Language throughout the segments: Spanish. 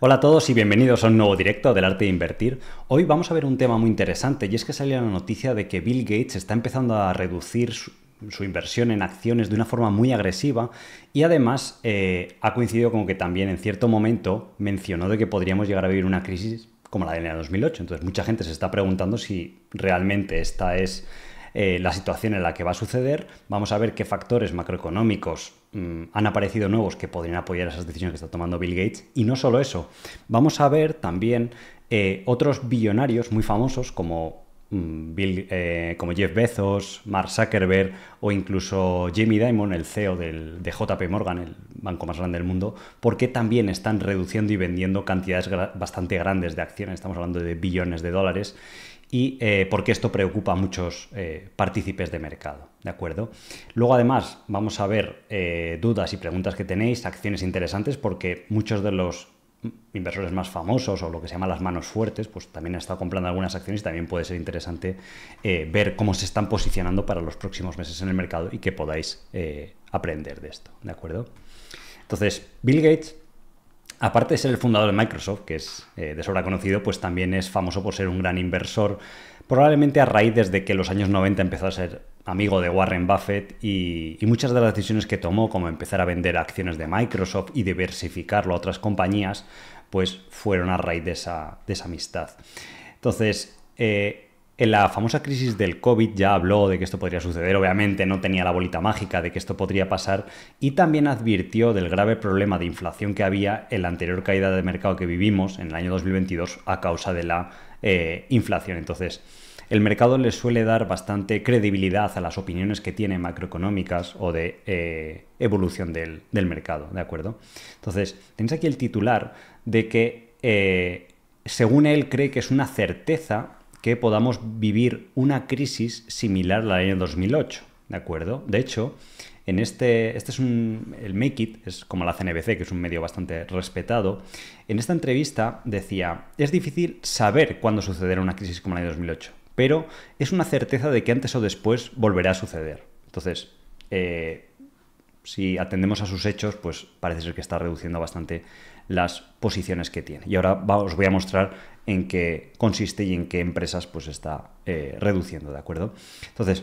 Hola a todos y bienvenidos a un nuevo directo del arte de invertir. Hoy vamos a ver un tema muy interesante y es que salió la noticia de que Bill Gates está empezando a reducir su, inversión en acciones de una forma muy agresiva y además eh, ha coincidido con que también en cierto momento mencionó de que podríamos llegar a vivir una crisis como la de 2008. Entonces mucha gente se está preguntando si realmente esta es eh, la situación en la que va a suceder. Vamos a ver qué factores macroeconómicos Mm, han aparecido nuevos que podrían apoyar esas decisiones que está tomando Bill Gates. Y no solo eso, vamos a ver también eh, otros billonarios muy famosos como, mm, eh, como Jeff Bezos, Mark Zuckerberg o incluso Jamie Dimon, el CEO de JP Morgan, el banco más grande del mundo, porque también están reduciendo y vendiendo cantidades bastante grandes de acciones. Estamos hablando de billones de dólares y eh, porque esto preocupa a muchos eh, partícipes de mercado. ¿De acuerdo? Luego, además, vamos a ver eh, dudas y preguntas que tenéis, acciones interesantes, porque muchos de los inversores más famosos o lo que se llama las manos fuertes, pues también han estado comprando algunas acciones y también puede ser interesante ver cómo se están posicionando para los próximos meses en el mercado y que podáis aprender de esto. ¿De acuerdo? Entonces, Bill Gates Aparte de ser el fundador de Microsoft, que es eh, de sobra conocido, pues también es famoso por ser un gran inversor, probablemente a raíz desde que los años 90 empezó a ser amigo de Warren Buffett y, muchas de las decisiones que tomó, como empezar a vender acciones de Microsoft y diversificarlo a otras compañías, pues fueron a raíz de esa, amistad. Entonces, eh, en la famosa crisis del COVID ya habló de que esto podría suceder, obviamente no tenía la bolita mágica de que esto podría pasar y también advirtió del grave problema de inflación que había en la anterior caída de mercado que vivimos en el año 2022 a causa de la eh, inflación. Entonces, el mercado le suele dar bastante credibilidad a las opiniones que tiene macroeconómicas o de eh, evolución del, mercado, ¿de acuerdo? Entonces, tenéis aquí el titular de que, eh, según él, cree que es una certeza que podamos vivir una crisis similar a la año 2008, ¿de acuerdo? De hecho, en este, este es un, el Make It, es como la CNBC, que es un medio bastante respetado, en esta entrevista decía, es difícil saber cuándo sucederá una crisis como la de 2008, pero es una certeza de que antes o después volverá a suceder. Entonces, eh, si atendemos a sus hechos, pues parece ser que está reduciendo bastante las posiciones que tiene. Y ahora os voy a mostrar en qué consiste y en qué empresas pues está eh, reduciendo, ¿de acuerdo? Entonces,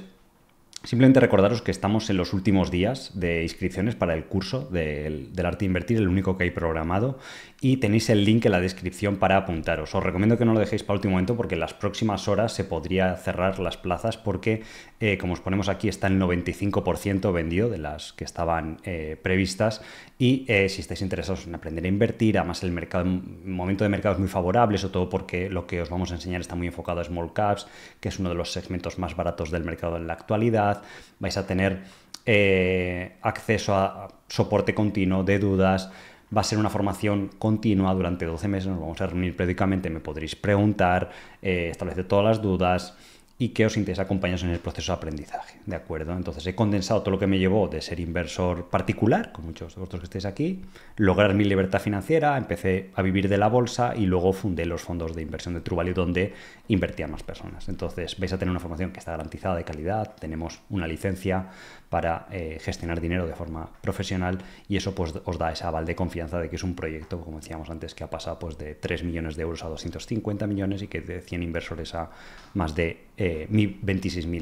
Simplemente recordaros que estamos en los últimos días de inscripciones para el curso del, arte de invertir, el único que hay programado, y tenéis el link en la descripción para apuntaros. Os recomiendo que no lo dejéis para último momento porque en las próximas horas se podría cerrar las plazas porque, eh, como os ponemos aquí, está el 95% vendido de las que estaban eh, previstas y eh, si estáis interesados en aprender a invertir, además el, mercado, el momento de mercado es muy favorable, sobre todo porque lo que os vamos a enseñar está muy enfocado a small caps, que es uno de los segmentos más baratos del mercado en la actualidad vais a tener eh, acceso a soporte continuo de dudas, va a ser una formación continua durante 12 meses, nos vamos a reunir periódicamente, me podréis preguntar, eh, establecer todas las dudas y que os interesa acompañaros en el proceso de aprendizaje. ¿De acuerdo? Entonces he condensado todo lo que me llevó de ser inversor particular, con muchos de vosotros que estáis aquí, lograr mi libertad financiera, empecé a vivir de la bolsa y luego fundé los fondos de inversión de True Value donde invertía más personas. Entonces vais a tener una formación que está garantizada de calidad, tenemos una licencia para eh, gestionar dinero de forma profesional y eso pues os da ese aval de confianza de que es un proyecto, como decíamos antes, que ha pasado pues de 3 millones de euros a 250 millones y que de 100 inversores a más de 26.000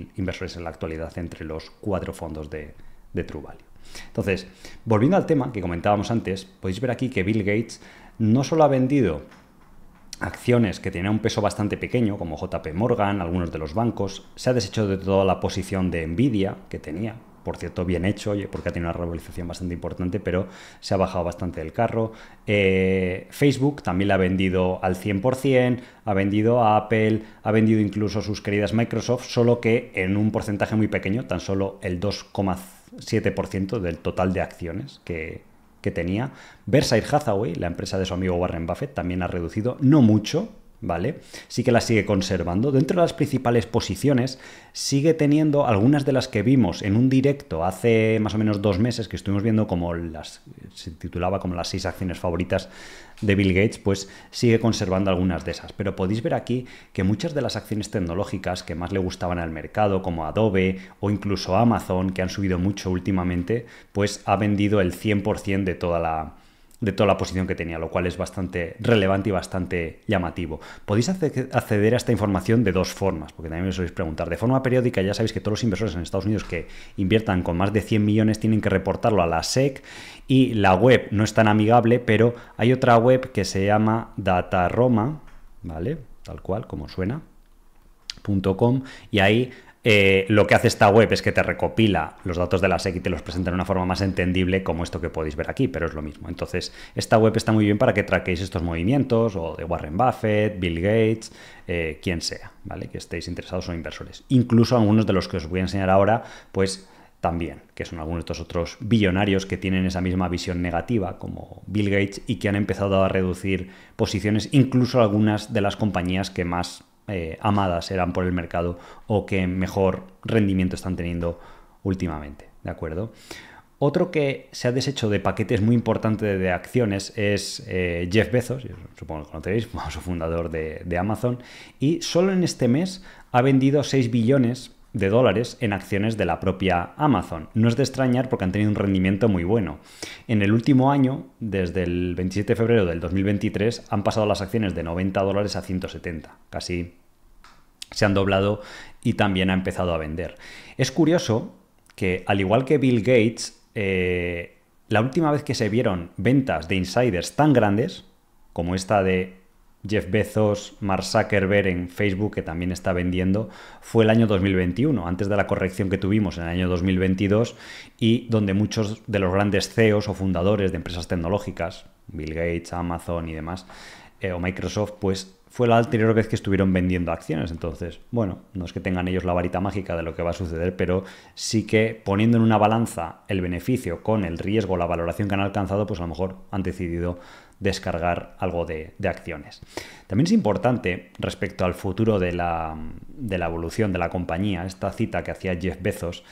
eh, inversores en la actualidad entre los cuatro fondos de, de True Value. Entonces, volviendo al tema que comentábamos antes, podéis ver aquí que Bill Gates no solo ha vendido acciones que tenían un peso bastante pequeño, como JP Morgan, algunos de los bancos, se ha deshecho de toda la posición de envidia que tenía, por cierto, bien hecho, porque ha tenido una revalorización bastante importante, pero se ha bajado bastante el carro. Eh, Facebook también la ha vendido al 100%, ha vendido a Apple, ha vendido incluso sus queridas Microsoft, solo que en un porcentaje muy pequeño, tan solo el 2,7% del total de acciones que, que tenía. Versailles Hathaway, la empresa de su amigo Warren Buffett, también ha reducido, no mucho, ¿vale? Sí que la sigue conservando. Dentro de las principales posiciones sigue teniendo algunas de las que vimos en un directo hace más o menos dos meses, que estuvimos viendo como las, se titulaba como las seis acciones favoritas de Bill Gates, pues sigue conservando algunas de esas. Pero podéis ver aquí que muchas de las acciones tecnológicas que más le gustaban al mercado, como Adobe o incluso Amazon, que han subido mucho últimamente, pues ha vendido el 100% de toda la de toda la posición que tenía, lo cual es bastante relevante y bastante llamativo. Podéis acceder a esta información de dos formas, porque también me soléis preguntar. De forma periódica, ya sabéis que todos los inversores en Estados Unidos que inviertan con más de 100 millones tienen que reportarlo a la SEC y la web no es tan amigable, pero hay otra web que se llama Dataroma, ¿vale? Tal cual, como suena, Com, y ahí eh, lo que hace esta web es que te recopila los datos de la SEC y te los presenta de una forma más entendible como esto que podéis ver aquí, pero es lo mismo. Entonces, esta web está muy bien para que traquéis estos movimientos, o de Warren Buffett, Bill Gates, eh, quien sea, ¿vale? Que estéis interesados o inversores. Incluso algunos de los que os voy a enseñar ahora, pues también, que son algunos de estos otros billonarios que tienen esa misma visión negativa, como Bill Gates, y que han empezado a reducir posiciones, incluso algunas de las compañías que más eh, amadas eran por el mercado o que mejor rendimiento están teniendo últimamente, ¿de acuerdo? Otro que se ha deshecho de paquetes muy importantes de acciones es eh, Jeff Bezos, supongo que conoceréis, su fundador de, de, Amazon, y solo en este mes ha vendido 6 billones de dólares en acciones de la propia Amazon. No es de extrañar porque han tenido un rendimiento muy bueno. En el último año, desde el 27 de febrero del 2023, han pasado las acciones de 90 dólares a 170, casi se han doblado y también ha empezado a vender. Es curioso que, al igual que Bill Gates, eh, la última vez que se vieron ventas de insiders tan grandes como esta de Jeff Bezos, Mark Zuckerberg en Facebook, que también está vendiendo, fue el año 2021, antes de la corrección que tuvimos en el año 2022 y donde muchos de los grandes CEOs o fundadores de empresas tecnológicas, Bill Gates, Amazon y demás, eh, o Microsoft, pues fue la anterior vez que estuvieron vendiendo acciones. Entonces, bueno, no es que tengan ellos la varita mágica de lo que va a suceder, pero sí que poniendo en una balanza el beneficio con el riesgo, la valoración que han alcanzado, pues a lo mejor han decidido descargar algo de, de acciones. También es importante respecto al futuro de la, de la evolución de la compañía, esta cita que hacía Jeff Bezos,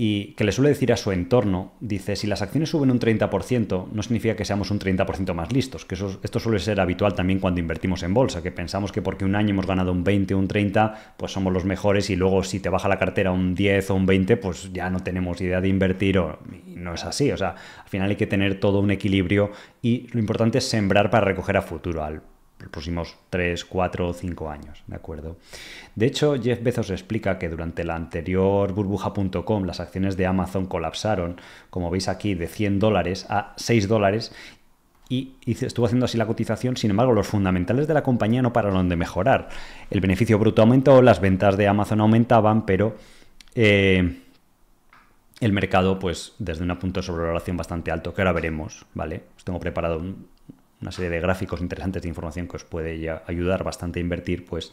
y que le suele decir a su entorno, dice, si las acciones suben un 30%, no significa que seamos un 30% más listos, que eso, esto suele ser habitual también cuando invertimos en bolsa, que pensamos que porque un año hemos ganado un 20 o un 30, pues somos los mejores y luego si te baja la cartera un 10 o un 20, pues ya no tenemos idea de invertir o no es así, o sea, al final hay que tener todo un equilibrio y lo importante es sembrar para recoger a futuro, los próximos 3, 4 o 5 años, ¿de acuerdo? De hecho, Jeff Bezos explica que durante la anterior burbuja.com las acciones de Amazon colapsaron, como veis aquí, de 100 dólares a 6 dólares y, estuvo haciendo así la cotización, sin embargo los fundamentales de la compañía no pararon de mejorar. El beneficio bruto aumentó, las ventas de Amazon aumentaban, pero eh, el mercado, pues desde un punto de sobrevaloración bastante alto, que ahora veremos, ¿vale? Os tengo preparado un, una serie de gráficos interesantes de información que os puede ayudar bastante a invertir, pues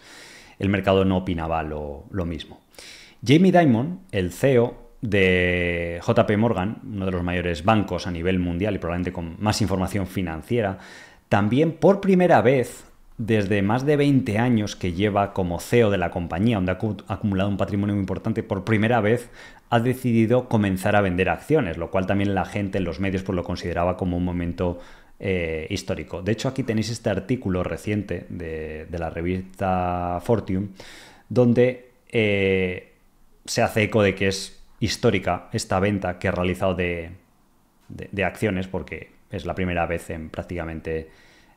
el mercado no opinaba lo, mismo. Jamie Dimon, el CEO de JP Morgan, uno de los mayores bancos a nivel mundial y probablemente con más información financiera, también por primera vez desde más de 20 años que lleva como CEO de la compañía, donde ha acumulado un patrimonio muy importante, por primera vez ha decidido comenzar a vender acciones, lo cual también la gente en los medios pues, lo consideraba como un momento eh, histórico. De hecho, aquí tenéis este artículo reciente de, la revista Fortune, donde eh, se hace eco de que es histórica esta venta que ha realizado de, acciones, porque es la primera vez en prácticamente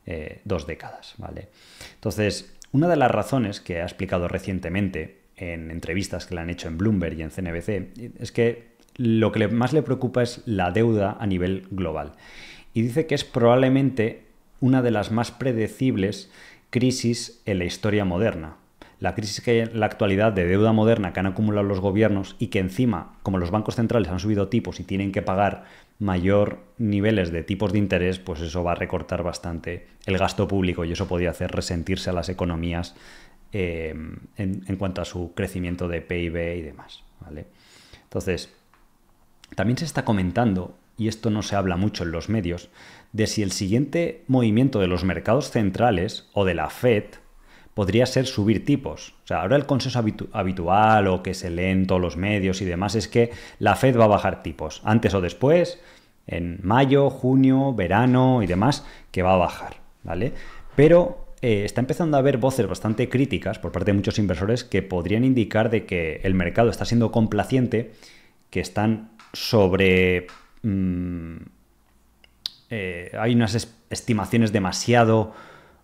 eh, dos décadas. ¿vale? Entonces, una de las razones que ha explicado recientemente en entrevistas que le han hecho en Bloomberg y en CNBC es que lo que más le preocupa es la deuda a nivel global y dice que es probablemente una de las más predecibles crisis en la historia moderna. La crisis que hay en la actualidad de deuda moderna que han acumulado los gobiernos y que encima, como los bancos centrales han subido tipos y tienen que pagar mayor niveles de tipos de interés, pues eso va a recortar bastante el gasto público y eso podría hacer resentirse a las economías eh, en, cuanto a su crecimiento de PIB y demás. Entonces, también se está comentando y esto no se habla mucho en los medios, de si el siguiente movimiento de los mercados centrales o de la Fed podría ser subir tipos. O sea, ahora el consenso habitual o que se leen todos los medios y demás es que la Fed va a bajar tipos, antes o después, en mayo, junio, verano y demás, que va a bajar, ¿vale? Pero eh, está empezando a haber voces bastante críticas por parte de muchos inversores que podrían indicar de que el mercado está siendo complaciente, que están sobre Mm, eh, hay unas estimaciones demasiado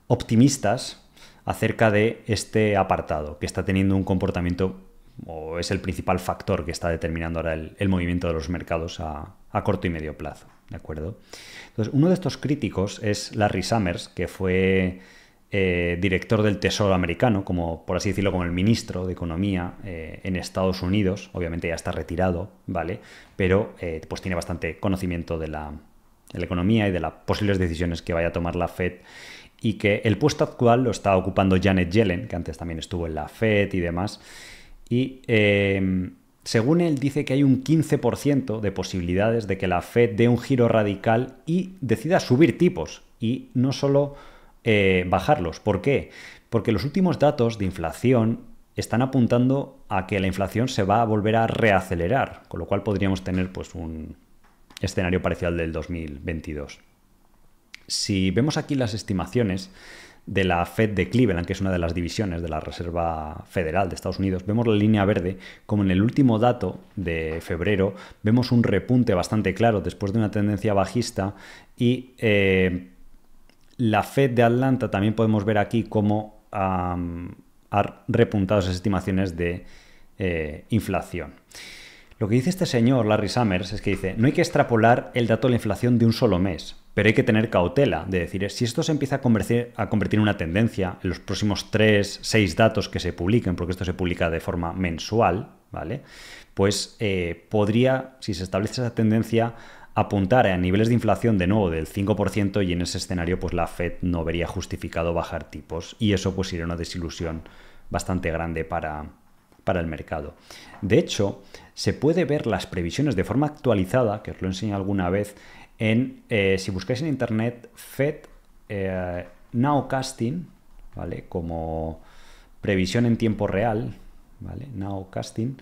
optimistas acerca de este apartado, que está teniendo un comportamiento o es el principal factor que está determinando ahora el, movimiento de los mercados a, a, corto y medio plazo. ¿De acuerdo? Entonces, uno de estos críticos es Larry Summers, que fue eh, director del Tesoro americano, como por así decirlo, como el ministro de Economía eh, en Estados Unidos. Obviamente ya está retirado, ¿vale? Pero eh, pues tiene bastante conocimiento de la, economía y de las posibles decisiones que vaya a tomar la Fed y que el puesto actual lo está ocupando Janet Yellen, que antes también estuvo en la FED y demás. Y em, según él dice que hay un 15% de posibilidades de que la FED dé un giro radical y decida subir tipos. Y no solo eh, bajarlos. ¿Por qué? Porque los últimos datos de inflación están apuntando a que la inflación se va a volver a reacelerar, con lo cual podríamos tener pues, un escenario parecido al del 2022. Si vemos aquí las estimaciones de la Fed de Cleveland, que es una de las divisiones de la Reserva Federal de Estados Unidos, vemos la línea verde, como en el último dato de febrero, vemos un repunte bastante claro después de una tendencia bajista y... Eh, la Fed de Atlanta también podemos ver aquí cómo han ha repuntado esas estimaciones de eh, inflación. Lo que dice este señor, Larry Summers, es que dice, no hay que extrapolar el dato de la inflación de un solo mes, pero hay que tener cautela de decir, si esto se empieza a convertir, en una tendencia en los próximos 3, 6 datos que se publiquen, porque esto se publica de forma mensual, ¿vale? Pues eh, podría, si se establece esa tendencia, apuntar a niveles de inflación de nuevo del 5% y en ese escenario pues la Fed no vería justificado bajar tipos y eso pues sería una desilusión bastante grande para, el mercado. De hecho, se puede ver las previsiones de forma actualizada, que os lo he alguna vez, en, eh, si buscáis en internet, Fed eh, Nowcasting, ¿vale? Como previsión en tiempo real, ¿vale? Nowcasting.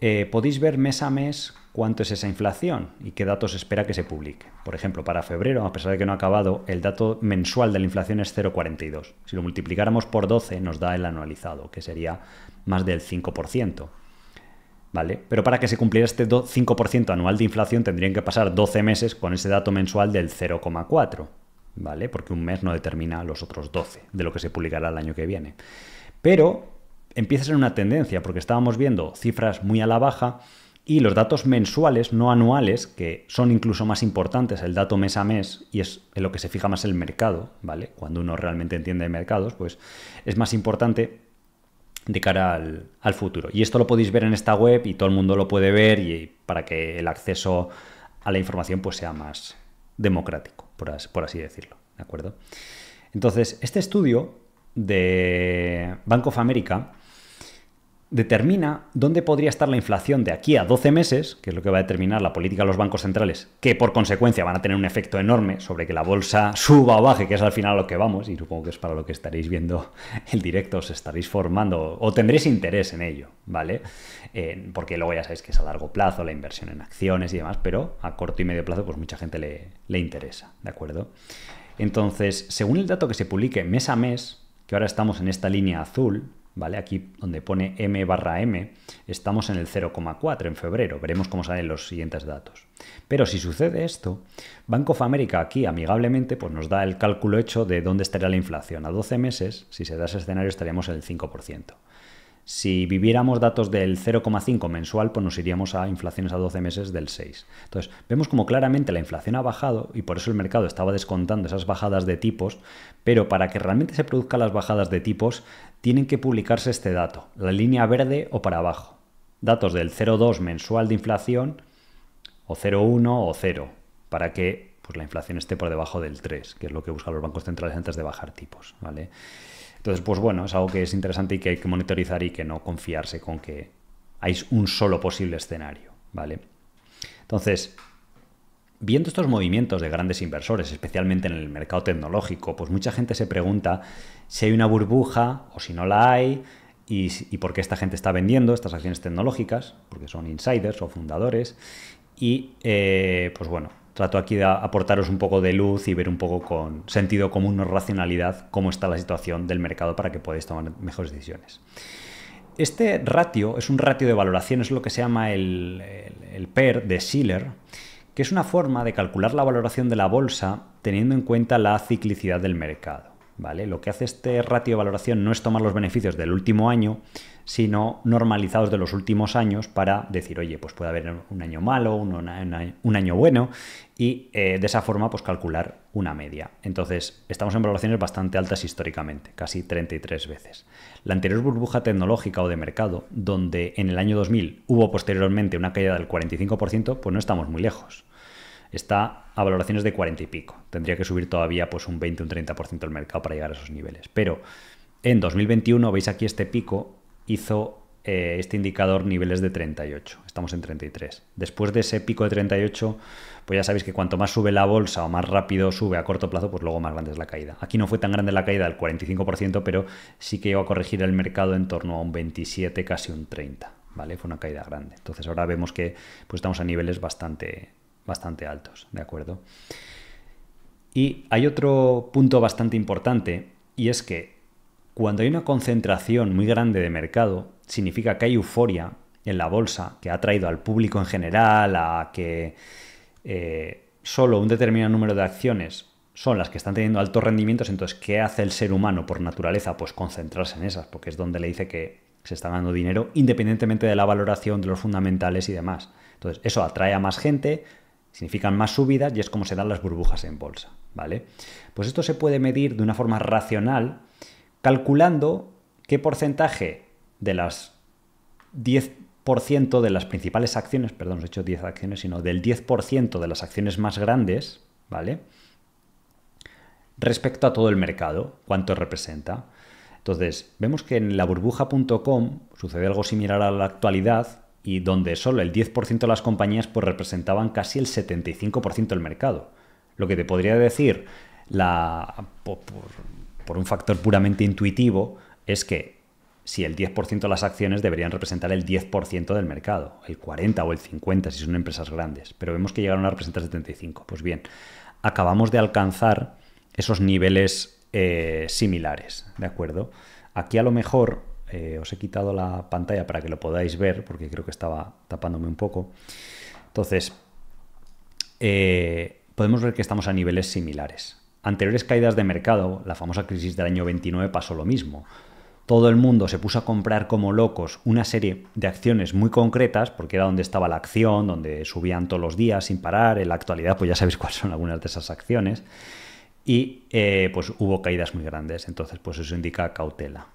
Eh, podéis ver mes a mes cuánto es esa inflación y qué datos espera que se publique. Por ejemplo, para febrero, a pesar de que no ha acabado, el dato mensual de la inflación es 0,42. Si lo multiplicáramos por 12 nos da el anualizado, que sería más del 5%. ¿Vale? Pero para que se cumpliera este 5% anual de inflación tendrían que pasar 12 meses con ese dato mensual del 0,4, ¿vale? Porque un mes no determina los otros 12 de lo que se publicará el año que viene. Pero empieza a ser una tendencia, porque estábamos viendo cifras muy a la baja y los datos mensuales, no anuales, que son incluso más importantes, el dato mes a mes, y es en lo que se fija más el mercado, ¿vale? Cuando uno realmente entiende mercados, pues es más importante de cara al, futuro. Y esto lo podéis ver en esta web y todo el mundo lo puede ver y para que el acceso a la información pues sea más democrático, por, así decirlo, ¿de acuerdo? Entonces, este estudio de Bank of America determina dónde podría estar la inflación de aquí a 12 meses, que es lo que va a determinar la política de los bancos centrales, que por consecuencia van a tener un efecto enorme sobre que la bolsa suba o baje, que es al final a lo que vamos, y supongo que es para lo que estaréis viendo el directo, os estaréis formando o tendréis interés en ello, ¿vale? Eh, porque luego ya sabéis que es a largo plazo, la inversión en acciones y demás, pero a corto y medio plazo pues mucha gente le, le interesa, ¿de acuerdo? Entonces, según el dato que se publique mes a mes, que ahora estamos en esta línea azul, ¿vale? Aquí donde pone M barra M, estamos en el 0,4 en febrero. Veremos cómo salen los siguientes datos. Pero si sucede esto, Bank of America aquí amigablemente pues nos da el cálculo hecho de dónde estaría la inflación. A 12 meses, si se da ese escenario, estaríamos en el 5%. Si viviéramos datos del 0,5 mensual, pues nos iríamos a inflaciones a 12 meses del 6. Entonces, vemos como claramente la inflación ha bajado y por eso el mercado estaba descontando esas bajadas de tipos, pero para que realmente se produzcan las bajadas de tipos, tienen que publicarse este dato, la línea verde o para abajo. Datos del 0,2 mensual de inflación o 0,1 o 0, para que pues, la inflación esté por debajo del 3, que es lo que buscan los bancos centrales antes de bajar tipos, ¿vale? Entonces, pues bueno, es algo que es interesante y que hay que monitorizar y que no confiarse con que hay un solo posible escenario, ¿vale? Entonces, viendo estos movimientos de grandes inversores, especialmente en el mercado tecnológico, pues mucha gente se pregunta si hay una burbuja o si no la hay y, por qué esta gente está vendiendo estas acciones tecnológicas, porque son insiders o fundadores. Y eh, pues bueno, trato aquí de aportaros un poco de luz y ver un poco con sentido común o racionalidad cómo está la situación del mercado para que podáis tomar mejores decisiones. Este ratio es un ratio de valoración, es lo que se llama el, PER de Schiller, que es una forma de calcular la valoración de la bolsa teniendo en cuenta la ciclicidad del mercado. ¿vale? Lo que hace este ratio de valoración no es tomar los beneficios del último año, sino normalizados de los últimos años para decir, oye, pues puede haber un año malo, un, año bueno, y eh, de esa forma pues calcular una media. Entonces, estamos en valoraciones bastante altas históricamente, casi 33 veces. La anterior burbuja tecnológica o de mercado, donde en el año 2000 hubo posteriormente una caída del 45%, pues no estamos muy lejos. Está a valoraciones de 40 y pico. Tendría que subir todavía pues un 20, un 30% el mercado para llegar a esos niveles. Pero en 2021 veis aquí este pico hizo eh, este indicador niveles de 38. Estamos en 33. Después de ese pico de 38, pues ya sabéis que cuanto más sube la bolsa o más rápido sube a corto plazo, pues luego más grande es la caída. Aquí no fue tan grande la caída del 45%, pero sí que iba a corregir el mercado en torno a un 27, casi un 30. ¿Vale? Fue una caída grande. Entonces ahora vemos que pues, estamos a niveles bastante, bastante altos, ¿de acuerdo? Y hay otro punto bastante importante y es que cuando hay una concentración muy grande de mercado, significa que hay euforia en la bolsa que ha atraído al público en general a que eh, solo un determinado número de acciones son las que están teniendo altos rendimientos, entonces, ¿qué hace el ser humano por naturaleza? Pues concentrarse en esas, porque es donde le dice que se está ganando dinero, independientemente de la valoración, de los fundamentales y demás. Entonces, eso atrae a más gente, significan más subidas y es como se dan las burbujas en bolsa, ¿vale? Pues esto se puede medir de una forma racional calculando qué porcentaje de las 10% de las principales acciones, perdón, no he hecho 10 acciones, sino del 10% de las acciones más grandes, ¿vale? Respecto a todo el mercado, cuánto representa. Entonces, vemos que en la burbuja.com sucede algo similar a la actualidad y donde solo el 10% de las compañías pues, representaban casi el 75% del mercado. Lo que te podría decir la, por un factor puramente intuitivo, es que si el 10% de las acciones deberían representar el 10% del mercado, el 40 o el 50 si son empresas grandes, pero vemos que llegaron a representar 75. Pues bien, acabamos de alcanzar esos niveles eh, similares, ¿de acuerdo? Aquí a lo mejor eh, os he quitado la pantalla para que lo podáis ver, porque creo que estaba tapándome un poco. Entonces, eh, podemos ver que estamos a niveles similares anteriores caídas de mercado, la famosa crisis del año 29 pasó lo mismo. Todo el mundo se puso a comprar como locos una serie de acciones muy concretas, porque era donde estaba la acción, donde subían todos los días sin parar, en la actualidad pues ya sabéis cuáles son algunas de esas acciones, y eh, pues hubo caídas muy grandes, entonces pues eso indica cautela.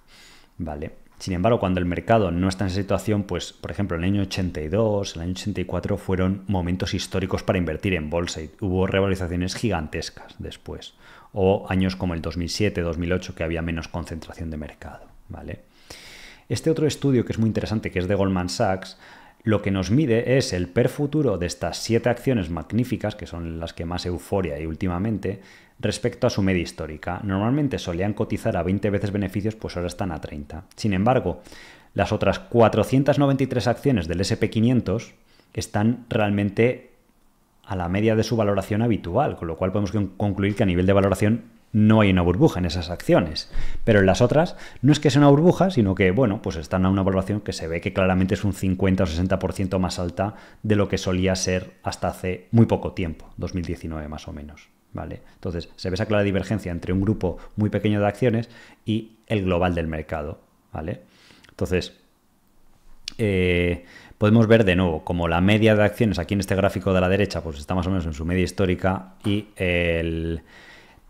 Vale. Sin embargo, cuando el mercado no está en esa situación, pues por ejemplo en el año 82, el año 84 fueron momentos históricos para invertir en bolsa y hubo revalorizaciones gigantescas después. O años como el 2007, 2008 que había menos concentración de mercado. ¿vale? Este otro estudio que es muy interesante, que es de Goldman Sachs, lo que nos mide es el per futuro de estas siete acciones magníficas, que son las que más euforia hay últimamente, respecto a su media histórica. Normalmente solían cotizar a 20 veces beneficios, pues ahora están a 30. Sin embargo, las otras 493 acciones del SP500 están realmente a la media de su valoración habitual, con lo cual podemos concluir que a nivel de valoración no hay una burbuja en esas acciones. Pero en las otras no es que sea una burbuja, sino que, bueno, pues están a una valoración que se ve que claramente es un 50 o 60% más alta de lo que solía ser hasta hace muy poco tiempo, 2019 más o menos. ¿vale? Entonces, se ve esa clara divergencia entre un grupo muy pequeño de acciones y el global del mercado, ¿vale? Entonces, eh, podemos ver de nuevo como la media de acciones aquí en este gráfico de la derecha pues está más o menos en su media histórica y el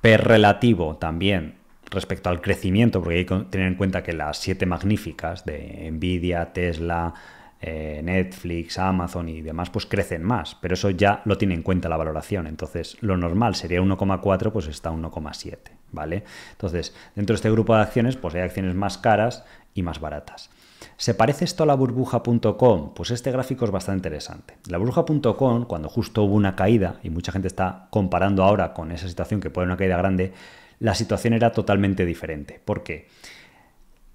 P relativo también respecto al crecimiento, porque hay que tener en cuenta que las siete magníficas de Nvidia, Tesla, eh, Netflix, Amazon y demás, pues crecen más, pero eso ya lo tiene en cuenta la valoración. Entonces, lo normal sería 1,4, pues está 1,7, ¿vale? Entonces, dentro de este grupo de acciones, pues hay acciones más caras y más baratas. ¿Se parece esto a la burbuja.com? Pues este gráfico es bastante interesante. La burbuja.com, cuando justo hubo una caída, y mucha gente está comparando ahora con esa situación que puede una caída grande, la situación era totalmente diferente. ¿Por qué?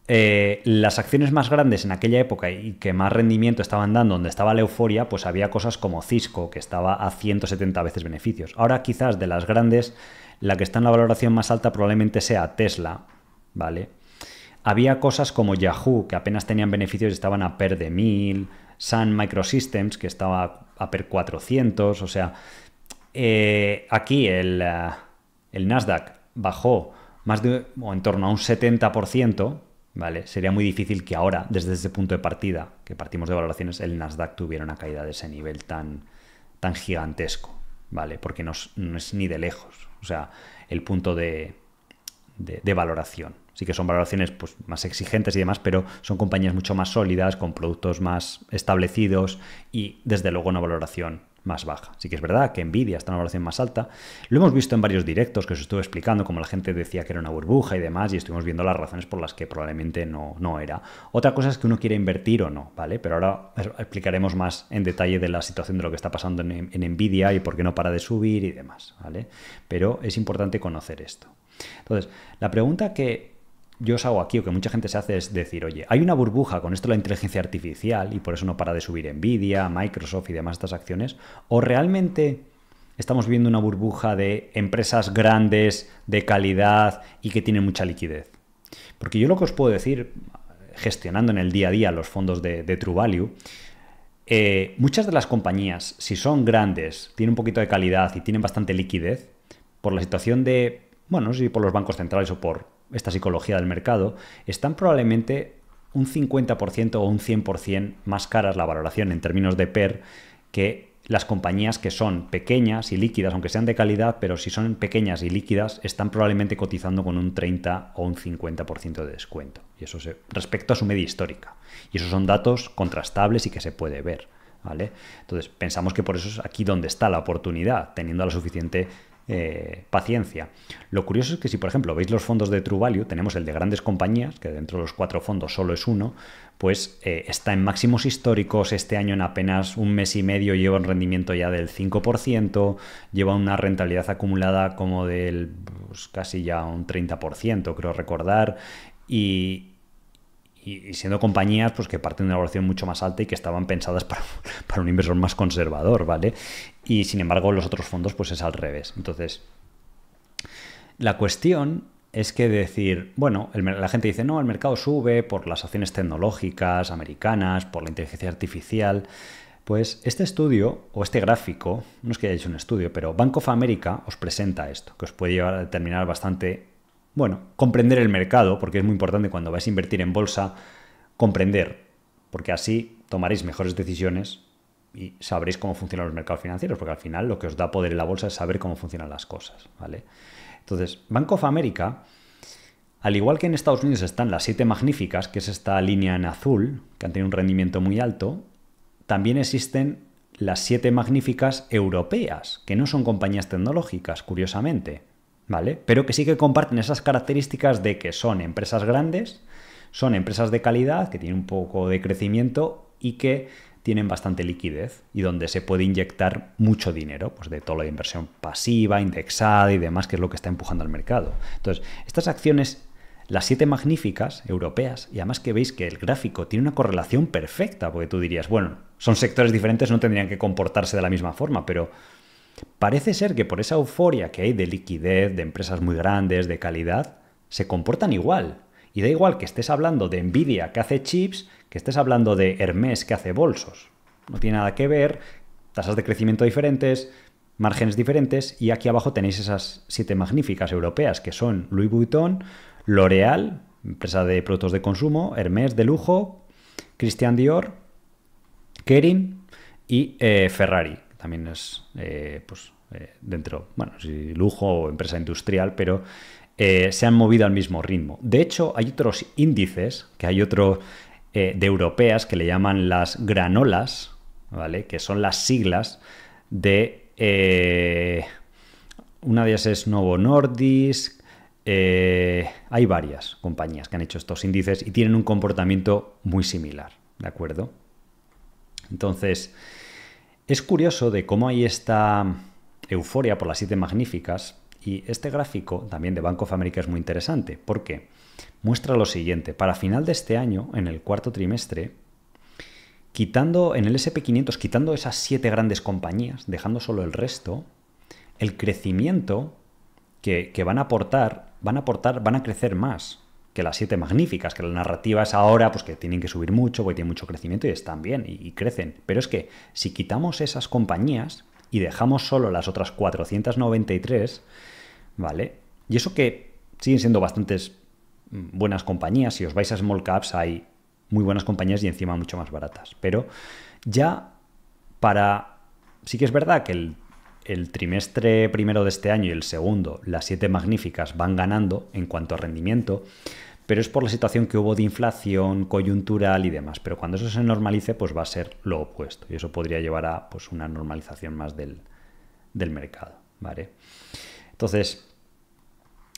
Eh, las acciones más grandes en aquella época y que más rendimiento estaban dando, donde estaba la euforia, pues había cosas como Cisco, que estaba a 170 veces beneficios. Ahora quizás de las grandes, la que está en la valoración más alta probablemente sea Tesla, ¿vale? Había cosas como Yahoo, que apenas tenían beneficios y estaban a per de 1000, Sun Microsystems, que estaba a per 400, o sea, eh, aquí el, eh, el Nasdaq bajó más de, o en torno a un 70%, ¿vale? Sería muy difícil que ahora, desde ese punto de partida, que partimos de valoraciones, el Nasdaq tuviera una caída de ese nivel tan, tan gigantesco, ¿vale? Porque no, es ni de lejos, o sea, el punto de, de, valoración. Sí que son valoraciones pues, más exigentes y demás, pero son compañías mucho más sólidas, con productos más establecidos y desde luego una valoración más baja. Así que es verdad que Nvidia está en una valoración más alta. Lo hemos visto en varios directos que os estuve explicando, como la gente decía que era una burbuja y demás, y estuvimos viendo las razones por las que probablemente no, era. Otra cosa es que uno quiere invertir o no, ¿vale? Pero ahora explicaremos más en detalle de la situación de lo que está pasando en, en Nvidia y por qué no para de subir y demás, ¿vale? Pero es importante conocer esto. Entonces, la pregunta que yo os hago aquí o que mucha gente se hace es decir, oye, hay una burbuja con esto de la inteligencia artificial y por eso no para de subir Nvidia, Microsoft y demás estas acciones, o realmente estamos viendo una burbuja de empresas grandes, de calidad y que tienen mucha liquidez. Porque yo lo que os puedo decir, gestionando en el día a día los fondos de, True Value, eh, muchas de las compañías, si son grandes, tienen un poquito de calidad y tienen bastante liquidez, por la situación de, bueno, no si por los bancos centrales o por esta psicología del mercado, están probablemente un 50% o un 100% más caras la valoración en términos de PER que las compañías que son pequeñas y líquidas, aunque sean de calidad, pero si son pequeñas y líquidas, están probablemente cotizando con un 30 o un 50% de descuento. Y eso respecto a su media histórica. Y esos son datos contrastables y que se puede ver. ¿vale? Entonces, pensamos que por eso es aquí donde está la oportunidad, teniendo la suficiente eh, paciencia. Lo curioso es que si, por ejemplo, veis los fondos de True Value, tenemos el de grandes compañías, que dentro de los cuatro fondos solo es uno, pues eh, está en máximos históricos, este año en apenas un mes y medio lleva un rendimiento ya del 5%, lleva una rentabilidad acumulada como del pues, casi ya un 30%, creo recordar, y, y, siendo compañías pues, que parten de una evaluación mucho más alta y que estaban pensadas para, un inversor más conservador, ¿vale? Y sin embargo, los otros fondos, pues es al revés. Entonces, la cuestión es que decir, bueno, la gente dice, no, el mercado sube por las acciones tecnológicas americanas, por la inteligencia artificial. Pues este estudio o este gráfico, no es que haya hecho un estudio, pero Bank of America os presenta esto, que os puede llevar a determinar bastante bueno, comprender el mercado, porque es muy importante cuando vais a invertir en bolsa, comprender, porque así tomaréis mejores decisiones y sabréis cómo funcionan los mercados financieros, porque al final lo que os da poder en la bolsa es saber cómo funcionan las cosas, ¿vale? Entonces, Bank of America, al igual que en Estados Unidos están las siete magníficas, que es esta línea en azul, que han tenido un rendimiento muy alto, también existen las siete magníficas europeas, que no son compañías tecnológicas, curiosamente. ¿vale? Pero que sí que comparten esas características de que son empresas grandes, son empresas de calidad, que tienen un poco de crecimiento y que tienen bastante liquidez y donde se puede inyectar mucho dinero, pues de toda la inversión pasiva, indexada y demás, que es lo que está empujando al mercado. Entonces, estas acciones, las siete magníficas europeas, y además que veis que el gráfico tiene una correlación perfecta, porque tú dirías, bueno, son sectores diferentes, no tendrían que comportarse de la misma forma, pero Parece ser que por esa euforia que hay de liquidez, de empresas muy grandes, de calidad, se comportan igual. Y da igual que estés hablando de Nvidia que hace chips, que estés hablando de Hermes que hace bolsos. No tiene nada que ver, tasas de crecimiento diferentes, márgenes diferentes y aquí abajo tenéis esas siete magníficas europeas que son Louis Vuitton, L'Oreal, empresa de productos de consumo, Hermes de lujo, Christian Dior, Kering y eh, Ferrari también es eh, pues, eh, dentro, bueno, si lujo o empresa industrial, pero eh, se han movido al mismo ritmo. De hecho, hay otros índices, que hay otro de europeas que le llaman las granolas, ¿vale? Que son las siglas de... una de ellas es Novo Nordisk, hay varias compañías que han hecho estos índices y tienen un comportamiento muy similar, ¿de acuerdo? Entonces, es curioso de cómo hay esta euforia por las siete magníficas y este gráfico también de Bank of America es muy interesante porque muestra lo siguiente, para final de este año, en el cuarto trimestre, quitando en el SP500, quitando esas siete grandes compañías, dejando solo el resto, el crecimiento que, que, van a aportar, van a aportar, van a crecer más que las siete magníficas, que la narrativa es ahora, pues que tienen que subir mucho, porque tienen mucho crecimiento y están bien y, y crecen. Pero es que si quitamos esas compañías y dejamos solo las otras 493, ¿vale? Y eso que siguen siendo bastantes mm, buenas compañías, si os vais a small caps hay muy buenas compañías y encima mucho más baratas. Pero ya para... Sí que es verdad que el el trimestre primero de este año y el segundo, las siete magníficas van ganando en cuanto a rendimiento, pero es por la situación que hubo de inflación, coyuntural y demás. Pero cuando eso se normalice, pues va a ser lo opuesto. Y eso podría llevar a pues, una normalización más del, del mercado. ¿vale? Entonces,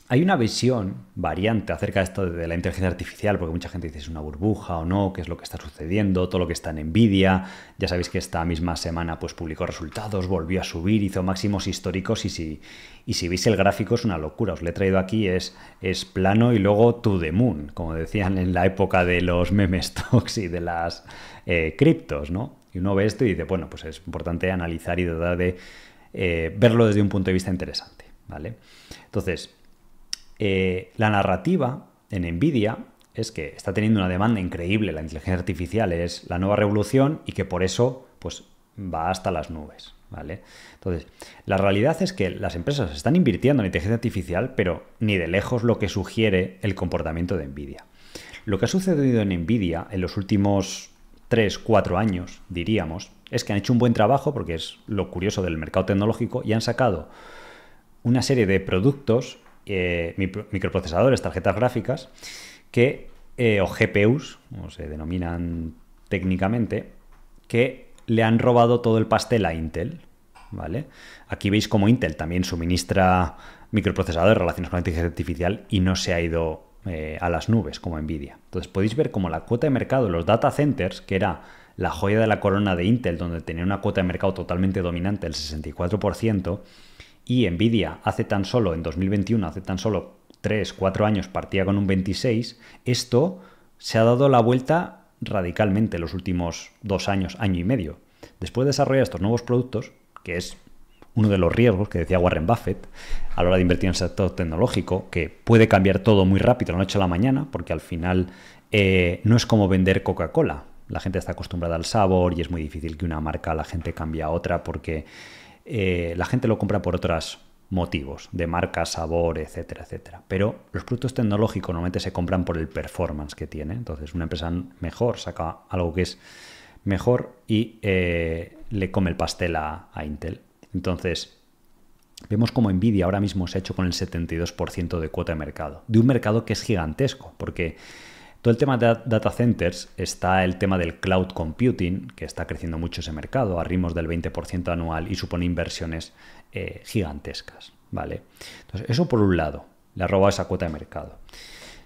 hay una visión variante acerca de esto de la inteligencia artificial, porque mucha gente dice es una burbuja o no, qué es lo que está sucediendo, todo lo que está en Nvidia. Ya sabéis que esta misma semana pues, publicó resultados, volvió a subir, hizo máximos históricos y si, y si veis el gráfico es una locura. Os lo he traído aquí, es, es plano y luego to the moon, como decían en la época de los memes y de las eh, criptos, ¿no? Y uno ve esto y dice, bueno, pues es importante analizar y dar de eh, verlo desde un punto de vista interesante, ¿vale? Entonces, eh, la narrativa en Nvidia es que está teniendo una demanda increíble, la inteligencia artificial es la nueva revolución y que por eso pues, va hasta las nubes. ¿vale? Entonces, la realidad es que las empresas están invirtiendo en inteligencia artificial, pero ni de lejos lo que sugiere el comportamiento de Nvidia. Lo que ha sucedido en Nvidia en los últimos 3, 4 años, diríamos, es que han hecho un buen trabajo, porque es lo curioso del mercado tecnológico, y han sacado una serie de productos eh, microprocesadores, tarjetas gráficas, que, eh, o GPUs, como se denominan técnicamente, que le han robado todo el pastel a Intel. ¿Vale? Aquí veis como Intel también suministra microprocesadores relacionados con la inteligencia artificial y no se ha ido eh, a las nubes como Nvidia. Entonces podéis ver cómo la cuota de mercado los data centers, que era la joya de la corona de Intel, donde tenía una cuota de mercado totalmente dominante, el 64%, y Nvidia hace tan solo, en 2021, hace tan solo 3, 4 años partía con un 26, esto se ha dado la vuelta radicalmente los últimos dos años, año y medio. Después de desarrollar estos nuevos productos, que es uno de los riesgos que decía Warren Buffett a la hora de invertir en el sector tecnológico, que puede cambiar todo muy rápido, la noche a la mañana, porque al final eh, no es como vender Coca-Cola. La gente está acostumbrada al sabor y es muy difícil que una marca la gente cambie a otra porque eh, la gente lo compra por otros motivos, de marca, sabor, etcétera, etcétera. Pero los productos tecnológicos normalmente se compran por el performance que tiene. Entonces, una empresa mejor saca algo que es mejor y eh, le come el pastel a, a Intel. Entonces, vemos como Nvidia ahora mismo se ha hecho con el 72% de cuota de mercado, de un mercado que es gigantesco, porque todo el tema de data centers está el tema del cloud computing, que está creciendo mucho ese mercado a ritmos del 20% anual y supone inversiones eh, gigantescas. ¿vale? Entonces, eso por un lado, le ha robado esa cuota de mercado.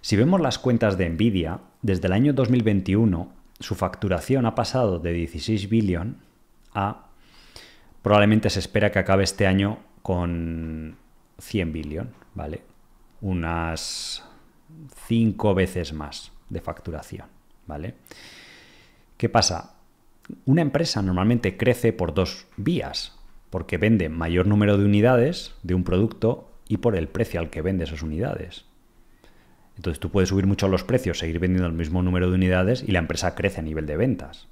Si vemos las cuentas de Nvidia, desde el año 2021 su facturación ha pasado de 16 billion a probablemente se espera que acabe este año con 100 billion, ¿vale? Unas 5 veces más de facturación, ¿vale? ¿Qué pasa? Una empresa normalmente crece por dos vías, porque vende mayor número de unidades de un producto y por el precio al que vende esas unidades. Entonces tú puedes subir mucho los precios, seguir vendiendo el mismo número de unidades y la empresa crece a nivel de ventas.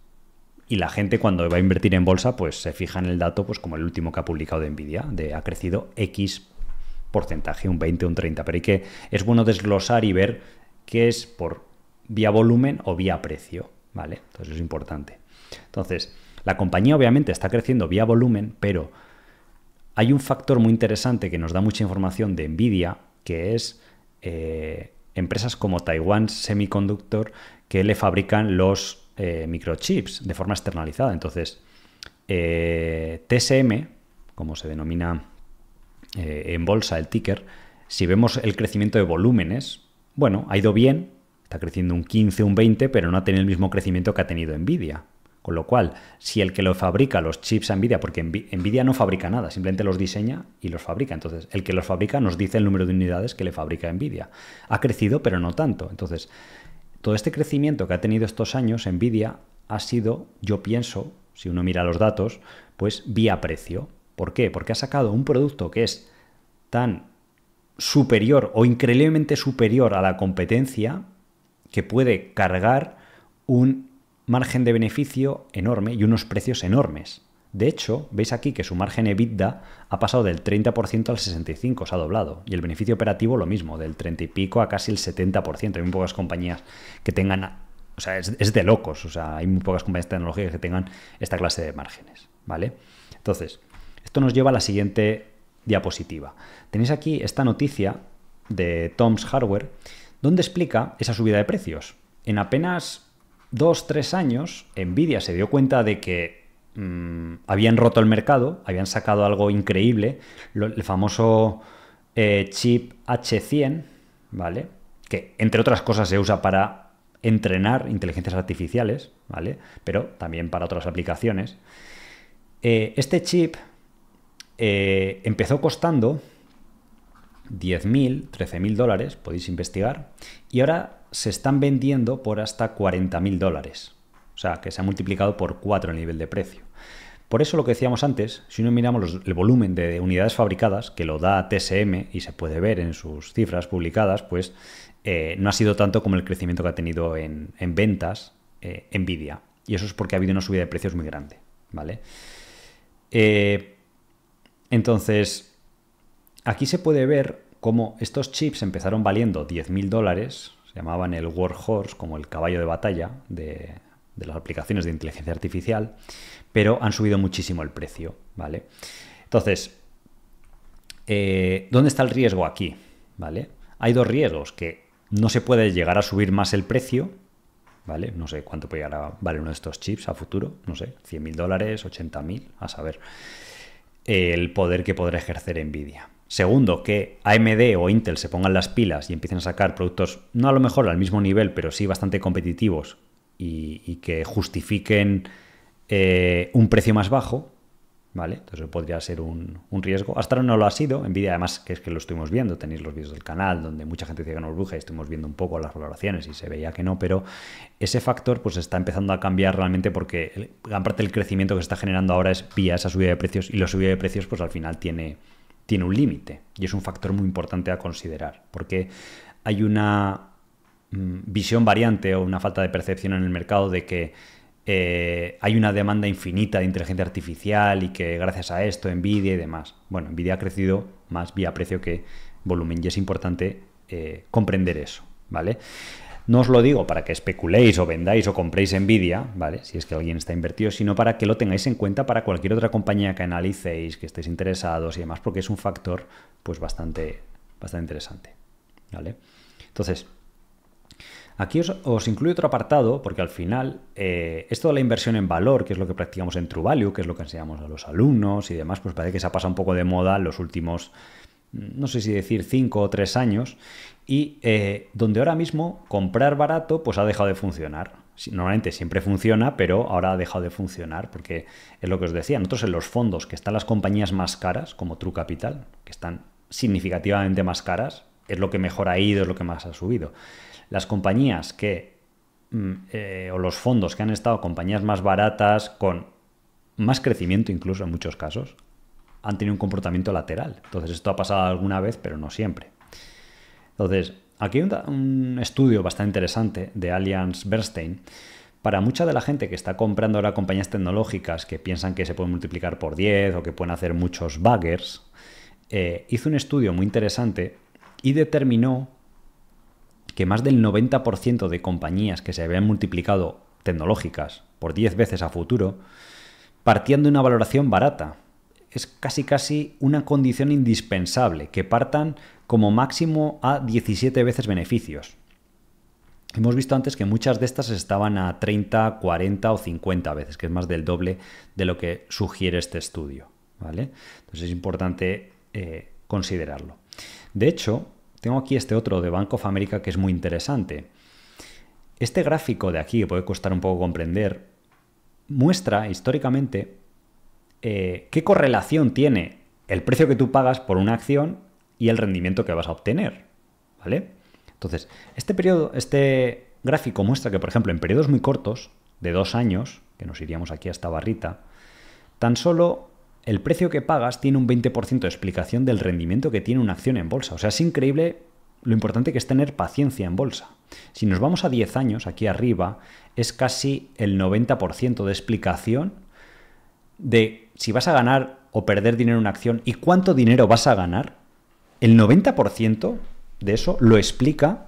Y la gente cuando va a invertir en bolsa, pues se fija en el dato, pues como el último que ha publicado de Nvidia, de ha crecido X porcentaje, un 20, un 30. Pero hay que es bueno desglosar y ver qué es por vía volumen o vía precio, ¿vale? Entonces es importante. Entonces, la compañía obviamente está creciendo vía volumen, pero hay un factor muy interesante que nos da mucha información de Nvidia, que es eh, empresas como Taiwan Semiconductor, que le fabrican los eh, microchips de forma externalizada. Entonces, eh, TSM, como se denomina en bolsa el ticker, si vemos el crecimiento de volúmenes, bueno, ha ido bien, Está creciendo un 15, un 20, pero no ha tenido el mismo crecimiento que ha tenido Nvidia. Con lo cual, si el que lo fabrica los chips a Nvidia, porque Nvidia no fabrica nada, simplemente los diseña y los fabrica. Entonces, el que los fabrica nos dice el número de unidades que le fabrica Nvidia. Ha crecido, pero no tanto. Entonces, todo este crecimiento que ha tenido estos años Nvidia ha sido, yo pienso, si uno mira los datos, pues vía precio. ¿Por qué? Porque ha sacado un producto que es tan superior o increíblemente superior a la competencia que puede cargar un margen de beneficio enorme y unos precios enormes. De hecho, veis aquí que su margen EBITDA ha pasado del 30% al 65%, se ha doblado. Y el beneficio operativo lo mismo, del 30 y pico a casi el 70%. Hay muy pocas compañías que tengan, o sea, es, de locos, o sea, hay muy pocas compañías tecnológicas que tengan esta clase de márgenes, ¿vale? Entonces, esto nos lleva a la siguiente diapositiva. Tenéis aquí esta noticia de Tom's Hardware ¿Dónde explica esa subida de precios. En apenas 2-3 años, Nvidia se dio cuenta de que mm, habían roto el mercado, habían sacado algo increíble, el famoso eh, chip H100, ¿vale? Que entre otras cosas se usa para entrenar inteligencias artificiales, ¿vale? Pero también para otras aplicaciones. Eh, este chip eh, empezó costando 10.000, 13.000 dólares, podéis investigar, y ahora se están vendiendo por hasta 40.000 dólares. O sea, que se ha multiplicado por 4 el nivel de precio. Por eso lo que decíamos antes, si no miramos el volumen de unidades fabricadas, que lo da TSM y se puede ver en sus cifras publicadas, pues eh, no ha sido tanto como el crecimiento que ha tenido en, ventas eh, Nvidia. Y eso es porque ha habido una subida de precios muy grande. ¿vale? Eh, entonces, Aquí se puede ver cómo estos chips empezaron valiendo 10.000 dólares, se llamaban el Horse, como el caballo de batalla de, las aplicaciones de inteligencia artificial, pero han subido muchísimo el precio, ¿vale? Entonces, eh, ¿dónde está el riesgo aquí? ¿Vale? Hay dos riesgos, que no se puede llegar a subir más el precio, ¿vale? No sé cuánto puede llegar a valer uno de estos chips a futuro, no sé, 100.000 dólares, 80.000, a saber, el poder que podrá ejercer Nvidia. Segundo, que AMD o Intel se pongan las pilas y empiecen a sacar productos, no a lo mejor al mismo nivel, pero sí bastante competitivos y, que justifiquen eh, un precio más bajo, ¿vale? Entonces podría ser un, riesgo. Hasta ahora no lo ha sido. envidia además, que es que lo estuvimos viendo, tenéis los vídeos del canal donde mucha gente decía que no bruja y estuvimos viendo un poco las valoraciones y se veía que no, pero ese factor pues está empezando a cambiar realmente porque gran parte del crecimiento que se está generando ahora es vía esa subida de precios y la subida de precios pues al final tiene tiene un límite y es un factor muy importante a considerar, porque hay una mm, visión variante o una falta de percepción en el mercado de que eh, hay una demanda infinita de inteligencia artificial y que gracias a esto Nvidia y demás. Bueno, Nvidia ha crecido más vía precio que volumen y es importante eh, comprender eso, ¿vale? No os lo digo para que especuléis o vendáis o compréis envidia, ¿vale? Si es que alguien está invertido, sino para que lo tengáis en cuenta para cualquier otra compañía que analicéis, que estéis interesados y demás, porque es un factor pues bastante, bastante interesante, ¿vale? Entonces, Aquí os, incluyo otro apartado, porque al final eh, esto de la inversión en valor, que es lo que practicamos en True Value, que es lo que enseñamos a los alumnos y demás, pues parece que se ha pasado un poco de moda en los últimos, no sé si decir, 5 o 3 años, y eh, donde ahora mismo comprar barato pues ha dejado de funcionar. Normalmente siempre funciona, pero ahora ha dejado de funcionar porque es lo que os decía, nosotros en los fondos que están las compañías más caras, como True Capital, que están significativamente más caras, es lo que mejor ha ido, es lo que más ha subido. Las compañías que, mm, eh, o los fondos que han estado compañías más baratas, con más crecimiento incluso en muchos casos, han tenido un comportamiento lateral. Entonces esto ha pasado alguna vez, pero no siempre. Entonces, aquí hay un, estudio bastante interesante de Allianz Bernstein. Para mucha de la gente que está comprando ahora compañías tecnológicas que piensan que se pueden multiplicar por 10 o que pueden hacer muchos buggers, eh, hizo un estudio muy interesante y determinó que más del 90% de compañías que se habían multiplicado tecnológicas por 10 veces a futuro, partían de una valoración barata, es casi casi una condición indispensable, que partan como máximo a 17 veces beneficios. Hemos visto antes que muchas de estas estaban a 30, 40 o 50 veces, que es más del doble de lo que sugiere este estudio. ¿vale? Entonces es importante eh, considerarlo. De hecho, tengo aquí este otro de Bank of America que es muy interesante. Este gráfico de aquí, que puede costar un poco comprender, muestra históricamente eh, qué correlación tiene el precio que tú pagas por una acción y el rendimiento que vas a obtener. ¿Vale? Entonces, este periodo, este gráfico muestra que, por ejemplo, en periodos muy cortos, de dos años, que nos iríamos aquí a esta barrita, tan solo el precio que pagas tiene un 20% de explicación del rendimiento que tiene una acción en bolsa. O sea, es increíble lo importante que es tener paciencia en bolsa. Si nos vamos a 10 años, aquí arriba, es casi el 90% de explicación de si vas a ganar o perder dinero en una acción y cuánto dinero vas a ganar, el 90% de eso lo explica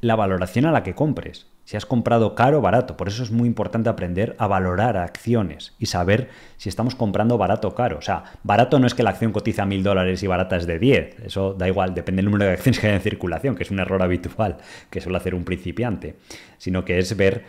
la valoración a la que compres. Si has comprado caro o barato. Por eso es muy importante aprender a valorar acciones y saber si estamos comprando barato o caro. O sea, barato no es que la acción cotiza mil dólares y barata es de 10. Eso da igual, depende del número de acciones que hay en circulación, que es un error habitual que suele hacer un principiante. Sino que es ver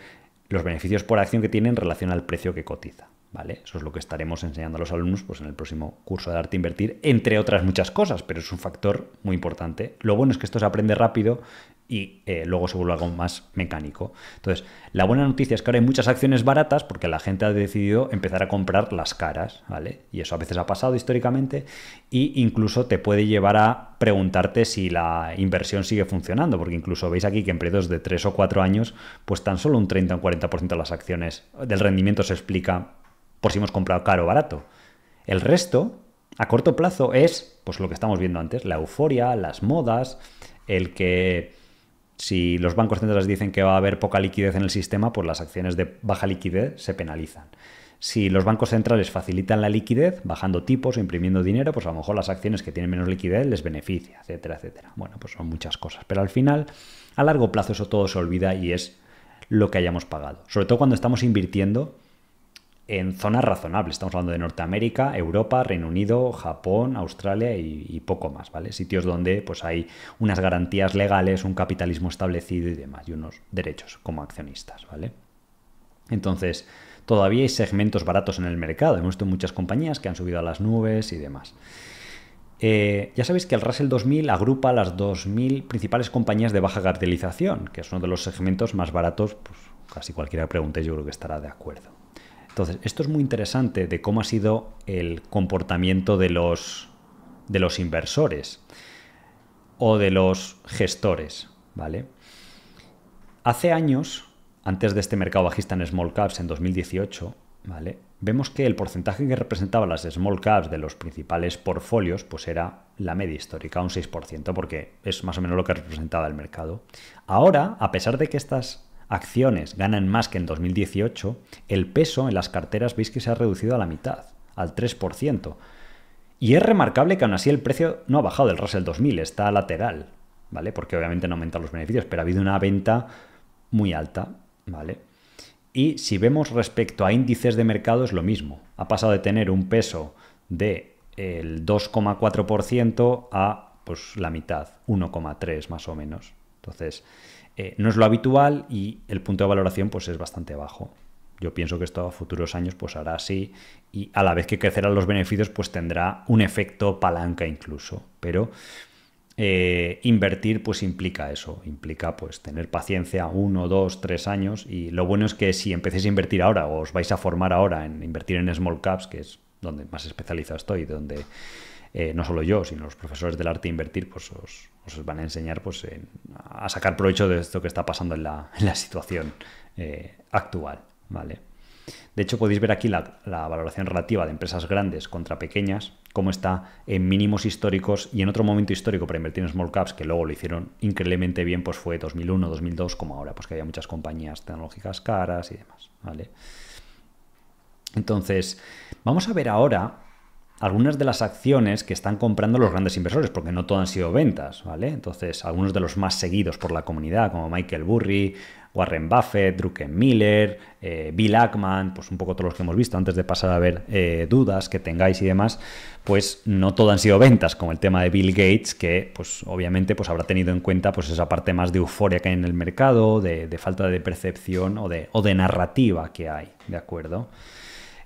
los beneficios por acción que tiene en relación al precio que cotiza. ¿Vale? Eso es lo que estaremos enseñando a los alumnos pues, en el próximo curso de Arte Invertir, entre otras muchas cosas, pero es un factor muy importante. Lo bueno es que esto se aprende rápido y eh, luego se vuelve algo más mecánico. Entonces, la buena noticia es que ahora hay muchas acciones baratas porque la gente ha decidido empezar a comprar las caras, ¿vale? Y eso a veces ha pasado históricamente e incluso te puede llevar a preguntarte si la inversión sigue funcionando, porque incluso veis aquí que en periodos de 3 o 4 años, pues tan solo un 30 o un 40% de las acciones del rendimiento se explica por si hemos comprado caro o barato. El resto, a corto plazo, es pues lo que estamos viendo antes, la euforia, las modas, el que si los bancos centrales dicen que va a haber poca liquidez en el sistema, pues las acciones de baja liquidez se penalizan. Si los bancos centrales facilitan la liquidez, bajando tipos o imprimiendo dinero, pues a lo mejor las acciones que tienen menos liquidez les beneficia, etcétera, etcétera. Bueno, pues son muchas cosas. Pero al final, a largo plazo, eso todo se olvida y es lo que hayamos pagado. Sobre todo cuando estamos invirtiendo en zonas razonables. Estamos hablando de Norteamérica, Europa, Reino Unido, Japón, Australia y, poco más, ¿vale? Sitios donde pues, hay unas garantías legales, un capitalismo establecido y demás, y unos derechos como accionistas, ¿vale? Entonces, todavía hay segmentos baratos en el mercado. Hemos visto muchas compañías que han subido a las nubes y demás. Eh, ya sabéis que el Russell 2000 agrupa las 2000 principales compañías de baja capitalización, que es uno de los segmentos más baratos, pues casi cualquiera que pregunte yo creo que estará de acuerdo. Entonces, esto es muy interesante de cómo ha sido el comportamiento de los, de los inversores o de los gestores, ¿vale? Hace años, antes de este mercado bajista en small caps en 2018, ¿vale? Vemos que el porcentaje que representaba las small caps de los principales portfolios pues era la media histórica, un 6%, porque es más o menos lo que representaba el mercado. Ahora, a pesar de que estas acciones ganan más que en 2018, el peso en las carteras veis que se ha reducido a la mitad, al 3%. Y es remarcable que aún así el precio no ha bajado del Russell 2000, está lateral, ¿vale? Porque obviamente no aumentan los beneficios, pero ha habido una venta muy alta, ¿vale? Y si vemos respecto a índices de mercado es lo mismo. Ha pasado de tener un peso de eh, el 2,4% a pues la mitad, 1,3 más o menos. Entonces, eh, no es lo habitual y el punto de valoración pues, es bastante bajo. Yo pienso que esto a futuros años pues, hará así y a la vez que crecerán los beneficios pues tendrá un efecto palanca incluso. Pero eh, invertir pues implica eso, implica pues tener paciencia uno, dos, tres años y lo bueno es que si empecéis a invertir ahora o os vais a formar ahora en invertir en small caps, que es donde más especializado estoy, donde eh, no solo yo, sino los profesores del arte de invertir pues os, os van a enseñar pues en, a sacar provecho de esto que está pasando en la, situación eh, actual. ¿vale? De hecho, podéis ver aquí la, valoración relativa de empresas grandes contra pequeñas, cómo está en mínimos históricos y en otro momento histórico para invertir en small caps, que luego lo hicieron increíblemente bien, pues fue 2001, 2002, como ahora, pues que había muchas compañías tecnológicas caras y demás. ¿vale? Entonces, vamos a ver ahora algunas de las acciones que están comprando los grandes inversores, porque no todo han sido ventas, ¿vale? Entonces, algunos de los más seguidos por la comunidad, como Michael Burry, Warren Buffett, Druckenmiller, Miller, eh, Bill Ackman, pues un poco todos los que hemos visto antes de pasar a ver eh, dudas que tengáis y demás, pues no todo han sido ventas, como el tema de Bill Gates, que pues obviamente pues habrá tenido en cuenta pues esa parte más de euforia que hay en el mercado, de, falta de percepción o de, o de narrativa que hay, ¿de acuerdo?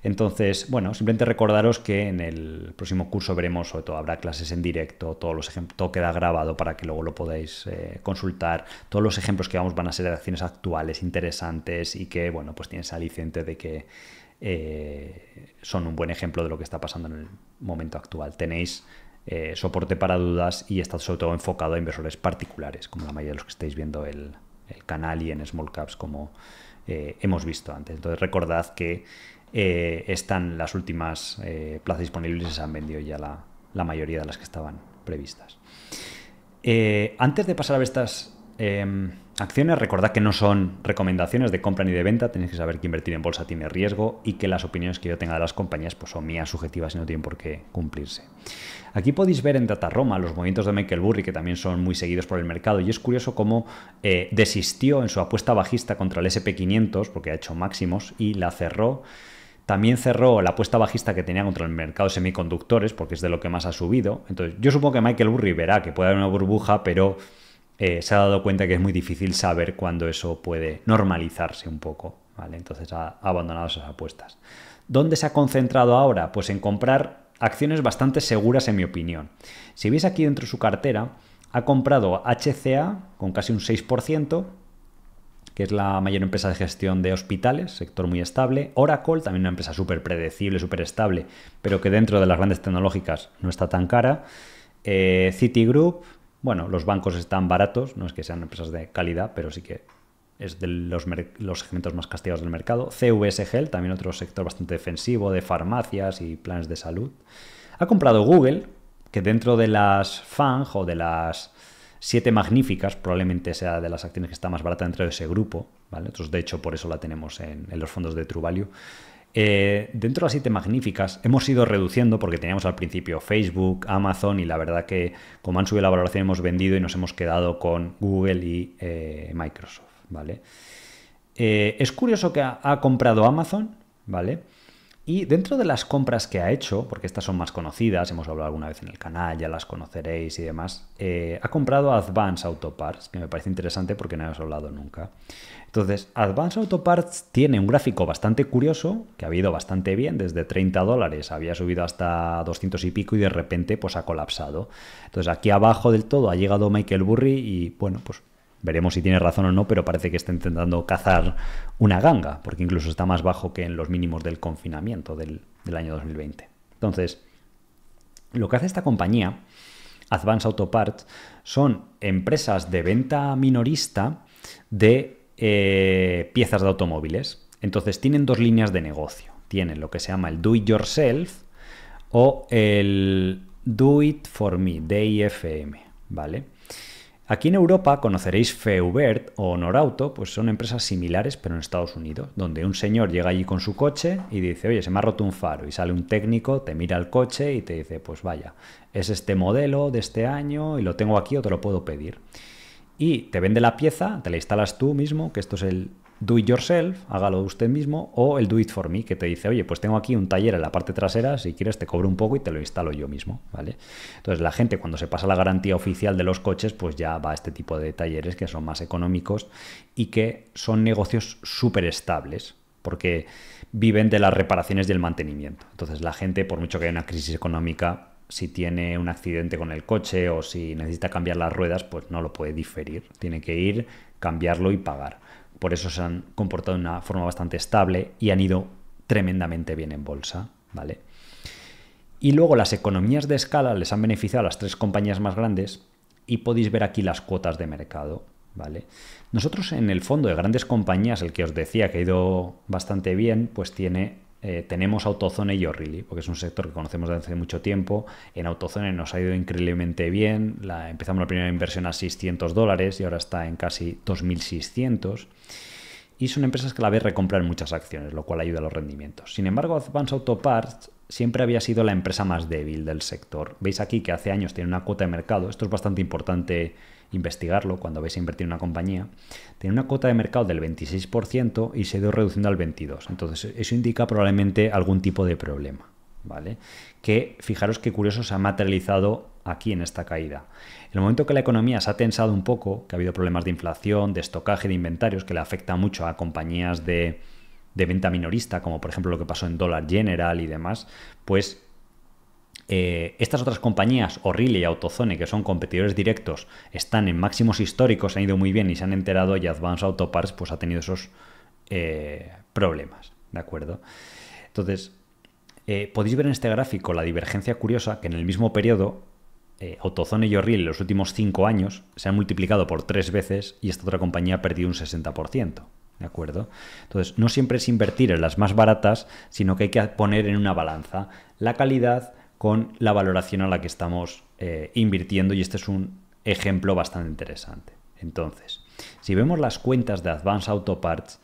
Entonces, bueno, simplemente recordaros que en el próximo curso veremos, sobre todo habrá clases en directo, todos los ejemplos, todo queda grabado para que luego lo podáis eh, consultar. Todos los ejemplos que vamos van a ser de acciones actuales, interesantes y que, bueno, pues tienen esa aliciente de que eh, son un buen ejemplo de lo que está pasando en el momento actual. Tenéis eh, soporte para dudas y está sobre todo enfocado a inversores particulares, como la mayoría de los que estáis viendo el canal y en Small Caps, como hemos visto antes. Entonces, recordad que eh, están las últimas eh, plazas disponibles y se han vendido ya la, mayoría de las que estaban previstas. Eh, antes de pasar a ver estas em, acciones, recordad que no son recomendaciones de compra ni de venta, tenéis que saber que invertir en bolsa tiene riesgo y que las opiniones que yo tenga de las compañías pues, son mías subjetivas y no tienen por qué cumplirse. Aquí podéis ver en Data Roma los movimientos de Michael Burry, que también son muy seguidos por el mercado, y es curioso cómo desistió en su apuesta bajista contra el SP500, porque ha hecho máximos, y la cerró también cerró la apuesta bajista que tenía contra el mercado de semiconductores, porque es de lo que más ha subido. Entonces, yo supongo que Michael Burry verá que puede haber una burbuja, pero eh, se ha dado cuenta que es muy difícil saber cuándo eso puede normalizarse un poco. ¿vale? Entonces ha abandonado esas apuestas. ¿Dónde se ha concentrado ahora? Pues en comprar acciones bastante seguras, en mi opinión. Si veis aquí dentro de su cartera, ha comprado HCA con casi un 6%, que es la mayor empresa de gestión de hospitales, sector muy estable. Oracle, también una empresa súper predecible, súper estable, pero que dentro de las grandes tecnológicas no está tan cara. Eh, Citigroup, bueno, los bancos están baratos, no es que sean empresas de calidad, pero sí que es de los, segmentos más castigados del mercado. CVS Health, también otro sector bastante defensivo de farmacias y planes de salud. Ha comprado Google, que dentro de las FANG o de las Siete magníficas, probablemente sea de las acciones que está más barata dentro de ese grupo, ¿vale? de hecho, por eso la tenemos en, los fondos de True Value. Eh, dentro de las siete magníficas hemos ido reduciendo porque teníamos al principio Facebook, Amazon y la verdad que como han subido la valoración hemos vendido y nos hemos quedado con Google y eh, Microsoft, ¿vale? Eh, es curioso que ha, ha comprado Amazon, ¿vale? Y dentro de las compras que ha hecho, porque estas son más conocidas, hemos hablado alguna vez en el canal, ya las conoceréis y demás, eh, ha comprado Advance Auto Parts, que me parece interesante porque no hemos hablado nunca. Entonces, Advance Auto Parts tiene un gráfico bastante curioso, que ha ido bastante bien, desde 30 dólares había subido hasta 200 y pico y de repente pues ha colapsado. Entonces, aquí abajo del todo ha llegado Michael Burry y bueno, pues Veremos si tiene razón o no, pero parece que está intentando cazar una ganga, porque incluso está más bajo que en los mínimos del confinamiento del, año 2020. Entonces, lo que hace esta compañía, Advance Auto Parts, son empresas de venta minorista de eh, piezas de automóviles. Entonces, tienen dos líneas de negocio. Tienen lo que se llama el do it yourself o el do it for me, DIFM, ¿vale? Aquí en Europa conoceréis Feubert o Norauto, pues son empresas similares pero en Estados Unidos, donde un señor llega allí con su coche y dice, oye, se me ha roto un faro, y sale un técnico, te mira el coche y te dice, pues vaya, es este modelo de este año y lo tengo aquí o te lo puedo pedir. Y te vende la pieza, te la instalas tú mismo, que esto es el do it yourself, hágalo usted mismo, o el do it for me, que te dice, oye, pues tengo aquí un taller en la parte trasera, si quieres te cobro un poco y te lo instalo yo mismo, ¿vale? Entonces la gente cuando se pasa la garantía oficial de los coches, pues ya va a este tipo de talleres que son más económicos y que son negocios súper estables, porque viven de las reparaciones y el mantenimiento. Entonces la gente, por mucho que haya una crisis económica, si tiene un accidente con el coche o si necesita cambiar las ruedas, pues no lo puede diferir, tiene que ir, cambiarlo y pagar por eso se han comportado de una forma bastante estable y han ido tremendamente bien en bolsa, ¿vale? Y luego las economías de escala les han beneficiado a las tres compañías más grandes y podéis ver aquí las cuotas de mercado, ¿vale? Nosotros en el fondo de grandes compañías, el que os decía que ha ido bastante bien, pues tiene eh, tenemos Autozone y O'Reilly, porque es un sector que conocemos desde hace mucho tiempo. En Autozone nos ha ido increíblemente bien. La, empezamos la primera inversión a 600 dólares y ahora está en casi 2.600. Y son empresas que a la vez recompran muchas acciones, lo cual ayuda a los rendimientos. Sin embargo, Advance Auto Parts siempre había sido la empresa más débil del sector. Veis aquí que hace años tiene una cuota de mercado, esto es bastante importante investigarlo cuando vais a invertir en una compañía, tiene una cuota de mercado del 26% y se ha ido reduciendo al 22%. Entonces, eso indica probablemente algún tipo de problema, ¿vale? Que fijaros qué curioso se ha materializado aquí en esta caída. En el momento que la economía se ha tensado un poco, que ha habido problemas de inflación, de estocaje de inventarios que le afecta mucho a compañías de de venta minorista, como por ejemplo lo que pasó en Dollar General y demás, pues eh, estas otras compañías, O'Reilly y Autozone, que son competidores directos, están en máximos históricos, han ido muy bien y se han enterado y Advance Auto Parts pues, ha tenido esos eh, problemas. ¿De acuerdo? Entonces, eh, podéis ver en este gráfico la divergencia curiosa que en el mismo periodo Autozone y O'Reilly en los últimos cinco años se han multiplicado por tres veces y esta otra compañía ha perdido un 60%. ¿De acuerdo? Entonces, no siempre es invertir en las más baratas, sino que hay que poner en una balanza la calidad con la valoración a la que estamos eh, invirtiendo y este es un ejemplo bastante interesante. Entonces, si vemos las cuentas de Advance Auto Parts,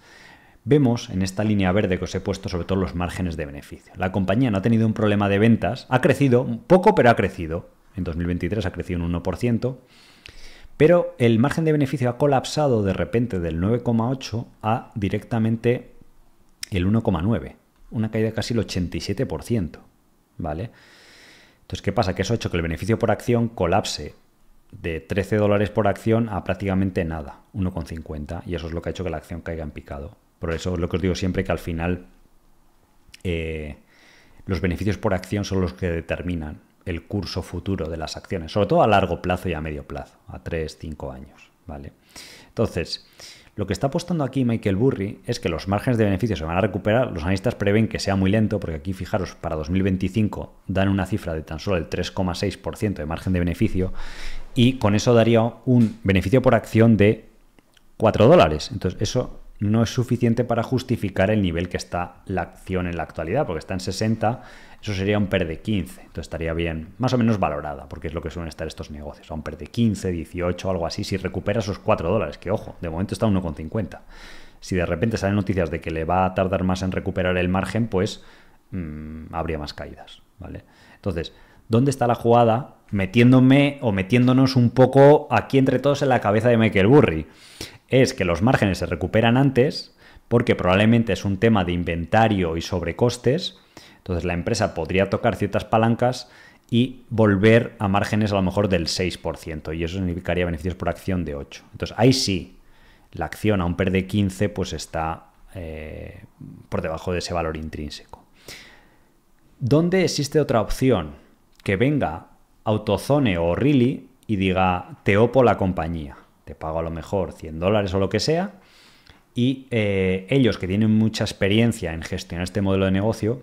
vemos en esta línea verde que os he puesto sobre todo los márgenes de beneficio. La compañía no ha tenido un problema de ventas, ha crecido poco, pero ha crecido. En 2023 ha crecido un 1%. Pero el margen de beneficio ha colapsado de repente del 9,8 a directamente el 1,9, una caída de casi el 87%, ¿vale? Entonces, ¿qué pasa? Que eso ha hecho que el beneficio por acción colapse de 13 dólares por acción a prácticamente nada, 1,50, y eso es lo que ha hecho que la acción caiga en picado. Por eso es lo que os digo siempre que al final eh, los beneficios por acción son los que determinan el curso futuro de las acciones, sobre todo a largo plazo y a medio plazo, a 3, 5 años. ¿vale? Entonces, lo que está apostando aquí Michael Burry es que los márgenes de beneficio se van a recuperar. Los analistas prevén que sea muy lento, porque aquí fijaros, para 2025 dan una cifra de tan solo el 3,6% de margen de beneficio y con eso daría un beneficio por acción de 4 dólares. Entonces, eso no es suficiente para justificar el nivel que está la acción en la actualidad, porque está en 60 eso sería un PER de 15, entonces estaría bien, más o menos valorada, porque es lo que suelen estar estos negocios, a un PER de 15, 18, algo así, si recupera esos 4 dólares, que ojo, de momento está a 1,50. Si de repente salen noticias de que le va a tardar más en recuperar el margen, pues mm, habría más caídas, ¿vale? Entonces, ¿dónde está la jugada? Metiéndome o metiéndonos un poco aquí entre todos en la cabeza de Michael Burry. Es que los márgenes se recuperan antes, porque probablemente es un tema de inventario y sobrecostes, entonces la empresa podría tocar ciertas palancas y volver a márgenes a lo mejor del 6%, y eso significaría beneficios por acción de 8. Entonces ahí sí, la acción a un PER de 15 pues está eh, por debajo de ese valor intrínseco. ¿Dónde existe otra opción? Que venga Autozone o Riley y diga, te opo la compañía, te pago a lo mejor 100 dólares o lo que sea, y eh, ellos que tienen mucha experiencia en gestionar este modelo de negocio,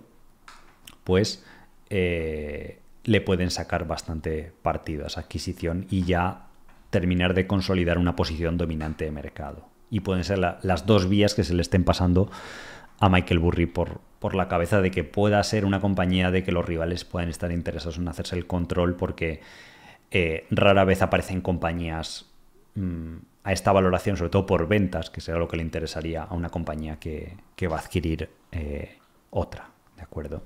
pues le pueden sacar bastante partido a esa adquisición y ya terminar de consolidar una posición dominante de mercado. Y pueden ser las dos vías que se le estén pasando a Michael Burry por, la cabeza de que pueda ser una compañía de que los rivales puedan estar interesados en hacerse el control porque eh, rara vez aparecen compañías mm, a esta valoración, sobre todo por ventas, que será lo que le interesaría a una compañía que, va a adquirir eh, otra. ¿De acuerdo?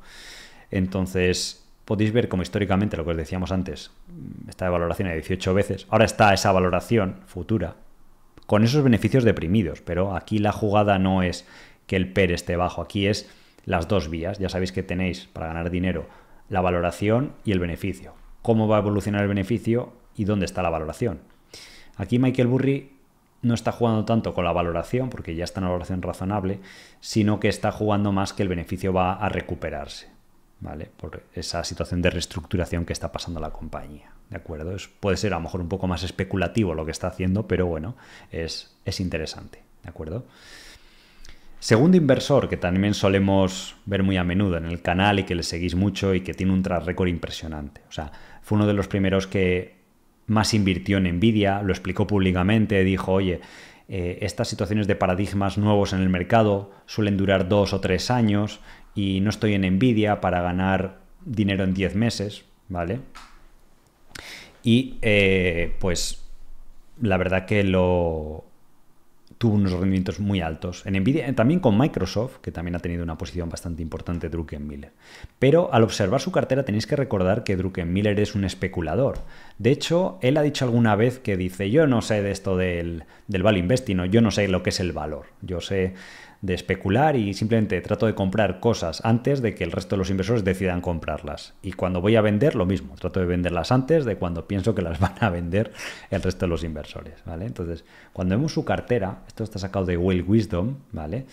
Entonces, podéis ver cómo históricamente, lo que os decíamos antes, esta valoración de 18 veces, ahora está esa valoración futura con esos beneficios deprimidos, pero aquí la jugada no es que el PER esté bajo, aquí es las dos vías, ya sabéis que tenéis para ganar dinero la valoración y el beneficio. ¿Cómo va a evolucionar el beneficio y dónde está la valoración? Aquí Michael Burry no está jugando tanto con la valoración, porque ya está en una valoración razonable, sino que está jugando más que el beneficio va a recuperarse. ¿vale? Por esa situación de reestructuración que está pasando la compañía, ¿de acuerdo? Es, puede ser a lo mejor un poco más especulativo lo que está haciendo, pero bueno, es, interesante, ¿de acuerdo? Segundo inversor que también solemos ver muy a menudo en el canal y que le seguís mucho y que tiene un track impresionante. fue uno de los primeros que más invirtió en Nvidia, lo explicó públicamente, dijo, oye, eh, estas situaciones de paradigmas nuevos en el mercado suelen durar dos o tres años, y no estoy en Nvidia para ganar dinero en 10 meses, ¿vale? Y eh, pues la verdad que lo tuvo unos rendimientos muy altos. En Nvidia, eh, también con Microsoft, que también ha tenido una posición bastante importante Druckenmiller. Pero al observar su cartera tenéis que recordar que Druckenmiller es un especulador. De hecho, él ha dicho alguna vez que dice, yo no sé de esto del, del value investing, yo no sé lo que es el valor. Yo sé de especular y simplemente trato de comprar cosas antes de que el resto de los inversores decidan comprarlas. Y cuando voy a vender, lo mismo, trato de venderlas antes de cuando pienso que las van a vender el resto de los inversores, ¿vale? Entonces, cuando vemos su cartera, esto está sacado de Will Wisdom, ¿vale?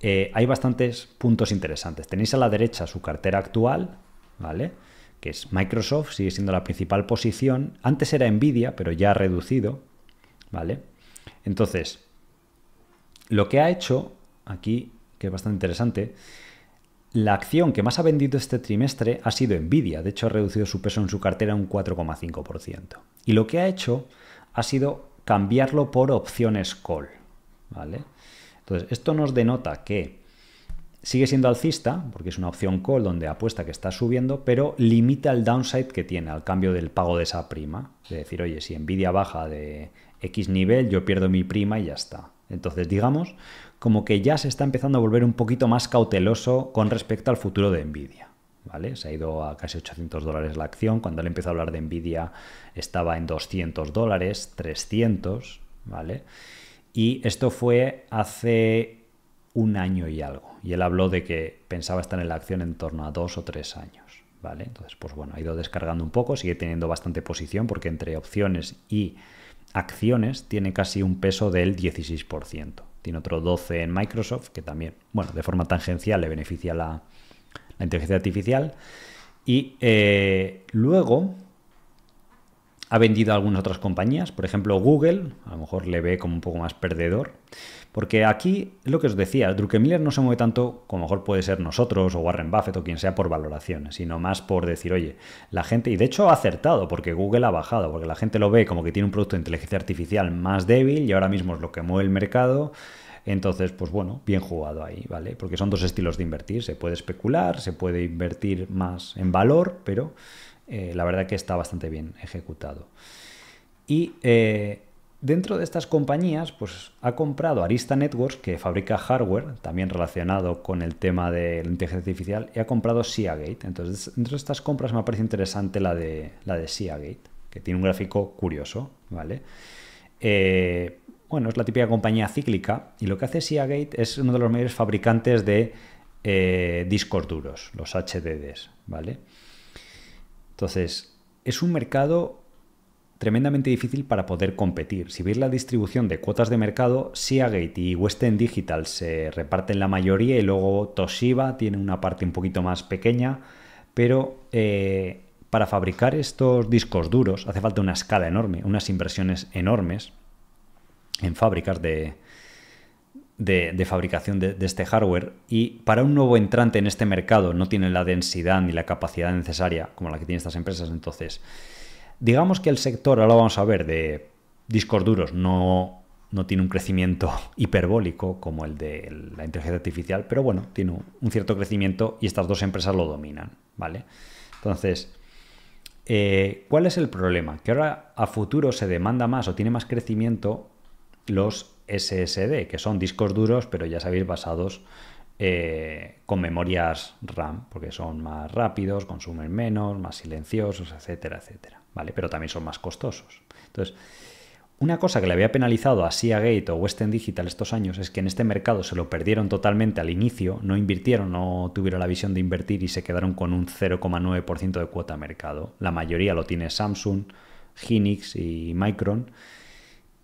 Eh, hay bastantes puntos interesantes. Tenéis a la derecha su cartera actual, ¿vale? Que es Microsoft, sigue siendo la principal posición. Antes era Nvidia, pero ya ha reducido, ¿vale? Entonces, lo que ha hecho aquí, que es bastante interesante, la acción que más ha vendido este trimestre ha sido Nvidia. De hecho, ha reducido su peso en su cartera un 4,5%. Y lo que ha hecho ha sido cambiarlo por opciones call. ¿vale? Entonces, esto nos denota que sigue siendo alcista, porque es una opción call donde apuesta que está subiendo, pero limita el downside que tiene al cambio del pago de esa prima. Es decir, oye, si Nvidia baja de X nivel, yo pierdo mi prima y ya está. Entonces, digamos como que ya se está empezando a volver un poquito más cauteloso con respecto al futuro de Nvidia. ¿Vale? Se ha ido a casi 800 dólares la acción. Cuando él empezó a hablar de Nvidia estaba en 200 dólares, 300, ¿vale? Y esto fue hace un año y algo. Y él habló de que pensaba estar en la acción en torno a dos o tres años. ¿Vale? Entonces, pues bueno, ha ido descargando un poco, sigue teniendo bastante posición porque entre opciones y acciones tiene casi un peso del 16% tiene otro 12 en Microsoft, que también, bueno, de forma tangencial le beneficia la, inteligencia artificial. Y eh, luego ha vendido algunas otras compañías, por ejemplo Google, a lo mejor le ve como un poco más perdedor. Porque aquí lo que os decía, miller no se mueve tanto como mejor puede ser nosotros o Warren Buffett o quien sea por valoraciones, sino más por decir, oye, la gente, y de hecho ha acertado porque Google ha bajado, porque la gente lo ve como que tiene un producto de inteligencia artificial más débil y ahora mismo es lo que mueve el mercado. Entonces, pues bueno, bien jugado ahí, ¿vale? Porque son dos estilos de invertir. Se puede especular, se puede invertir más en valor, pero eh, la verdad que está bastante bien ejecutado. Y eh, Dentro de estas compañías, pues ha comprado Arista Networks, que fabrica hardware, también relacionado con el tema de la inteligencia artificial, y ha comprado Seagate. Entonces, dentro de estas compras me parece interesante la de, la de Seagate, que tiene un gráfico curioso, ¿vale? Eh, bueno, es la típica compañía cíclica, y lo que hace Seagate es uno de los mayores fabricantes de eh, discos duros, los HDDs, ¿vale? Entonces, es un mercado tremendamente difícil para poder competir. Si veis la distribución de cuotas de mercado, Seagate y Western Digital se reparten la mayoría y luego Toshiba tiene una parte un poquito más pequeña, pero eh, para fabricar estos discos duros hace falta una escala enorme, unas inversiones enormes en fábricas de, de, fabricación de, este hardware y para un nuevo entrante en este mercado no tiene la densidad ni la capacidad necesaria como la que tienen estas empresas. Entonces, Digamos que el sector, ahora lo vamos a ver, de discos duros no, tiene un crecimiento hiperbólico como el de la inteligencia artificial, pero bueno, tiene un cierto crecimiento y estas dos empresas lo dominan, ¿vale? Entonces, eh, ¿cuál es el problema? Que ahora a futuro se demanda más o tiene más crecimiento los SSD, que son discos duros, pero ya sabéis, basados eh, con memorias RAM, porque son más rápidos, consumen menos, más silenciosos, etcétera, etcétera. ¿vale? Pero también son más costosos. Entonces, una cosa que le había penalizado a Seagate o Western Digital estos años es que en este mercado se lo perdieron totalmente al inicio, no invirtieron, no tuvieron la visión de invertir y se quedaron con un 0,9% de cuota de mercado. La mayoría lo tiene Samsung, Hynix y Micron.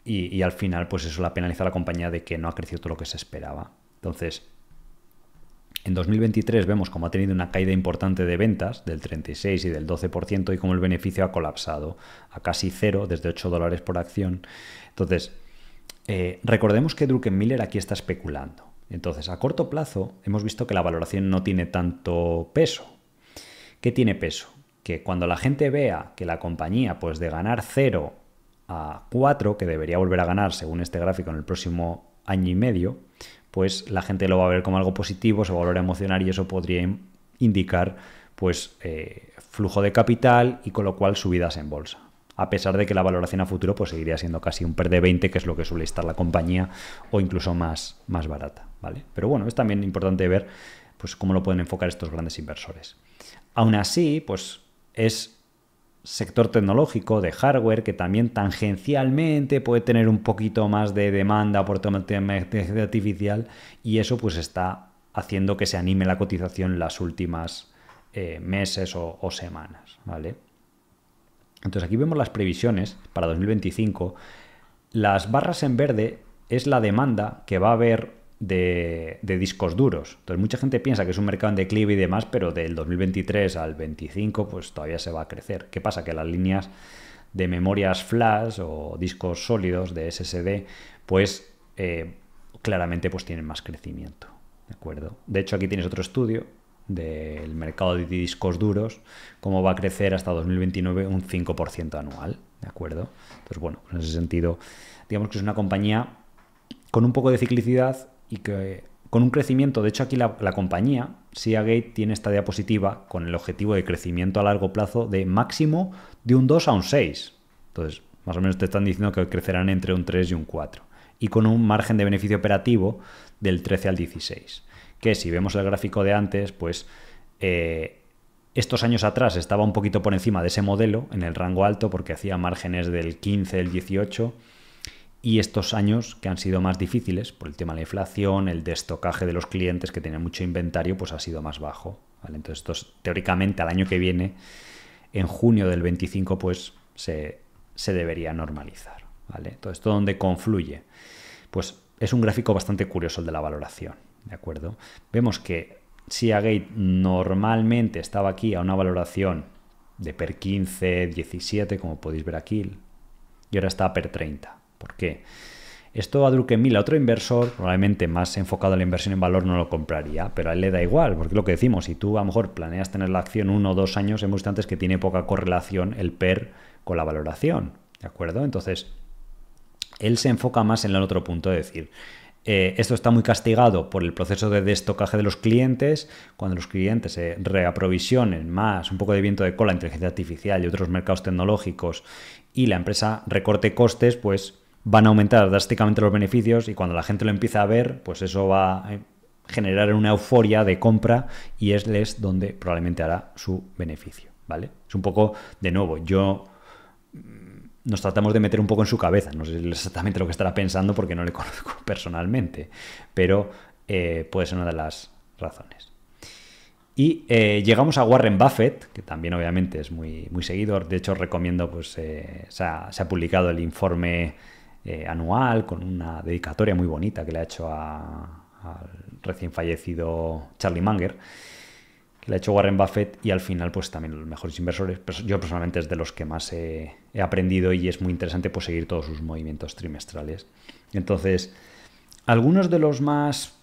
Y, al final, pues eso la penaliza a la compañía de que no ha crecido todo lo que se esperaba. Entonces, en 2023 vemos cómo ha tenido una caída importante de ventas del 36 y del 12% y cómo el beneficio ha colapsado a casi cero, desde 8 dólares por acción. Entonces, eh, recordemos que Druckenmiller aquí está especulando. Entonces, a corto plazo hemos visto que la valoración no tiene tanto peso. ¿Qué tiene peso? Que cuando la gente vea que la compañía, pues de ganar 0 a 4, que debería volver a ganar según este gráfico en el próximo año y medio, pues la gente lo va a ver como algo positivo, se valor emocional y eso podría indicar pues eh, flujo de capital y con lo cual subidas en bolsa. A pesar de que la valoración a futuro pues seguiría siendo casi un PER de 20, que es lo que suele estar la compañía, o incluso más, más barata, ¿vale? Pero bueno, es también importante ver pues cómo lo pueden enfocar estos grandes inversores. Aún así, pues es sector tecnológico, de hardware, que también tangencialmente puede tener un poquito más de demanda por tema de inteligencia artificial y eso pues está haciendo que se anime la cotización las últimas eh, meses o, semanas, ¿vale? Entonces aquí vemos las previsiones para 2025. Las barras en verde es la demanda que va a haber de, discos duros. Entonces mucha gente piensa que es un mercado en declive y demás, pero del 2023 al 25 pues todavía se va a crecer. ¿Qué pasa? Que las líneas de memorias flash o discos sólidos de SSD pues eh, claramente pues tienen más crecimiento. ¿De acuerdo? De hecho aquí tienes otro estudio del mercado de discos duros, cómo va a crecer hasta 2029 un 5% anual, ¿de acuerdo? Entonces, bueno, en ese sentido, digamos que es una compañía con un poco de ciclicidad y que con un crecimiento, de hecho aquí la, compañía, Seagate, tiene esta diapositiva con el objetivo de crecimiento a largo plazo de máximo de un 2 a un 6. Entonces, más o menos te están diciendo que crecerán entre un 3 y un 4. Y con un margen de beneficio operativo del 13 al 16. Que si vemos el gráfico de antes, pues eh, estos años atrás estaba un poquito por encima de ese modelo, en el rango alto, porque hacía márgenes del 15, al 18 y estos años que han sido más difíciles por el tema de la inflación, el destocaje de los clientes que tienen mucho inventario, pues ha sido más bajo. Entonces, teóricamente al año que viene, en junio del 25, pues se, debería normalizar. ¿vale? Entonces, ¿esto donde confluye? Pues es un gráfico bastante curioso el de la valoración. ¿De acuerdo? Vemos que Seagate normalmente estaba aquí a una valoración de per 15, 17, como podéis ver aquí, y ahora está per 30. ¿Por qué? Esto a Druckenmiller, a otro inversor, probablemente más enfocado a la inversión en valor, no lo compraría, pero a él le da igual, porque lo que decimos, si tú a lo mejor planeas tener la acción uno o dos años, hemos visto antes que tiene poca correlación el PER con la valoración, ¿de acuerdo? Entonces, él se enfoca más en el otro punto, es decir, eh, esto está muy castigado por el proceso de destocaje de los clientes. Cuando los clientes se reaprovisionen más, un poco de viento de cola, inteligencia artificial y otros mercados tecnológicos, y la empresa recorte costes, pues van a aumentar drásticamente los beneficios y cuando la gente lo empieza a ver, pues eso va a generar una euforia de compra y es les donde probablemente hará su beneficio, ¿vale? Es un poco, de nuevo, yo mm, nos tratamos de meter un poco en su cabeza, no sé exactamente lo que estará pensando porque no le conozco personalmente, pero eh, puede ser una de las razones. Y eh, llegamos a Warren Buffett, que también obviamente es muy, muy seguidor, de hecho recomiendo, pues eh, se, ha, publicado el informe eh, anual con una dedicatoria muy bonita que le ha hecho al recién fallecido Charlie Munger. Que le ha hecho Warren Buffett y al final pues también los mejores inversores. Yo personalmente es de los que más he, aprendido y es muy interesante pues, seguir todos sus movimientos trimestrales. Entonces, algunos de los más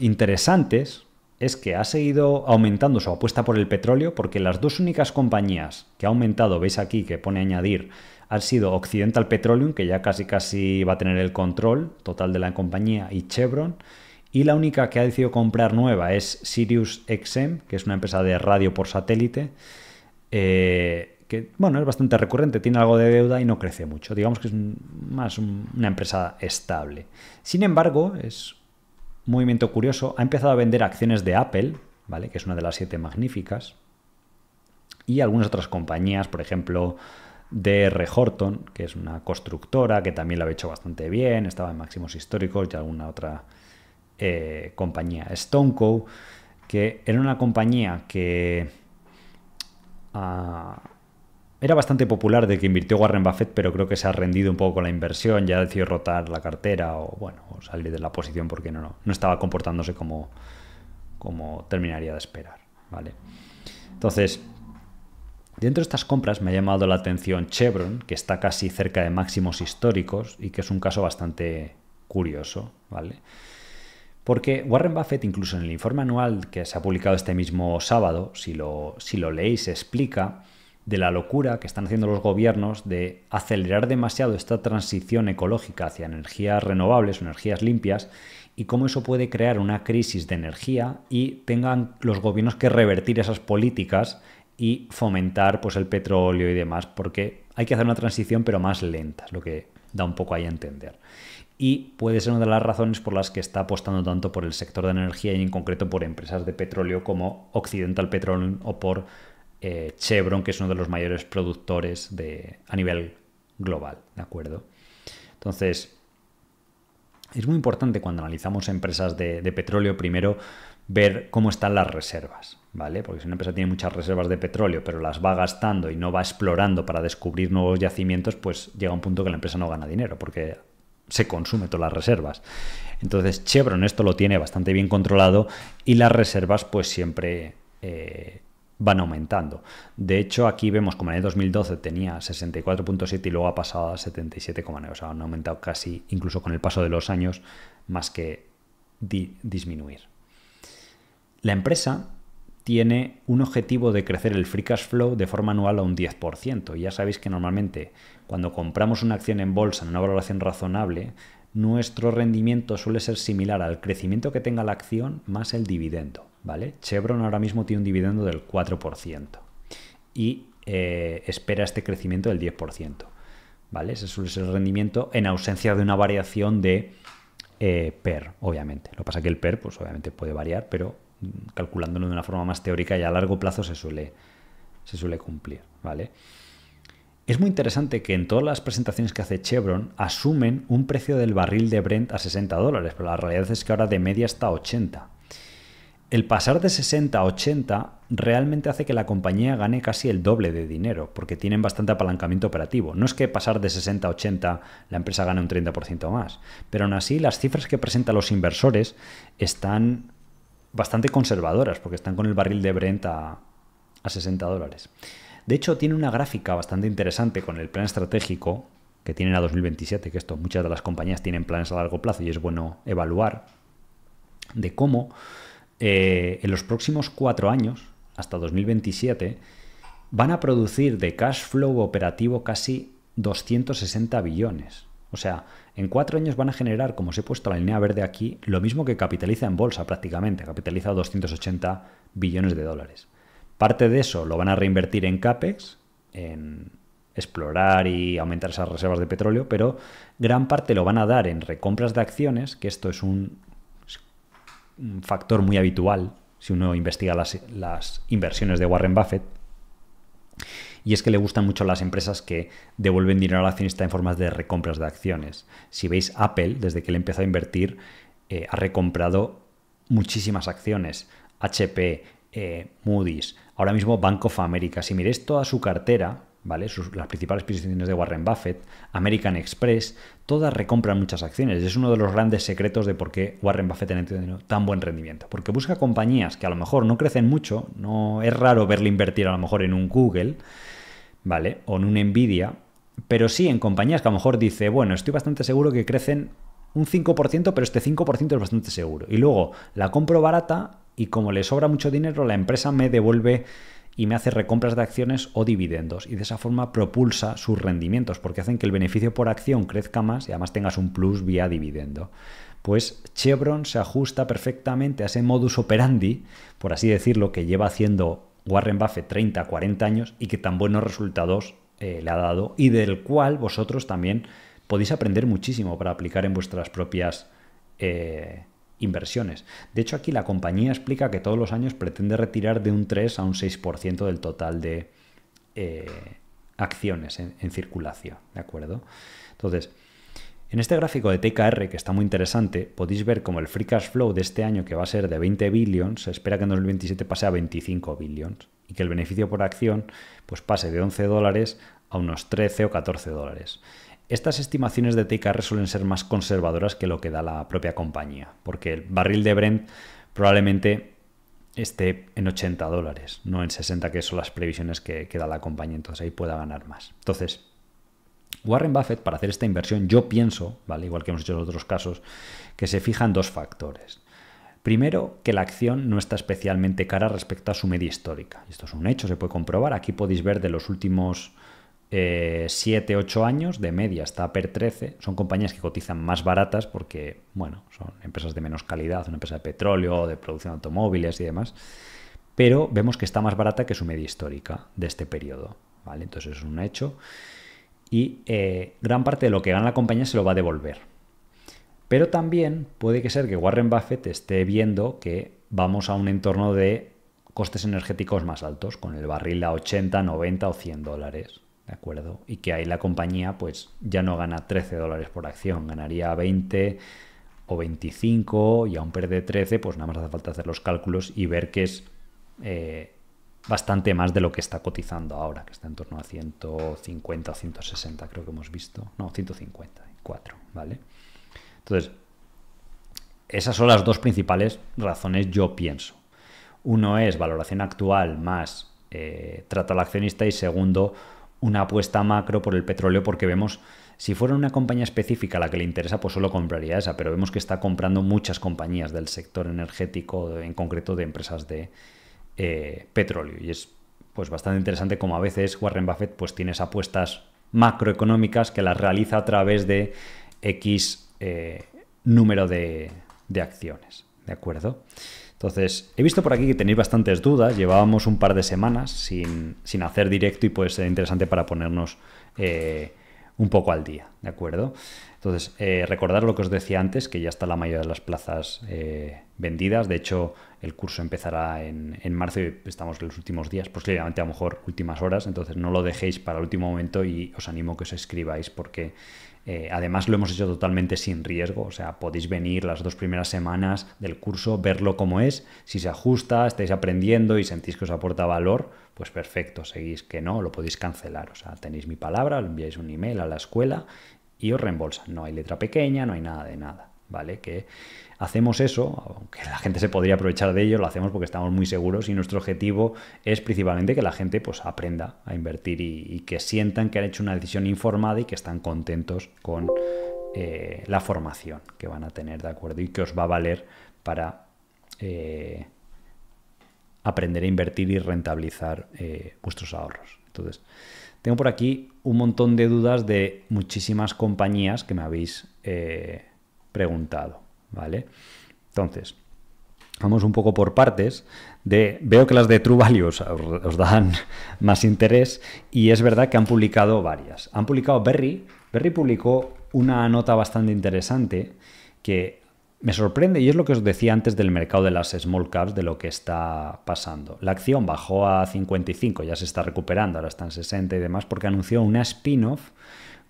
interesantes es que ha seguido aumentando su apuesta por el petróleo porque las dos únicas compañías que ha aumentado, veis aquí que pone añadir han sido Occidental Petroleum, que ya casi casi va a tener el control total de la compañía, y Chevron. Y la única que ha decidido comprar nueva es Sirius XM, que es una empresa de radio por satélite, eh, que bueno, es bastante recurrente, tiene algo de deuda y no crece mucho. Digamos que es más una empresa estable. Sin embargo, es un movimiento curioso, ha empezado a vender acciones de Apple, ¿vale? que es una de las siete magníficas, y algunas otras compañías, por ejemplo, D.R. Horton, que es una constructora que también la había hecho bastante bien, estaba en máximos históricos y alguna otra eh, compañía. Stoneco, que era una compañía que ah, era bastante popular de que invirtió Warren Buffett, pero creo que se ha rendido un poco con la inversión, ya decidió rotar la cartera o, bueno, salir de la posición porque no, no, estaba comportándose como, como terminaría de esperar. ¿vale? Entonces, Dentro de estas compras me ha llamado la atención Chevron, que está casi cerca de máximos históricos y que es un caso bastante curioso, ¿vale? Porque Warren Buffett, incluso en el informe anual que se ha publicado este mismo sábado, si lo, leéis, explica de la locura que están haciendo los gobiernos de acelerar demasiado esta transición ecológica hacia energías renovables o energías limpias y cómo eso puede crear una crisis de energía y tengan los gobiernos que revertir esas políticas y fomentar pues, el petróleo y demás, porque hay que hacer una transición pero más lenta, es lo que da un poco ahí a entender. Y puede ser una de las razones por las que está apostando tanto por el sector de la energía y en concreto por empresas de petróleo como Occidental Petroleum o por eh, Chevron, que es uno de los mayores productores de, a nivel global, ¿de acuerdo? Entonces, es muy importante cuando analizamos empresas de petróleo primero ver cómo están las reservas, ¿vale? Porque si una empresa tiene muchas reservas de petróleo, pero las va gastando y no va explorando para descubrir nuevos yacimientos, pues llega un punto que la empresa no gana dinero, porque se consume todas las reservas. Entonces Chevron esto lo tiene bastante bien controlado y las reservas pues siempre eh, van aumentando. De hecho aquí vemos como en el 2012 tenía 64.7 y luego ha pasado a 77,9. O sea, han aumentado casi, incluso con el paso de los años, más que disminuir. La empresa tiene un objetivo de crecer el free cash flow de forma anual a un 10%. Y ya sabéis que normalmente cuando compramos una acción en bolsa en una valoración razonable, nuestro rendimiento suele ser similar al crecimiento que tenga la acción más el dividendo. ¿vale? Chevron ahora mismo tiene un dividendo del 4% y eh, espera este crecimiento del 10%. ¿vale? Ese suele ser el rendimiento en ausencia de una variación de eh, PER, obviamente. Lo que pasa es que el PER, pues obviamente puede variar, pero calculándolo de una forma más teórica y a largo plazo se suele, se suele cumplir, ¿vale? Es muy interesante que en todas las presentaciones que hace Chevron asumen un precio del barril de Brent a 60 dólares, pero la realidad es que ahora de media está a 80. El pasar de 60 a 80 realmente hace que la compañía gane casi el doble de dinero, porque tienen bastante apalancamiento operativo. No es que pasar de 60 a 80 la empresa gane un 30% más, pero aún así las cifras que presentan los inversores están bastante conservadoras, porque están con el barril de Brent a, a 60 dólares. De hecho, tiene una gráfica bastante interesante con el plan estratégico que tienen a 2027, que esto muchas de las compañías tienen planes a largo plazo y es bueno evaluar, de cómo eh, en los próximos cuatro años, hasta 2027, van a producir de cash flow operativo casi 260 billones. O sea, en cuatro años van a generar, como os he puesto la línea verde aquí, lo mismo que capitaliza en bolsa prácticamente, capitaliza 280 billones de dólares. Parte de eso lo van a reinvertir en CAPEX, en explorar y aumentar esas reservas de petróleo, pero gran parte lo van a dar en recompras de acciones, que esto es un, factor muy habitual si uno investiga las inversiones de Warren Buffett y es que le gustan mucho las empresas que devuelven dinero al accionista en formas de recompras de acciones. Si veis, Apple, desde que le empezó a invertir, eh, ha recomprado muchísimas acciones. HP, eh, Moody's, ahora mismo Bank of America. Si miréis toda su cartera, ¿vale? las principales posiciones de Warren Buffett, American Express, todas recompran muchas acciones. Es uno de los grandes secretos de por qué Warren Buffett tiene tenido tan buen rendimiento. Porque busca compañías que a lo mejor no crecen mucho, no es raro verle invertir a lo mejor en un Google, ¿vale? O en una envidia, pero sí en compañías que a lo mejor dice, bueno, estoy bastante seguro que crecen un 5%, pero este 5% es bastante seguro. Y luego la compro barata y como le sobra mucho dinero, la empresa me devuelve y me hace recompras de acciones o dividendos. Y de esa forma propulsa sus rendimientos, porque hacen que el beneficio por acción crezca más y además tengas un plus vía dividendo. Pues Chevron se ajusta perfectamente a ese modus operandi, por así decirlo, que lleva haciendo Warren Buffett 30, 40 años y que tan buenos resultados eh, le ha dado y del cual vosotros también podéis aprender muchísimo para aplicar en vuestras propias eh, inversiones. De hecho, aquí la compañía explica que todos los años pretende retirar de un 3 a un 6% del total de eh, acciones en, en, circulación, ¿de acuerdo? Entonces, en este gráfico de TKR, que está muy interesante, podéis ver cómo el free cash flow de este año, que va a ser de 20 billions, se espera que en 2027 pase a 25 billions y que el beneficio por acción pues, pase de 11 dólares a unos 13 o 14 dólares. Estas estimaciones de TKR suelen ser más conservadoras que lo que da la propia compañía, porque el barril de Brent probablemente esté en 80 dólares, no en 60, que son las previsiones que, que da la compañía, entonces ahí pueda ganar más. Entonces, Warren Buffett, para hacer esta inversión, yo pienso, ¿vale? igual que hemos hecho en otros casos, que se fijan dos factores. Primero, que la acción no está especialmente cara respecto a su media histórica. Esto es un hecho, se puede comprobar. Aquí podéis ver de los últimos 7, eh, 8 años, de media está per 13. Son compañías que cotizan más baratas porque, bueno, son empresas de menos calidad, una empresa de petróleo, de producción de automóviles y demás. Pero vemos que está más barata que su media histórica de este periodo. ¿vale? Entonces es un hecho y eh, gran parte de lo que gana la compañía se lo va a devolver. Pero también puede que ser que Warren Buffett esté viendo que vamos a un entorno de costes energéticos más altos, con el barril a 80, 90 o 100 dólares, ¿de acuerdo? Y que ahí la compañía pues ya no gana 13 dólares por acción, ganaría 20 o 25 y aún de 13, pues nada más hace falta hacer los cálculos y ver qué es eh, bastante más de lo que está cotizando ahora, que está en torno a 150 o 160, creo que hemos visto. No, 154, ¿vale? Entonces, esas son las dos principales razones, yo pienso. Uno es valoración actual más eh, trata trato al accionista y segundo, una apuesta macro por el petróleo porque vemos, si fuera una compañía específica a la que le interesa, pues solo compraría esa, pero vemos que está comprando muchas compañías del sector energético, en concreto de empresas de, eh, petróleo. Y es pues, bastante interesante como a veces Warren Buffett pues, tiene esas apuestas macroeconómicas que las realiza a través de X eh, número de, acciones. ¿De acuerdo? Entonces, he visto por aquí que tenéis bastantes dudas. Llevábamos un par de semanas sin, hacer directo y puede ser interesante para ponernos eh, un poco al día, ¿de acuerdo? Entonces, recordad eh, recordar lo que os decía antes, que ya está la mayoría de las plazas eh, vendidas. De hecho, el curso empezará en, marzo y estamos en los últimos días, posiblemente a lo mejor últimas horas. Entonces, no lo dejéis para el último momento y os animo a que os escribáis porque eh, además lo hemos hecho totalmente sin riesgo. O sea, podéis venir las dos primeras semanas del curso, verlo como es. Si se ajusta, estáis aprendiendo y sentís que os aporta valor, pues perfecto, seguís que no, lo podéis cancelar. O sea, tenéis mi palabra, enviáis un email a la escuela y os reembolsan. No hay letra pequeña, no hay nada de nada, ¿vale? Que hacemos eso, aunque la gente se podría aprovechar de ello, lo hacemos porque estamos muy seguros y nuestro objetivo es principalmente que la gente pues, aprenda a invertir y, que sientan que han hecho una decisión informada y que están contentos con eh, la formación que van a tener, ¿de acuerdo? Y que os va a valer para eh, aprender a invertir y rentabilizar eh, vuestros ahorros. Entonces, tengo por aquí un montón de dudas de muchísimas compañías que me habéis eh, preguntado, ¿vale? Entonces, vamos un poco por partes. De, veo que las de True Value os, dan más interés y es verdad que han publicado varias. Han publicado Berry. Berry publicó una nota bastante interesante que me sorprende y es lo que os decía antes del mercado de las small caps, de lo que está pasando. La acción bajó a 55, ya se está recuperando, ahora está en 60 y demás, porque anunció una spin-off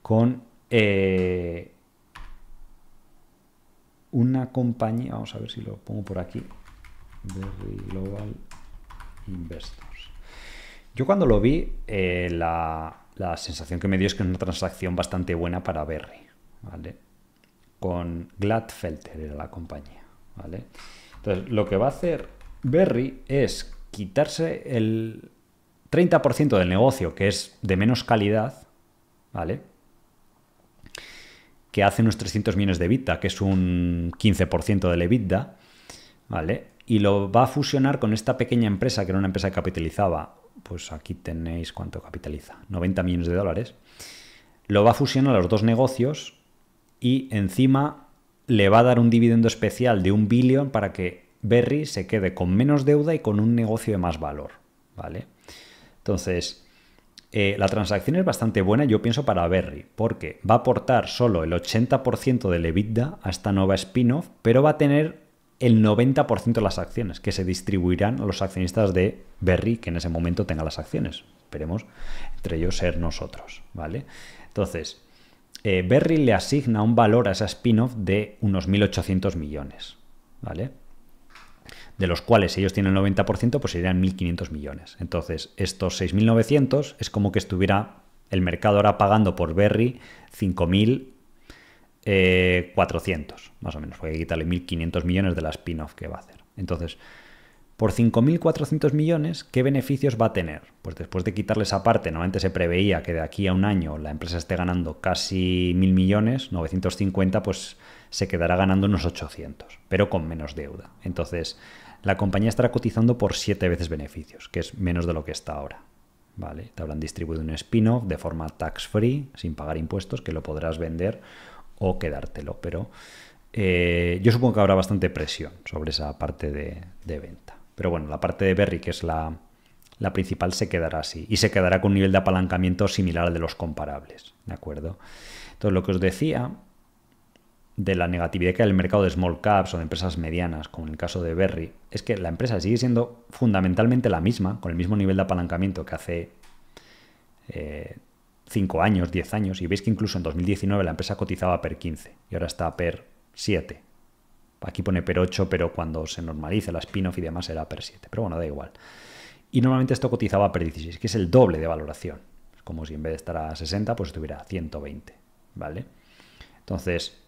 con eh, una compañía, vamos a ver si lo pongo por aquí, Berry Global Investors. Yo cuando lo vi, eh, la, la sensación que me dio es que es una transacción bastante buena para Berry, ¿vale? con Gladfelter era la compañía, ¿vale? Entonces, lo que va a hacer Berry es quitarse el 30% del negocio, que es de menos calidad, ¿vale? Que hace unos 300 millones de EBITDA, que es un 15% del EBITDA, ¿vale? Y lo va a fusionar con esta pequeña empresa, que era una empresa que capitalizaba, pues aquí tenéis cuánto capitaliza, 90 millones de dólares. Lo va a fusionar los dos negocios y encima le va a dar un dividendo especial de un billón para que Berry se quede con menos deuda y con un negocio de más valor. ¿vale? Entonces, eh, la transacción es bastante buena, yo pienso, para Berry, porque va a aportar solo el 80% del EBITDA a esta nueva spin-off, pero va a tener el 90% de las acciones que se distribuirán a los accionistas de Berry que en ese momento tenga las acciones. Esperemos entre ellos ser nosotros, ¿vale? Entonces, eh, Berry le asigna un valor a esa spin-off de unos 1.800 millones, ¿vale? De los cuales ellos tienen el 90%, pues serían 1.500 millones. Entonces, estos 6.900 es como que estuviera el mercado ahora pagando por Berry 5.400, eh, más o menos, porque hay que quitarle 1.500 millones de la spin-off que va a hacer. Entonces, por 5.400 millones, ¿qué beneficios va a tener? Pues después de quitarle esa parte, normalmente se preveía que de aquí a un año la empresa esté ganando casi 1.000 millones, 950, pues se quedará ganando unos 800, pero con menos deuda. Entonces, la compañía estará cotizando por 7 veces beneficios, que es menos de lo que está ahora. ¿Vale? Te habrán distribuido un spin-off de forma tax-free, sin pagar impuestos, que lo podrás vender o quedártelo. Pero eh, yo supongo que habrá bastante presión sobre esa parte de venta. Pero bueno, la parte de Berry, que es la, la principal, se quedará así. Y se quedará con un nivel de apalancamiento similar al de los comparables. ¿De acuerdo? Entonces, lo que os decía de la negatividad que hay en el mercado de small caps o de empresas medianas, como en el caso de Berry, es que la empresa sigue siendo fundamentalmente la misma, con el mismo nivel de apalancamiento que hace 5 eh, años, 10 años, y veis que incluso en 2019 la empresa cotizaba per 15 y ahora está per 7. Aquí pone per 8, pero cuando se normaliza la spin-off y demás era per 7. Pero bueno, da igual. Y normalmente esto cotizaba per 16, que es el doble de valoración. como si en vez de estar a 60, pues estuviera a 120. ¿Vale? Entonces,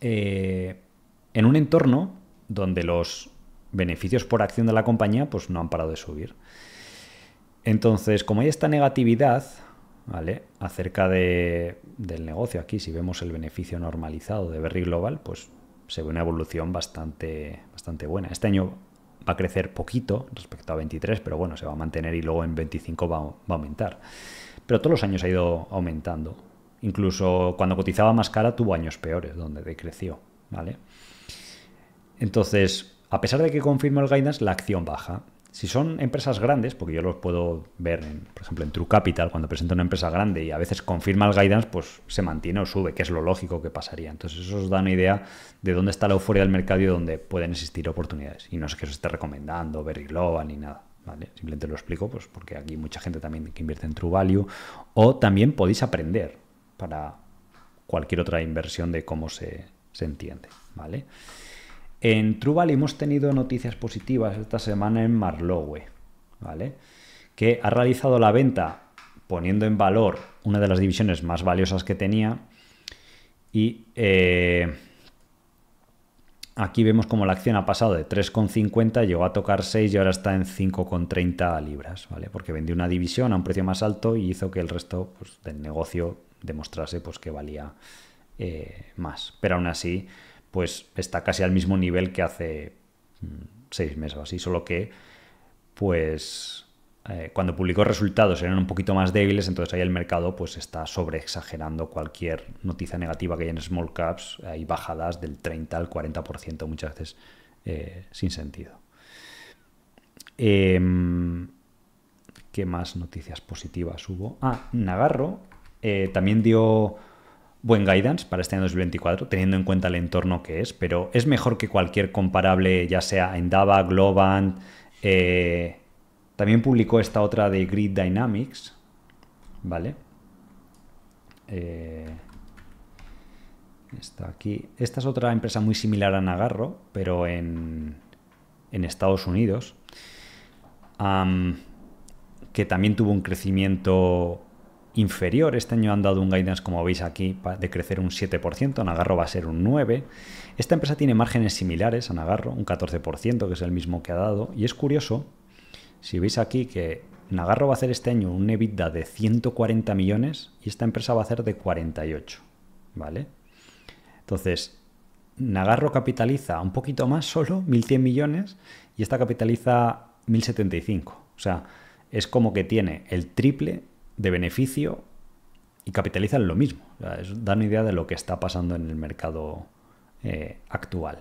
eh, en un entorno donde los beneficios por acción de la compañía pues no han parado de subir. Entonces, como hay esta negatividad, ¿vale? Acerca del negocio aquí, si vemos el beneficio normalizado de Berry Global, pues se ve una evolución bastante, bastante buena. Este año va a crecer poquito respecto a 23, pero bueno, se va a mantener y luego en 25 va, a aumentar. Pero todos los años ha ido aumentando. Incluso cuando cotizaba más cara tuvo años peores, donde decreció, ¿vale? Entonces, a pesar de que confirma el guidance, la acción baja. Si son empresas grandes, porque yo los puedo ver, por ejemplo, en True Capital, cuando presenta una empresa grande y a veces confirma el guidance, pues se mantiene o sube, que es lo lógico que pasaría. Entonces eso os da una idea de dónde está la euforia del mercado y dónde pueden existir oportunidades. Y no sé que os esté recomendando Berry Global ni nada. Simplemente lo explico, pues porque aquí mucha gente también que invierte en True Value. O también podéis aprender para cualquier otra inversión de cómo se, se entiende. ¿vale? En Trubal hemos tenido noticias positivas esta semana en Marlowe, ¿vale? Que ha realizado la venta poniendo en valor una de las divisiones más valiosas que tenía. Y eh, aquí vemos cómo la acción ha pasado de 3,50, llegó a tocar 6 y ahora está en 5,30 libras, ¿vale? Porque vendió una división a un precio más alto y hizo que el resto pues, del negocio demostrase pues, que valía eh, más. Pero aún así, pues está casi al mismo nivel que hace mm, seis meses o así, solo que pues eh, cuando publicó resultados eran un poquito más débiles, entonces ahí el mercado pues está sobreexagerando cualquier noticia negativa que hay en small caps, hay bajadas del 30 al 40% muchas veces eh, sin sentido. Em, ¿Qué más noticias positivas hubo? Ah, Nagarro eh, también dio buen guidance para este año 2024, teniendo en cuenta el entorno que es, pero es mejor que cualquier comparable, ya sea Endava, Globant. Eh, también publicó esta otra de Grid Dynamics, ¿vale? Eh, está aquí. Esta es otra empresa muy similar a Nagarro, pero en, en Estados Unidos, que también tuvo un crecimiento inferior. Este año han dado un guidance, como veis aquí, de crecer un 7%, Nagarro va a ser un 9%. Esta empresa tiene márgenes similares a Nagarro, un 14%, que es el mismo que ha dado. Y es curioso, si veis aquí que Nagarro va a hacer este año un EBITDA de 140 millones y esta empresa va a hacer de 48, ¿vale? Entonces, Nagarro capitaliza un poquito más solo, 1.100 millones, y esta capitaliza 1.075. O sea, es como que tiene el triple de beneficio y capitalizan lo mismo. Dan una idea de lo que está pasando en el mercado eh, actual.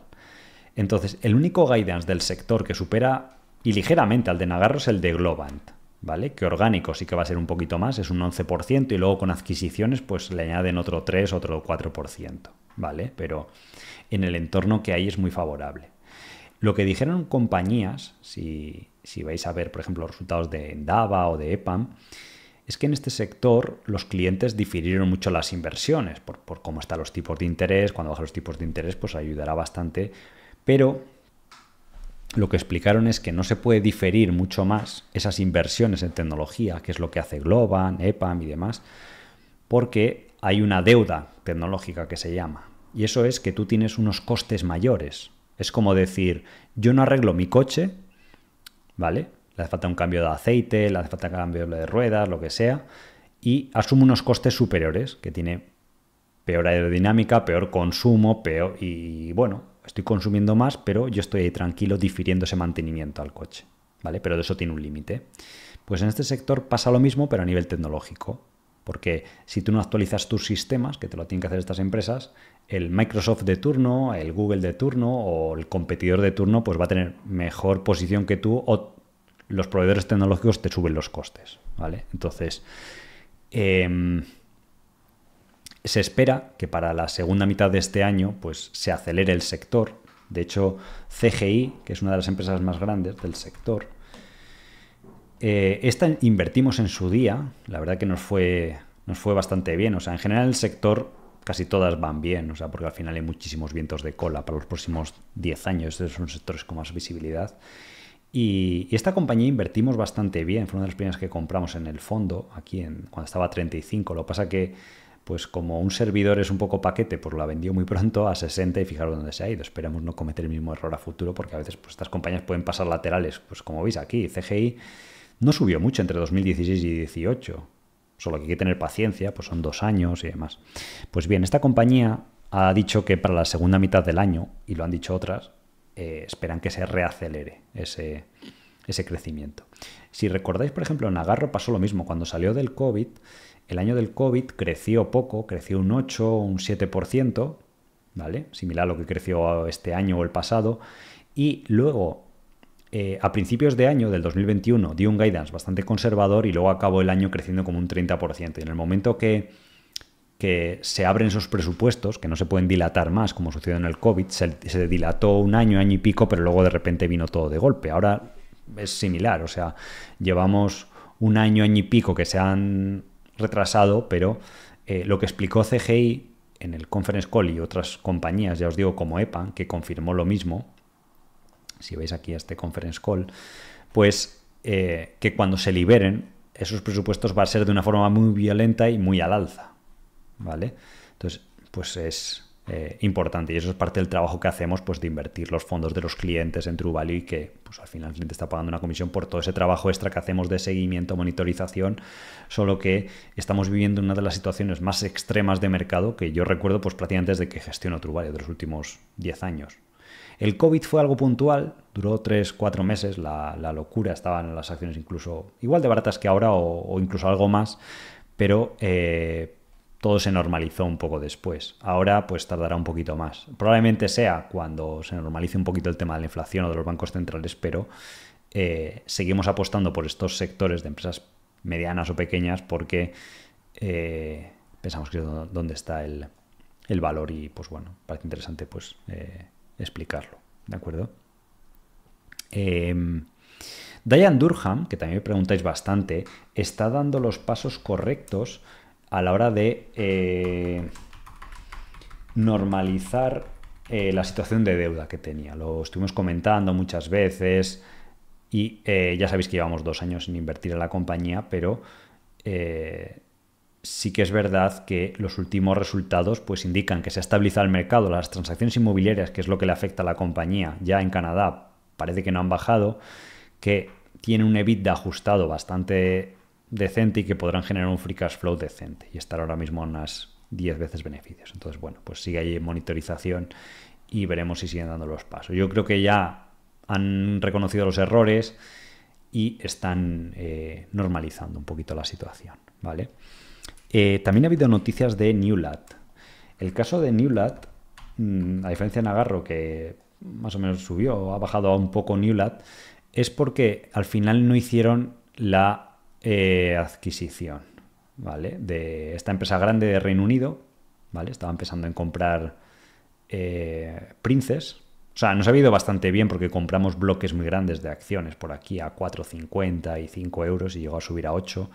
Entonces, el único guidance del sector que supera y ligeramente al de Nagarro es el de Globant, ¿vale? Que orgánico sí que va a ser un poquito más, es un 11%, y luego con adquisiciones pues le añaden otro 3, otro 4%, ¿vale? Pero en el entorno que hay es muy favorable. Lo que dijeron compañías, si, si vais a ver, por ejemplo, los resultados de Dava o de EPAM, es que en este sector los clientes diferieron mucho las inversiones, por, por cómo están los tipos de interés, cuando bajan los tipos de interés, pues ayudará bastante, pero lo que explicaron es que no se puede diferir mucho más esas inversiones en tecnología, que es lo que hace Globan, EPAM y demás, porque hay una deuda tecnológica que se llama, y eso es que tú tienes unos costes mayores. Es como decir, yo no arreglo mi coche, ¿vale? le hace falta un cambio de aceite, le hace falta un cambio de ruedas, lo que sea, y asume unos costes superiores, que tiene peor aerodinámica, peor consumo, peor... Y bueno, estoy consumiendo más, pero yo estoy tranquilo difiriendo ese mantenimiento al coche, ¿vale? Pero de eso tiene un límite. Pues en este sector pasa lo mismo, pero a nivel tecnológico. Porque si tú no actualizas tus sistemas, que te lo tienen que hacer estas empresas, el Microsoft de turno, el Google de turno o el competidor de turno, pues va a tener mejor posición que tú o los proveedores tecnológicos te suben los costes, ¿vale? Entonces, em, se espera que para la segunda mitad de este año, pues se acelere el sector. De hecho, CGI, que es una de las empresas más grandes del sector, eh, esta invertimos en su día, la verdad que nos fue, nos fue bastante bien. O sea, en general el sector casi todas van bien, o sea, porque al final hay muchísimos vientos de cola para los próximos 10 años, estos son sectores con más visibilidad. Y, esta compañía invertimos bastante bien, fue una de las primeras que compramos en el fondo, aquí en, cuando estaba a 35. Lo que pasa que, pues como un servidor es un poco paquete, pues la vendió muy pronto a 60 y fijaros dónde se ha ido. Esperemos no cometer el mismo error a futuro porque a veces pues, estas compañías pueden pasar laterales. Pues como veis aquí, CGI no subió mucho entre 2016 y 2018. Solo que hay que tener paciencia, pues son dos años y demás. Pues bien, esta compañía ha dicho que para la segunda mitad del año, y lo han dicho otras, eh, esperan que se reacelere ese, crecimiento. Si recordáis, por ejemplo, en Nagarro pasó lo mismo. Cuando salió del COVID, el año del COVID creció poco, creció un 8, un 7%, ¿vale? Similar a lo que creció este año o el pasado. Y luego, eh, a principios de año del 2021, dio un guidance bastante conservador y luego acabó el año creciendo como un 30%. Y en el momento que que se abren esos presupuestos, que no se pueden dilatar más, como sucedió en el COVID, se, dilató un año, año y pico, pero luego de repente vino todo de golpe. Ahora es similar, o sea, llevamos un año, año y pico que se han retrasado, pero eh, lo que explicó CGI en el conference call y otras compañías, ya os digo, como EPAN, que confirmó lo mismo, si veis aquí este conference call, pues eh, que cuando se liberen, esos presupuestos va a ser de una forma muy violenta y muy al alza ¿vale? Entonces, pues es eh, importante y eso es parte del trabajo que hacemos, pues de invertir los fondos de los clientes en True y que pues al final el cliente está pagando una comisión por todo ese trabajo extra que hacemos de seguimiento, monitorización, solo que estamos viviendo una de las situaciones más extremas de mercado que yo recuerdo pues prácticamente desde que gestiono True de los últimos 10 años. El COVID fue algo puntual, duró 3, 4 meses, la, locura, estaban las acciones incluso igual de baratas que ahora o, incluso algo más, pero... Eh, todo se normalizó un poco después. Ahora pues tardará un poquito más. Probablemente sea cuando se normalice un poquito el tema de la inflación o de los bancos centrales, pero eh, seguimos apostando por estos sectores de empresas medianas o pequeñas porque eh, pensamos que es donde está el, valor y pues bueno, parece interesante pues eh, explicarlo. ¿De acuerdo? Em, Diane Durham, que también me preguntáis bastante, está dando los pasos correctos a la hora de eh, normalizar eh, la situación de deuda que tenía. Lo estuvimos comentando muchas veces y eh, ya sabéis que llevamos dos años sin invertir en la compañía, pero sí que es verdad que los últimos resultados pues, indican que se ha estabilizado el mercado, las transacciones inmobiliarias, que es lo que le afecta a la compañía ya en Canadá, parece que no han bajado, que tiene un EBITDA ajustado bastante decente y que podrán generar un free cash flow decente y estar ahora mismo a unas 10 veces beneficios. Entonces, bueno, pues sigue ahí monitorización y veremos si siguen dando los pasos. Yo creo que ya han reconocido los errores y están eh, normalizando un poquito la situación, ¿vale? Eh, también ha habido noticias de Newlat. El caso de Newlat, mm, a diferencia de Nagarro, que más o menos subió, ha bajado un poco Newlat, es porque al final no hicieron la eh, adquisición, ¿vale? De esta empresa grande de Reino Unido, ¿vale? Estaba empezando en comprar eh, Princes. O sea, nos ha ido bastante bien porque compramos bloques muy grandes de acciones por aquí a 4,50 y 5 euros y llegó a subir a 8.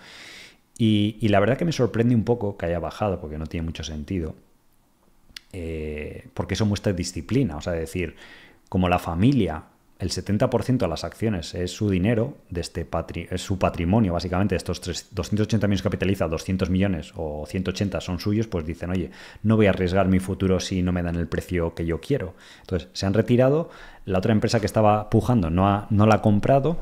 Y, la verdad que me sorprende un poco que haya bajado porque no tiene mucho sentido. Eh, porque eso muestra disciplina, o sea, decir, como la familia el 70% de las acciones es su dinero, de este es su patrimonio, básicamente, estos 280 millones que capitaliza, 200 millones o 180 son suyos, pues dicen, oye, no voy a arriesgar mi futuro si no me dan el precio que yo quiero. Entonces, se han retirado, la otra empresa que estaba pujando no, ha, no la ha comprado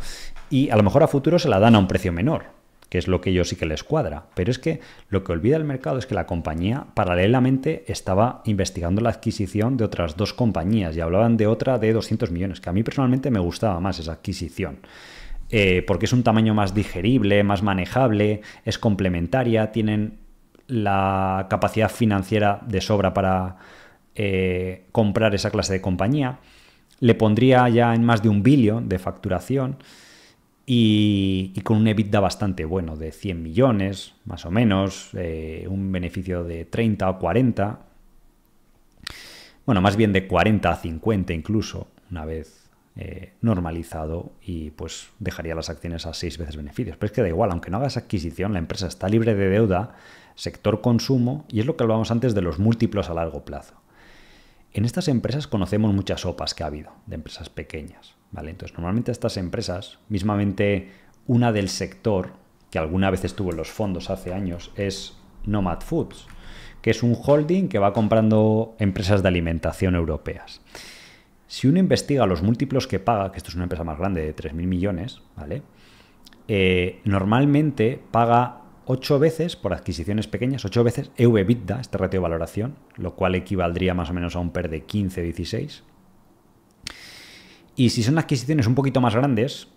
y a lo mejor a futuro se la dan a un precio menor que es lo que yo sí que les cuadra. Pero es que lo que olvida el mercado es que la compañía paralelamente estaba investigando la adquisición de otras dos compañías y hablaban de otra de 200 millones, que a mí personalmente me gustaba más esa adquisición. Eh, porque es un tamaño más digerible, más manejable, es complementaria, tienen la capacidad financiera de sobra para eh, comprar esa clase de compañía. Le pondría ya en más de un billón de facturación y, con un EBITDA bastante bueno, de 100 millones, más o menos, eh, un beneficio de 30 o 40, bueno, más bien de 40 a 50 incluso, una vez eh, normalizado y pues dejaría las acciones a 6 veces beneficios. Pero es que da igual, aunque no hagas adquisición, la empresa está libre de deuda, sector consumo, y es lo que hablábamos antes de los múltiplos a largo plazo. En estas empresas conocemos muchas OPAs que ha habido, de empresas pequeñas, ¿vale? Entonces, normalmente estas empresas, mismamente una del sector, que alguna vez estuvo en los fondos hace años, es Nomad Foods, que es un holding que va comprando empresas de alimentación europeas. Si uno investiga los múltiplos que paga, que esto es una empresa más grande de 3.000 millones, ¿vale? Eh, normalmente paga 8 veces, por adquisiciones pequeñas, 8 veces ev este ratio de valoración, lo cual equivaldría más o menos a un PER de 15-16. Y si son adquisiciones un poquito más grandes,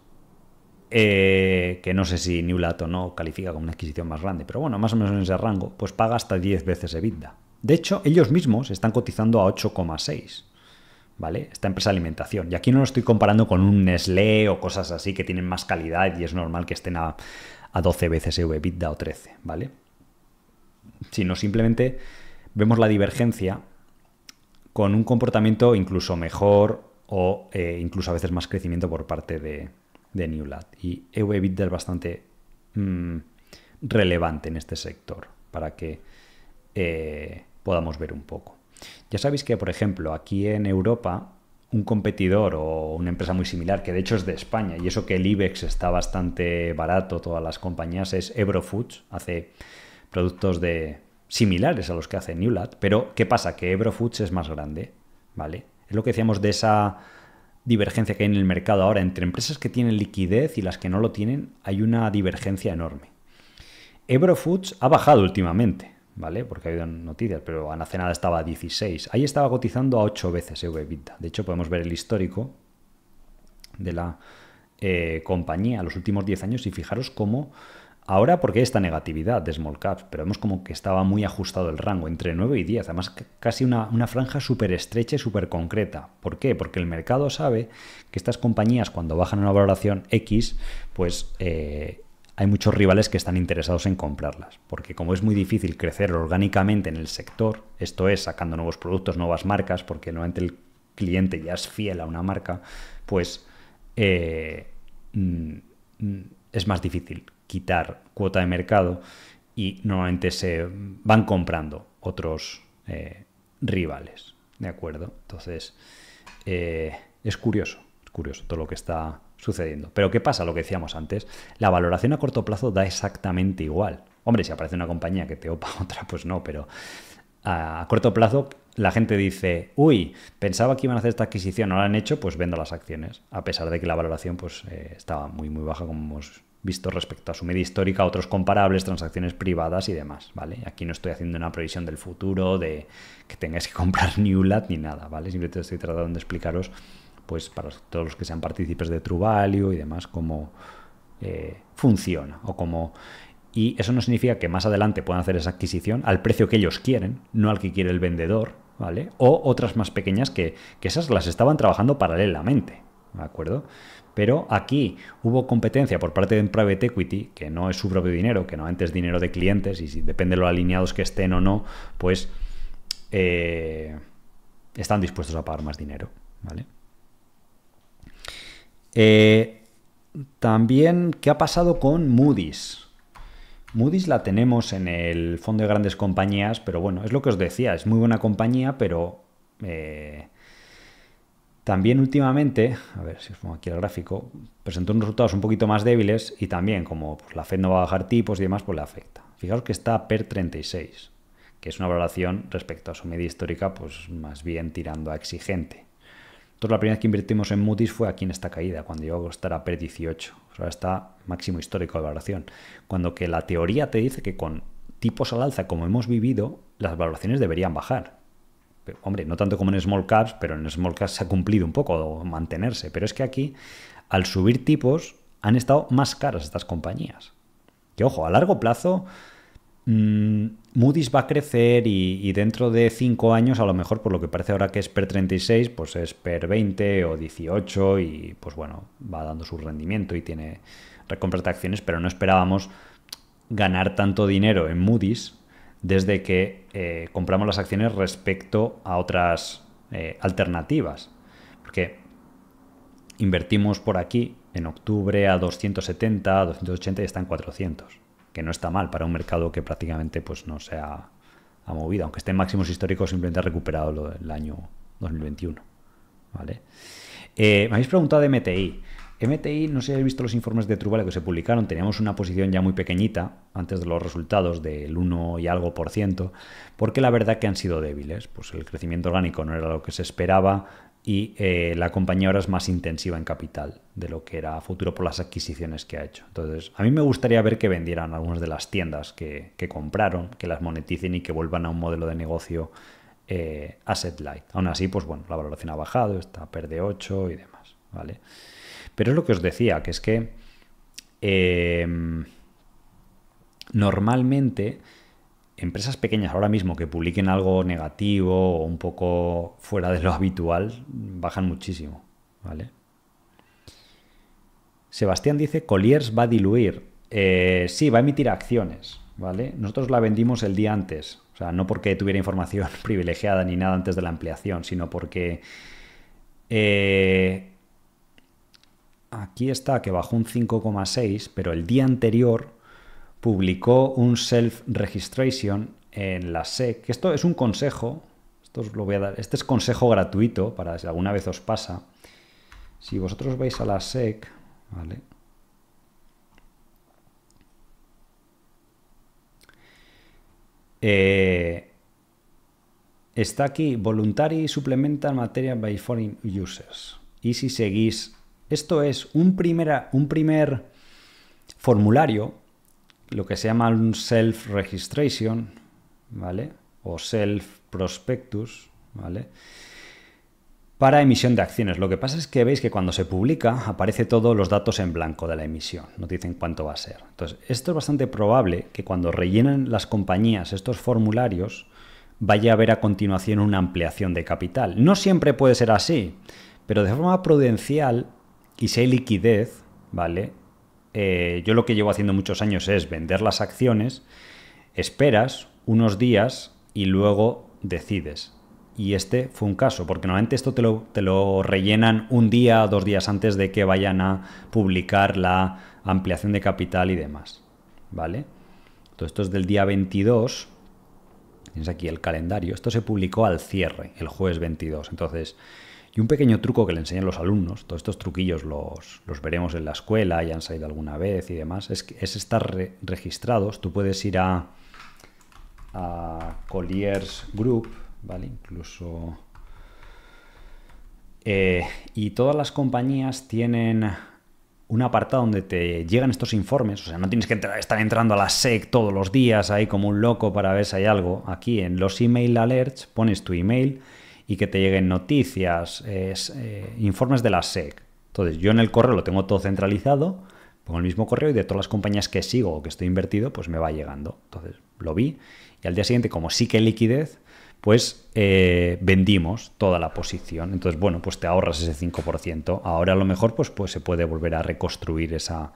eh, que no sé si Newlat o no califica como una adquisición más grande, pero bueno, más o menos en ese rango, pues paga hasta 10 veces EBITDA. De hecho, ellos mismos están cotizando a 8,6. ¿Vale? Esta empresa de alimentación. Y aquí no lo estoy comparando con un Nestlé o cosas así que tienen más calidad y es normal que estén a, a 12 veces e EBITDA o 13, ¿vale? Sino simplemente vemos la divergencia con un comportamiento incluso mejor o eh, incluso a veces más crecimiento por parte de, de Newlat. Y e EBITDA es bastante mm, relevante en este sector para que eh, podamos ver un poco. Ya sabéis que, por ejemplo, aquí en Europa un competidor o una empresa muy similar, que de hecho es de España, y eso que el IBEX está bastante barato, todas las compañías, es Foods. hace productos de similares a los que hace Newlat, pero ¿qué pasa? Que Foods es más grande, ¿vale? Es lo que decíamos de esa divergencia que hay en el mercado ahora entre empresas que tienen liquidez y las que no lo tienen, hay una divergencia enorme. Foods ha bajado últimamente, ¿vale? Porque ha habido noticias, pero Anacenada estaba a 16. Ahí estaba cotizando a 8 veces EBITDA. De hecho, podemos ver el histórico de la eh, compañía los últimos 10 años y fijaros cómo ahora, porque hay esta negatividad de small caps, pero vemos como que estaba muy ajustado el rango, entre 9 y 10, además casi una, franja súper estrecha y súper concreta. ¿Por qué? Porque el mercado sabe que estas compañías cuando bajan una valoración X, pues... Eh, hay muchos rivales que están interesados en comprarlas, porque como es muy difícil crecer orgánicamente en el sector, esto es sacando nuevos productos, nuevas marcas, porque normalmente el cliente ya es fiel a una marca, pues eh, mm, mm, es más difícil quitar cuota de mercado y normalmente se van comprando otros eh, rivales, ¿de acuerdo? Entonces, eh, es curioso, es curioso todo lo que está sucediendo. Pero ¿qué pasa? Lo que decíamos antes, la valoración a corto plazo da exactamente igual. Hombre, si aparece una compañía que te opa otra, pues no, pero a, corto plazo la gente dice, uy, pensaba que iban a hacer esta adquisición, no la han hecho, pues vendo las acciones, a pesar de que la valoración pues, eh, estaba muy, muy baja, como hemos visto respecto a su media histórica, otros comparables, transacciones privadas y demás, ¿vale? Aquí no estoy haciendo una previsión del futuro, de que tengáis que comprar ULAT ni nada, ¿vale? Simplemente estoy tratando de explicaros pues para todos los que sean partícipes de True Value y demás, cómo eh, funciona o cómo... Y eso no significa que más adelante puedan hacer esa adquisición al precio que ellos quieren, no al que quiere el vendedor, ¿vale? O otras más pequeñas que, que esas las estaban trabajando paralelamente, ¿de acuerdo? Pero aquí hubo competencia por parte de private equity, que no es su propio dinero, que no antes es dinero de clientes, y si depende de lo alineados que estén o no, pues eh, están dispuestos a pagar más dinero. ¿vale? Eh, también, ¿qué ha pasado con Moody's? Moody's la tenemos en el fondo de grandes compañías, pero bueno, es lo que os decía, es muy buena compañía, pero eh, también últimamente, a ver si os pongo aquí el gráfico, presentó unos resultados un poquito más débiles y también como pues, la Fed no va a bajar tipos y demás, pues le afecta. Fijaos que está a PER 36, que es una valoración respecto a su media histórica, pues más bien tirando a exigente. Entonces la primera vez que invertimos en Moody's fue aquí en esta caída, cuando llegó a estar a PER 18. O sea, está máximo histórico de valoración. Cuando que la teoría te dice que con tipos al alza como hemos vivido, las valoraciones deberían bajar. Pero, hombre, no tanto como en small caps, pero en small caps se ha cumplido un poco mantenerse. Pero es que aquí, al subir tipos, han estado más caras estas compañías. Que ojo, a largo plazo mm, Moody's va a crecer y, dentro de cinco años, a lo mejor por lo que parece ahora que es PER 36, pues es PER 20 o 18 y pues bueno, va dando su rendimiento y tiene recompras de acciones, pero no esperábamos ganar tanto dinero en Moody's desde que eh, compramos las acciones respecto a otras eh, alternativas. Porque invertimos por aquí en octubre a 270, 280 y están en 400 que no está mal para un mercado que prácticamente pues, no se ha, movido, aunque esté en máximos históricos, simplemente ha recuperado lo, el año 2021. ¿vale? Eh, me habéis preguntado de MTI. MTI, no sé si habéis visto los informes de Trubal que se publicaron, teníamos una posición ya muy pequeñita antes de los resultados del 1 y algo por ciento, porque la verdad que han sido débiles, pues el crecimiento orgánico no era lo que se esperaba, y eh, la compañía ahora es más intensiva en capital de lo que era a futuro por las adquisiciones que ha hecho. Entonces, a mí me gustaría ver que vendieran algunas de las tiendas que, compraron, que las moneticen y que vuelvan a un modelo de negocio eh, asset light. Aún así, pues bueno, la valoración ha bajado, está a 8 y demás, ¿vale? Pero es lo que os decía, que es que eh, normalmente empresas pequeñas ahora mismo que publiquen algo negativo o un poco fuera de lo habitual bajan muchísimo, ¿vale? Sebastián dice, Colliers va a diluir. Eh, sí, va a emitir acciones, ¿vale? Nosotros la vendimos el día antes, o sea, no porque tuviera información privilegiada ni nada antes de la ampliación, sino porque... Eh, aquí está que bajó un 5,6, pero el día anterior publicó un self-registration en la SEC, esto es un consejo, esto lo voy a dar, este es consejo gratuito para si alguna vez os pasa. Si vosotros vais a la SEC, ¿vale? Eh, está aquí, voluntary supplemental Materia by foreign users. Y si seguís, esto es un, un primer formulario lo que se llama un self-registration, ¿vale? O self-prospectus, ¿vale? Para emisión de acciones. Lo que pasa es que veis que cuando se publica aparece todos los datos en blanco de la emisión, no dicen cuánto va a ser. Entonces, esto es bastante probable que cuando rellenen las compañías estos formularios vaya a haber a continuación una ampliación de capital. No siempre puede ser así, pero de forma prudencial y si hay liquidez, ¿vale? Eh, yo lo que llevo haciendo muchos años es vender las acciones, esperas unos días y luego decides. Y este fue un caso, porque normalmente esto te lo, rellenan un día, o dos días antes de que vayan a publicar la ampliación de capital y demás. ¿Vale? esto es del día 22. Tienes aquí el calendario. Esto se publicó al cierre, el jueves 22. Entonces, y un pequeño truco que le enseñan los alumnos, todos estos truquillos los, veremos en la escuela, ya han salido alguna vez y demás, es, es estar registrados. Tú puedes ir a, Colliers Group, ¿vale? Incluso... Eh, y todas las compañías tienen un apartado donde te llegan estos informes, o sea, no tienes que estar entrando a la SEC todos los días ahí como un loco para ver si hay algo. Aquí en los email alerts pones tu email y que te lleguen noticias, eh, informes de la SEC. Entonces, yo en el correo lo tengo todo centralizado, pongo el mismo correo y de todas las compañías que sigo o que estoy invertido, pues me va llegando. Entonces, lo vi y al día siguiente, como sí que liquidez, pues eh, vendimos toda la posición. Entonces, bueno, pues te ahorras ese 5%. Ahora a lo mejor pues, pues se puede volver a reconstruir esa,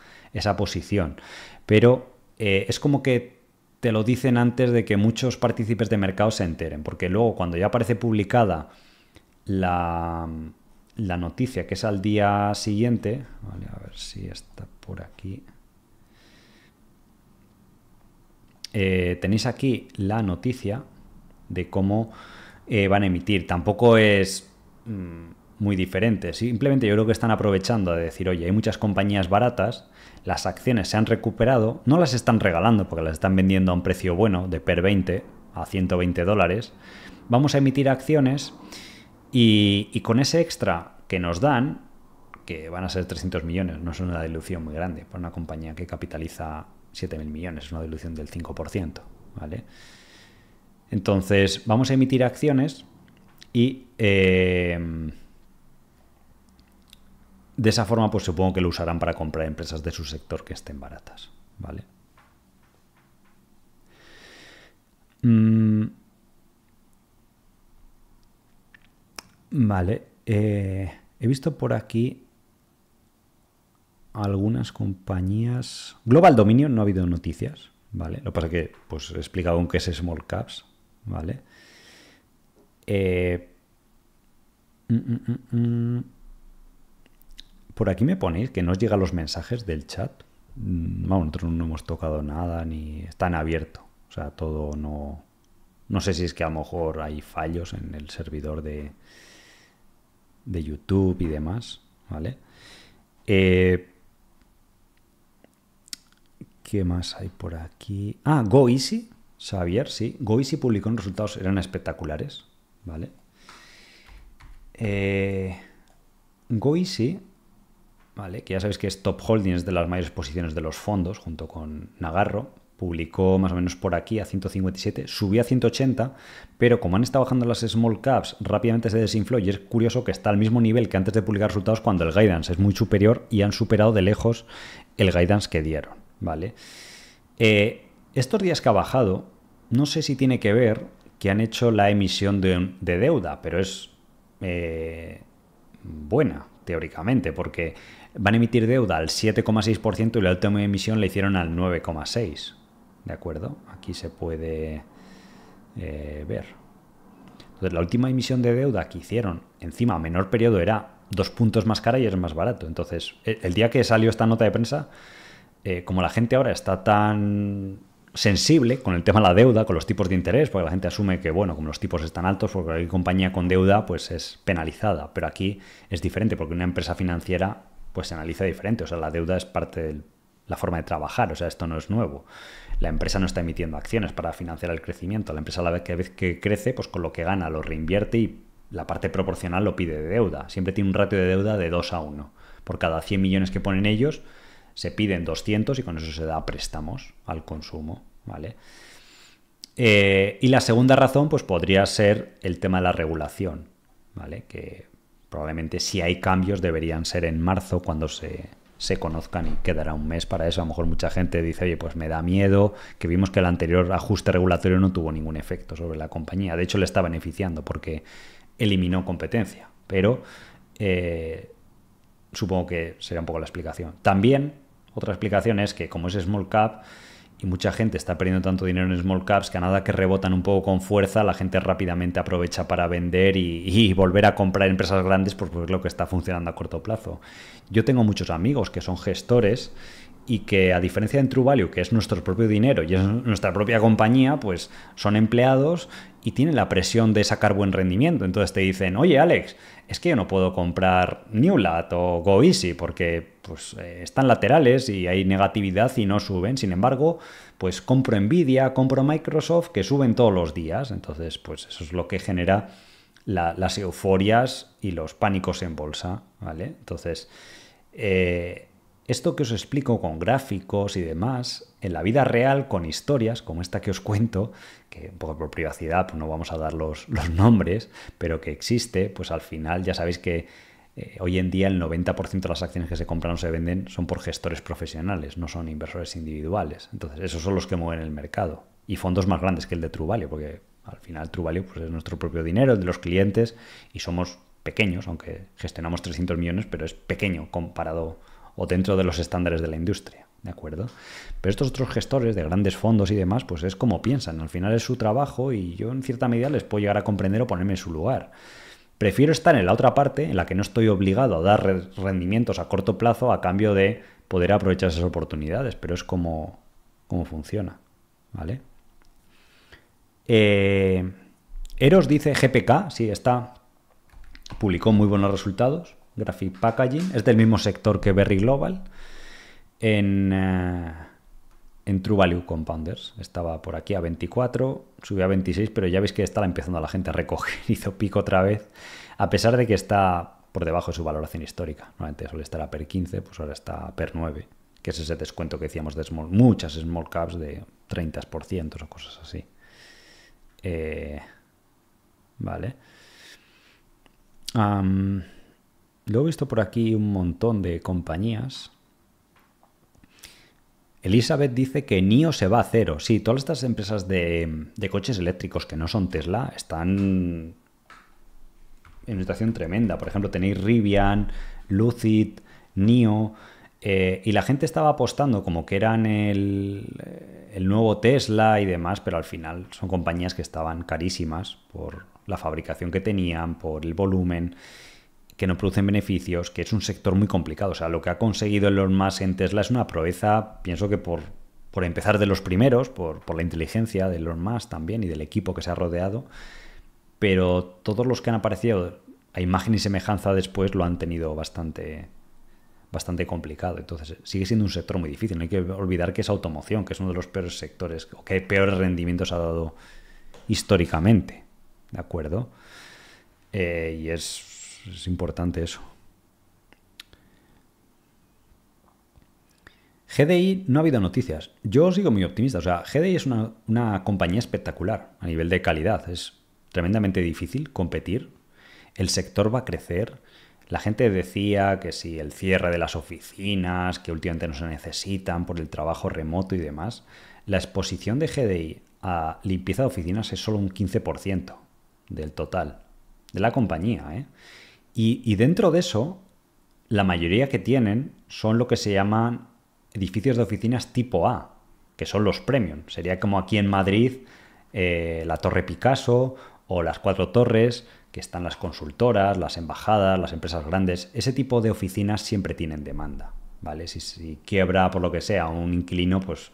posición. Pero eh, es como que te lo dicen antes de que muchos partícipes de mercado se enteren, porque luego cuando ya aparece publicada la, noticia, que es al día siguiente, vale, a ver si está por aquí. Eh, tenéis aquí la noticia de cómo eh, van a emitir. Tampoco es mm, muy diferente. Simplemente yo creo que están aprovechando de decir, oye, hay muchas compañías baratas las acciones se han recuperado, no las están regalando porque las están vendiendo a un precio bueno, de per 20 a 120 dólares, vamos a emitir acciones y, con ese extra que nos dan, que van a ser 300 millones, no es una dilución muy grande para una compañía que capitaliza 7.000 millones, es una dilución del 5%, ¿vale? Entonces, vamos a emitir acciones y... Eh, de esa forma, pues supongo que lo usarán para comprar empresas de su sector que estén baratas. ¿Vale? Mm, vale. Eh, he visto por aquí algunas compañías. Global Dominion no ha habido noticias. ¿Vale? Lo que pasa es que pues, he explicado que es Small Caps. ¿Vale? Eh, mm, mm, por aquí me ponéis que no os llegan los mensajes del chat. Mm, vamos, nosotros no hemos tocado nada ni están abierto. O sea, todo no. No sé si es que a lo mejor hay fallos en el servidor de, de YouTube y demás. ¿Vale? Eh, ¿Qué más hay por aquí? Ah, GoEasy, Xavier, sí. GoEasy publicó en resultados, eran espectaculares, ¿vale? Eh, GoEasy ¿vale? que ya sabéis que es Top Holdings de las mayores posiciones de los fondos, junto con Nagarro, publicó más o menos por aquí a 157, subió a 180, pero como han estado bajando las small caps, rápidamente se desinfló y es curioso que está al mismo nivel que antes de publicar resultados cuando el guidance es muy superior y han superado de lejos el guidance que dieron, ¿vale? Eh, estos días que ha bajado, no sé si tiene que ver que han hecho la emisión de, de deuda, pero es eh, buena teóricamente, porque van a emitir deuda al 7,6% y la última emisión la hicieron al 9,6%. ¿De acuerdo? Aquí se puede eh, ver. Entonces, la última emisión de deuda que hicieron, encima a menor periodo, era dos puntos más cara y es más barato. Entonces, eh, el día que salió esta nota de prensa, eh, como la gente ahora está tan sensible con el tema de la deuda, con los tipos de interés, porque la gente asume que, bueno, como los tipos están altos, porque hay compañía con deuda, pues es penalizada. Pero aquí es diferente, porque una empresa financiera pues se analiza diferente. O sea, la deuda es parte de la forma de trabajar, o sea, esto no es nuevo. La empresa no está emitiendo acciones para financiar el crecimiento. La empresa a la vez que, crece, pues con lo que gana lo reinvierte y la parte proporcional lo pide de deuda. Siempre tiene un ratio de deuda de 2 a 1. Por cada 100 millones que ponen ellos, se piden 200 y con eso se da préstamos al consumo, ¿vale? Eh, y la segunda razón, pues podría ser el tema de la regulación, ¿vale? Que probablemente si hay cambios deberían ser en marzo cuando se, conozcan y quedará un mes para eso. A lo mejor mucha gente dice, oye, pues me da miedo, que vimos que el anterior ajuste regulatorio no tuvo ningún efecto sobre la compañía. De hecho, le está beneficiando porque eliminó competencia. Pero eh, supongo que sería un poco la explicación. También, otra explicación es que como es Small Cap, y mucha gente está perdiendo tanto dinero en small caps que a nada que rebotan un poco con fuerza, la gente rápidamente aprovecha para vender y, volver a comprar empresas grandes pues, pues es lo que está funcionando a corto plazo. Yo tengo muchos amigos que son gestores y que a diferencia de True Value, que es nuestro propio dinero y es nuestra propia compañía, pues son empleados y tiene la presión de sacar buen rendimiento. Entonces te dicen, oye Alex, es que yo no puedo comprar Newlat o GoEasy porque pues, eh, están laterales y hay negatividad y no suben. Sin embargo, pues compro Nvidia, compro Microsoft que suben todos los días. Entonces, pues eso es lo que genera las euforias y los pánicos en bolsa, ¿vale? Entonces... Eh, esto que os explico con gráficos y demás, en la vida real, con historias como esta que os cuento, que un poco por privacidad pues no vamos a dar los, nombres, pero que existe, pues al final ya sabéis que eh, hoy en día el 90% de las acciones que se compran o se venden son por gestores profesionales, no son inversores individuales. Entonces, esos son los que mueven el mercado. Y fondos más grandes que el de True porque al final True pues, es nuestro propio dinero, el de los clientes, y somos pequeños, aunque gestionamos 300 millones, pero es pequeño comparado o dentro de los estándares de la industria. ¿De acuerdo? Pero estos otros gestores de grandes fondos y demás, pues es como piensan. Al final es su trabajo y yo en cierta medida les puedo llegar a comprender o ponerme en su lugar. Prefiero estar en la otra parte, en la que no estoy obligado a dar rendimientos a corto plazo a cambio de poder aprovechar esas oportunidades, pero es como, funciona. ¿Vale? Eh, Eros dice GPK, sí, está. Publicó muy buenos resultados. Graphic Packaging. Es del mismo sector que Berry Global. En, eh, en True Value Compounders. Estaba por aquí a 24, subió a 26, pero ya veis que está empezando la gente a recoger. Hizo pico otra vez, a pesar de que está por debajo de su valoración histórica. Normalmente suele estar a per 15, pues ahora está a per 9, que es ese descuento que decíamos de muchas small caps de 30% o cosas así. Eh, vale lo he visto por aquí un montón de compañías. Elizabeth dice que NIO se va a cero. Sí, todas estas empresas de, coches eléctricos que no son Tesla están en una situación tremenda. Por ejemplo, tenéis Rivian, Lucid, NIO. Eh, y la gente estaba apostando como que eran el, nuevo Tesla y demás, pero al final son compañías que estaban carísimas por la fabricación que tenían, por el volumen que no producen beneficios, que es un sector muy complicado. O sea, lo que ha conseguido Elon Musk en Tesla es una proeza, pienso que por, empezar de los primeros, por, la inteligencia de Elon Musk también y del equipo que se ha rodeado, pero todos los que han aparecido a imagen y semejanza después lo han tenido bastante bastante complicado. Entonces, sigue siendo un sector muy difícil. No hay que olvidar que es automoción, que es uno de los peores sectores, o que peores rendimientos ha dado históricamente. ¿De acuerdo? Eh, y es es importante eso. GDI no ha habido noticias. Yo sigo muy optimista. O sea, GDI es una, compañía espectacular a nivel de calidad. Es tremendamente difícil competir. El sector va a crecer. La gente decía que si el cierre de las oficinas, que últimamente no se necesitan por el trabajo remoto y demás, la exposición de GDI a limpieza de oficinas es solo un 15% del total de la compañía. ¿eh? Y, dentro de eso, la mayoría que tienen son lo que se llaman edificios de oficinas tipo A, que son los premium. Sería como aquí en Madrid eh, la Torre Picasso o las Cuatro Torres, que están las consultoras, las embajadas, las empresas grandes. Ese tipo de oficinas siempre tienen demanda. ¿vale? Si, quiebra por lo que sea un inquilino, pues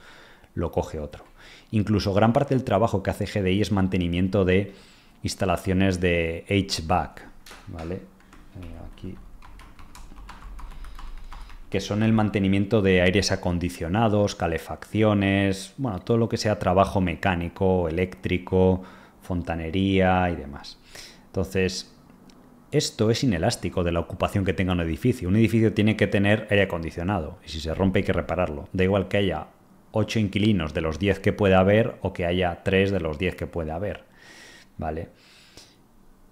lo coge otro. Incluso gran parte del trabajo que hace GDI es mantenimiento de instalaciones de HVAC, ¿vale? Eh, que son el mantenimiento de aires acondicionados, calefacciones, bueno, todo lo que sea trabajo mecánico, eléctrico, fontanería y demás. Entonces, esto es inelástico de la ocupación que tenga un edificio. Un edificio tiene que tener aire acondicionado y si se rompe hay que repararlo. Da igual que haya 8 inquilinos de los 10 que pueda haber o que haya 3 de los 10 que pueda haber. ¿Vale?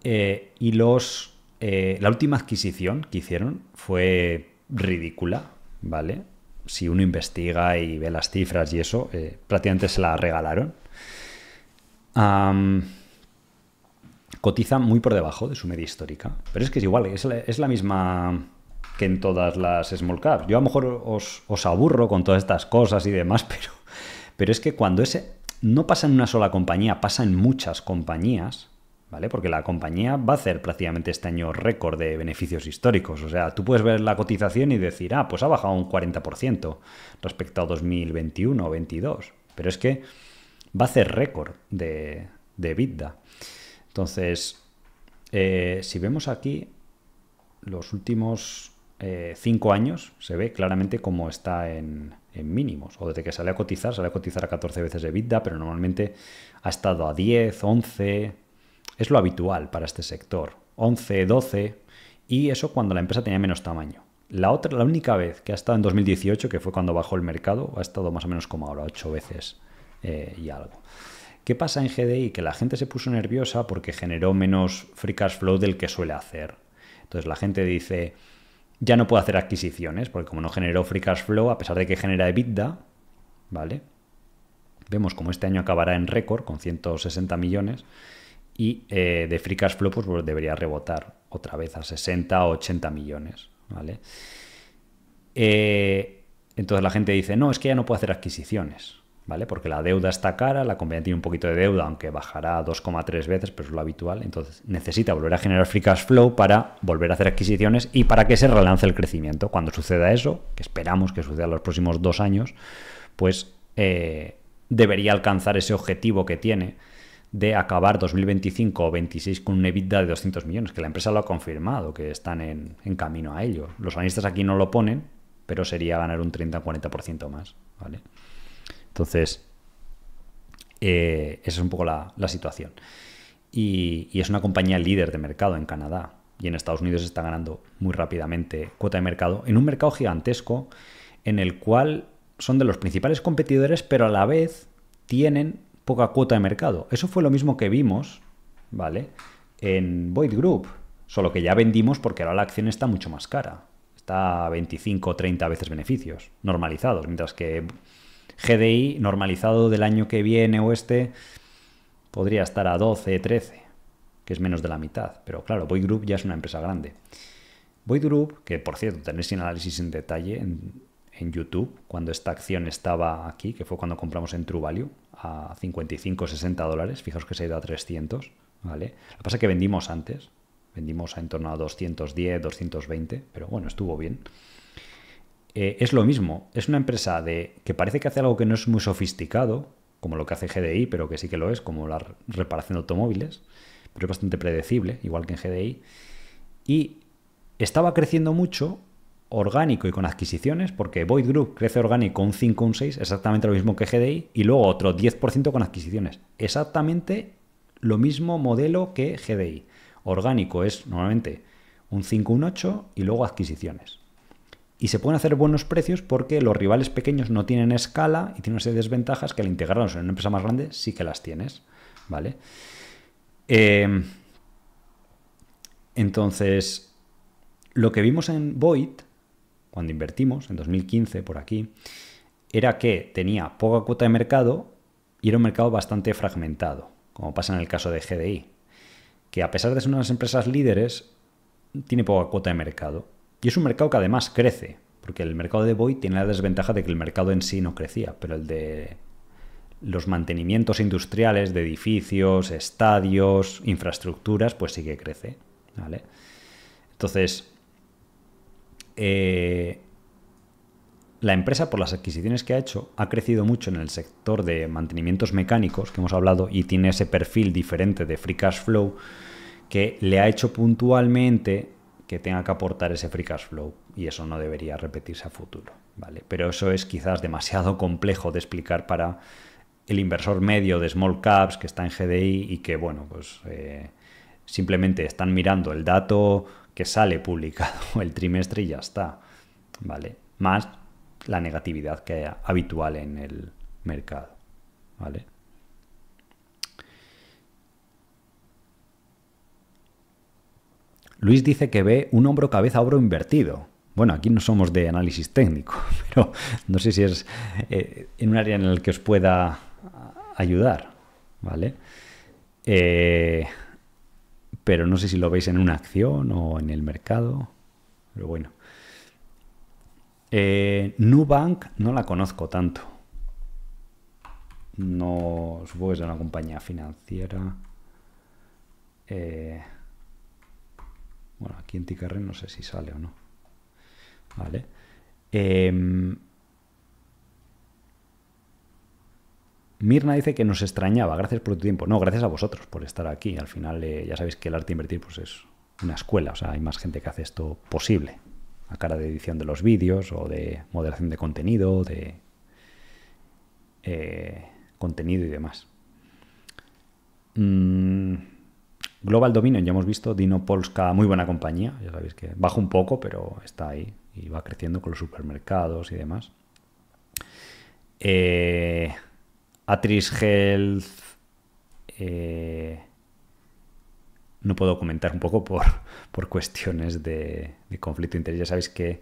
Eh, y los eh, la última adquisición que hicieron fue ridícula, ¿vale? Si uno investiga y ve las cifras y eso, eh, prácticamente se la regalaron. cotiza muy por debajo de su media histórica. Pero es que es igual, es la, misma que en todas las small Yo a lo mejor os, os, aburro con todas estas cosas y demás, pero, pero es que cuando ese no pasa en una sola compañía, pasa en muchas compañías, ¿vale? Porque la compañía va a hacer prácticamente este año récord de beneficios históricos. O sea, tú puedes ver la cotización y decir, ah, pues ha bajado un 40% respecto a 2021 o 2022, Pero es que va a hacer récord de, de Entonces, eh, si vemos aquí los últimos 5 eh, cinco años, se ve claramente cómo está en, mínimos. O desde que sale a cotizar, sale a cotizar a 14 veces de EBITDA, pero normalmente ha estado a 10, 11, es lo habitual para este sector, 11, 12, y eso cuando la empresa tenía menos tamaño. La otra, la única vez que ha estado en 2018, que fue cuando bajó el mercado, ha estado más o menos como ahora, 8 veces eh, y algo. ¿Qué pasa en GDI? Que la gente se puso nerviosa porque generó menos free cash flow del que suele hacer. Entonces la gente dice, ya no puedo hacer adquisiciones, porque como no generó free cash flow, a pesar de que genera EBITDA, ¿vale? Vemos como este año acabará en récord con 160 millones y eh, de free cash flow pues, debería rebotar otra vez a 60 o 80 millones, ¿vale? Eh, entonces la gente dice, no, es que ya no puedo hacer adquisiciones, ¿vale? Porque la deuda está cara, la compañía tiene un poquito de deuda, aunque bajará 2,3 veces, pero es lo habitual, entonces necesita volver a generar free cash flow para volver a hacer adquisiciones y para que se relance el crecimiento. Cuando suceda eso, que esperamos que suceda en los próximos dos años, pues eh, debería alcanzar ese objetivo que tiene, de acabar 2025 o 26 con un EBITDA de 200 millones, que la empresa lo ha confirmado, que están en, camino a ello. Los analistas aquí no lo ponen, pero sería ganar un 30-40% más, ¿vale? Entonces, eh, esa es un poco la, situación. Y, y es una compañía líder de mercado en Canadá y en Estados Unidos está ganando muy rápidamente cuota de mercado en un mercado gigantesco en el cual son de los principales competidores, pero a la vez tienen poca cuota de mercado. Eso fue lo mismo que vimos, ¿vale? En Void Group, solo que ya vendimos porque ahora la acción está mucho más cara. Está a 25 o 30 veces beneficios normalizados, mientras que GDI normalizado del año que viene o este podría estar a 12, 13, que es menos de la mitad. Pero claro, Void Group ya es una empresa grande. Void Group, que por cierto, tenéis un análisis en detalle en, en YouTube, cuando esta acción estaba aquí, que fue cuando compramos en True Value, a 55, 60 dólares. Fijaos que se ha ido a 300, ¿vale? la pasa es que vendimos antes, vendimos a en torno a 210, 220, pero bueno, estuvo bien. Eh, es lo mismo, es una empresa de, que parece que hace algo que no es muy sofisticado, como lo que hace GDI, pero que sí que lo es, como la reparación de automóviles, pero es bastante predecible, igual que en GDI. Y estaba creciendo mucho orgánico y con adquisiciones, porque Void Group crece orgánico un 5, un 6, exactamente lo mismo que GDI, y luego otro 10% con adquisiciones. Exactamente lo mismo modelo que GDI. Orgánico es normalmente un 5, un 8 y luego adquisiciones. Y se pueden hacer buenos precios porque los rivales pequeños no tienen escala y tienen de desventajas que al integrarlos en una empresa más grande sí que las tienes. ¿Vale? Em, entonces, lo que vimos en Void cuando invertimos, en 2015 por aquí, era que tenía poca cuota de mercado y era un mercado bastante fragmentado, como pasa en el caso de GDI, que a pesar de ser una de las empresas líderes, tiene poca cuota de mercado. Y es un mercado que además crece, porque el mercado de Boeing tiene la desventaja de que el mercado en sí no crecía, pero el de los mantenimientos industriales de edificios, estadios, infraestructuras, pues sí que crece. ¿vale? Entonces, eh, la empresa, por las adquisiciones que ha hecho, ha crecido mucho en el sector de mantenimientos mecánicos, que hemos hablado, y tiene ese perfil diferente de free cash flow que le ha hecho puntualmente que tenga que aportar ese free cash flow y eso no debería repetirse a futuro, ¿vale? Pero eso es quizás demasiado complejo de explicar para el inversor medio de small caps que está en GDI y que, bueno, pues eh, simplemente están mirando el dato que sale publicado el trimestre y ya está, ¿vale? Más la negatividad que habitual en el mercado, ¿vale? Luis dice que ve un hombro cabeza hombro invertido. Bueno, aquí no somos de análisis técnico, pero no sé si es eh, en un área en el que os pueda ayudar, ¿vale? Eh, pero no sé si lo veis en una acción o en el mercado, pero bueno. Eh, Nubank no la conozco tanto. No, supongo que es una compañía financiera. Eh, bueno, aquí en Ticarre no sé si sale o no. Vale. Em, Mirna dice que nos extrañaba, gracias por tu tiempo. No, gracias a vosotros por estar aquí. Al final eh, ya sabéis que el arte invertir pues es una escuela, o sea, hay más gente que hace esto posible, a cara de edición de los vídeos o de moderación de contenido, de eh, contenido y demás. Mm, Global Dominion, ya hemos visto, Dino Polska, muy buena compañía, ya sabéis que baja un poco, pero está ahí y va creciendo con los supermercados y demás. Eh, Atris Health. Eh, no puedo comentar un poco por, cuestiones de, conflicto de interés. Ya sabéis que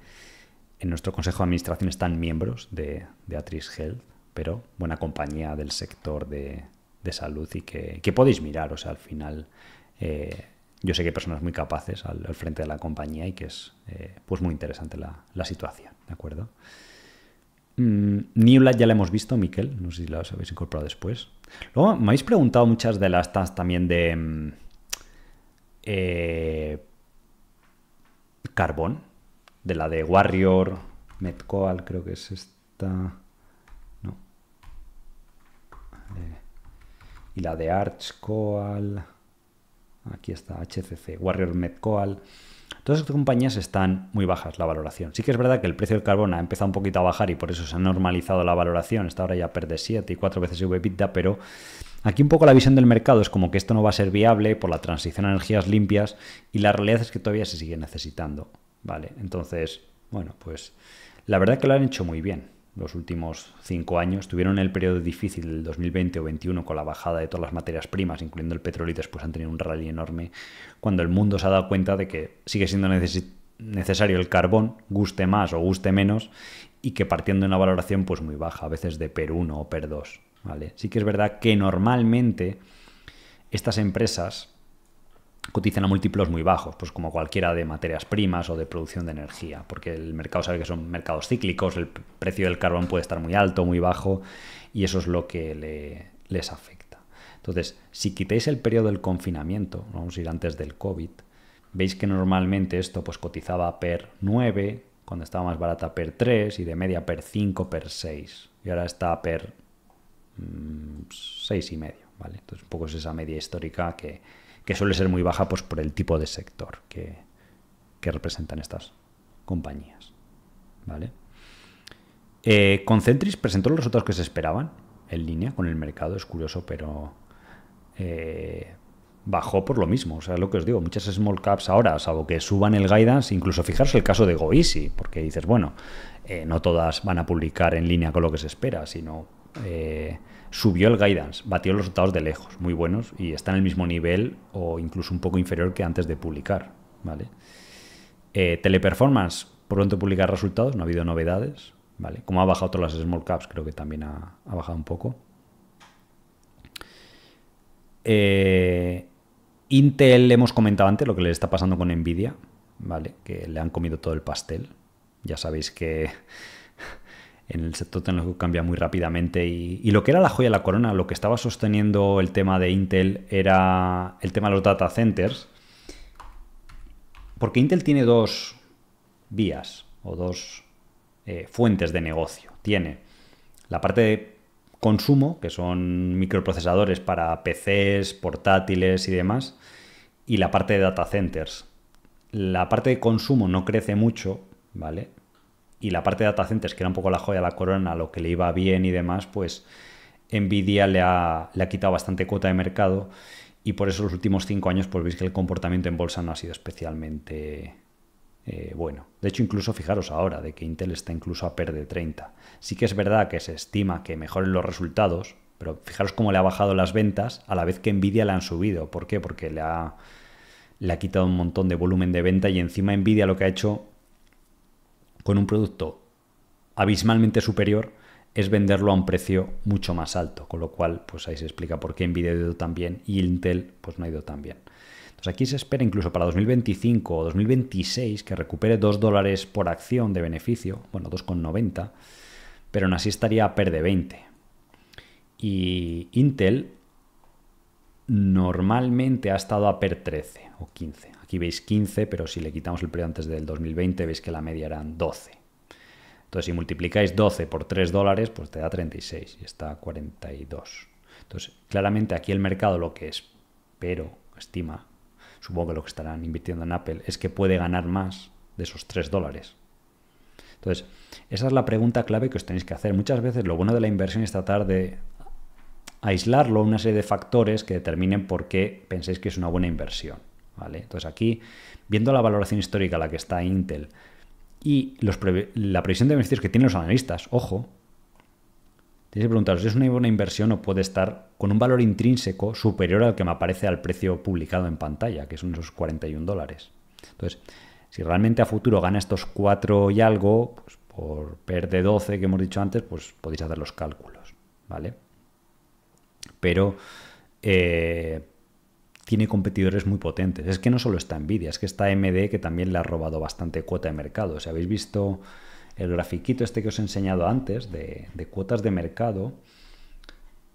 en nuestro consejo de administración están miembros de, de Atris Health, pero buena compañía del sector de, salud y que, podéis mirar. O sea, al final, eh, yo sé que hay personas muy capaces al, frente de la compañía y que es eh, pues muy interesante la, la situación. ¿De acuerdo? Mm, Niula ya la hemos visto, Miquel. No sé si las habéis incorporado después. Luego me habéis preguntado muchas de las también de mm, eh, carbón. De la de Warrior, Metcoal, creo que es esta. No. y la de Archcoal. Aquí está, HCC, Warrior Metcoal. Todas estas compañías están muy bajas la valoración. Sí que es verdad que el precio del carbón ha empezado un poquito a bajar y por eso se ha normalizado la valoración. Está ahora ya perde 7 y 4 veces EBITDA, pero Aquí un poco la visión del mercado es como que esto no va a ser viable por la transición a energías limpias y la realidad es que todavía se sigue necesitando. Vale, entonces, bueno, pues la verdad es que lo han hecho muy bien los últimos cinco años, tuvieron el periodo difícil del 2020 o 2021 con la bajada de todas las materias primas, incluyendo el petróleo, y después han tenido un rally enorme, cuando el mundo se ha dado cuenta de que sigue siendo necesario el carbón, guste más o guste menos, y que partiendo de una valoración pues muy baja, a veces de PER 1 o PER 2. ¿vale? Sí que es verdad que normalmente estas empresas cotizan a múltiplos muy bajos, pues como cualquiera de materias primas o de producción de energía, porque el mercado sabe que son mercados cíclicos, el precio del carbón puede estar muy alto, muy bajo, y eso es lo que le, les afecta. Entonces, si quitéis el periodo del confinamiento, vamos a ir antes del COVID, veis que normalmente esto pues cotizaba per 9, cuando estaba más barata per 3 y de media per 5, per 6, y ahora está per 6,5. Mm, y medio, ¿vale? Entonces, un poco es esa media histórica que que suele ser muy baja pues, por el tipo de sector que, representan estas compañías. ¿Vale? Eh, Concentris presentó los resultados que se esperaban en línea con el mercado, es curioso, pero eh, bajó por lo mismo. O sea, lo que os digo, muchas small caps ahora, salvo que suban el guidance, incluso fijarse el caso de GoEasy, porque dices, bueno, eh, no todas van a publicar en línea con lo que se espera, sino subió el guidance, batió los resultados de lejos, muy buenos, y está en el mismo nivel o incluso un poco inferior que antes de publicar. ¿vale? Eh, teleperformance, pronto publicar resultados, no ha habido novedades. ¿vale? Como ha bajado todas las small caps, creo que también ha, bajado un poco. Eh, Intel, le hemos comentado antes lo que le está pasando con Nvidia, ¿vale? Que le han comido todo el pastel. Ya sabéis que en el sector tecnológico cambia muy rápidamente y, lo que era la joya de la corona, lo que estaba sosteniendo el tema de Intel era el tema de los data centers, porque Intel tiene dos vías o dos eh, fuentes de negocio. Tiene la parte de consumo, que son microprocesadores para PCs, portátiles y demás, y la parte de data centers. La parte de consumo no crece mucho, ¿vale? y la parte de Atacentes, que era un poco la joya, la corona, lo que le iba bien y demás, pues Nvidia le ha, quitado bastante cuota de mercado y por eso los últimos cinco años pues veis que el comportamiento en bolsa no ha sido especialmente eh, bueno. De hecho, incluso fijaros ahora de que Intel está incluso a perder 30. Sí que es verdad que se estima que mejoren los resultados, pero fijaros cómo le ha bajado las ventas a la vez que Nvidia le han subido. ¿Por qué? Porque le ha, le ha quitado un montón de volumen de venta y encima Nvidia lo que ha hecho con un producto abismalmente superior es venderlo a un precio mucho más alto, con lo cual pues ahí se explica por qué Nvidia ha ido tan bien y Intel pues no ha ido tan bien. Entonces aquí se espera incluso para 2025 o 2026 que recupere 2 dólares por acción de beneficio, bueno 2,90, pero aún así estaría a per de 20. Y Intel normalmente ha estado a per 13 o 15. Aquí veis 15, pero si le quitamos el periodo antes del 2020, veis que la media eran 12. Entonces, si multiplicáis 12 por 3 dólares, pues te da 36 y está 42. Entonces, claramente aquí el mercado lo que espero, estima, supongo que lo que estarán invirtiendo en Apple, es que puede ganar más de esos 3 dólares. Entonces, esa es la pregunta clave que os tenéis que hacer. Muchas veces lo bueno de la inversión es tratar de aislarlo a una serie de factores que determinen por qué pensáis que es una buena inversión. ¿vale? Entonces aquí, viendo la valoración histórica a la que está Intel y la previsión de beneficios que tienen los analistas, ojo, tienes que preguntaros si es una buena inversión o puede estar con un valor intrínseco superior al que me aparece al precio publicado en pantalla, que son esos 41 dólares. Entonces, si realmente a futuro gana estos 4 y algo, pues, por perder 12 que hemos dicho antes, pues podéis hacer los cálculos, ¿vale? Pero eh, tiene competidores muy potentes. Es que no solo está Nvidia, es que está AMD que también le ha robado bastante cuota de mercado. si habéis visto el grafiquito este que os he enseñado antes de, cuotas de mercado,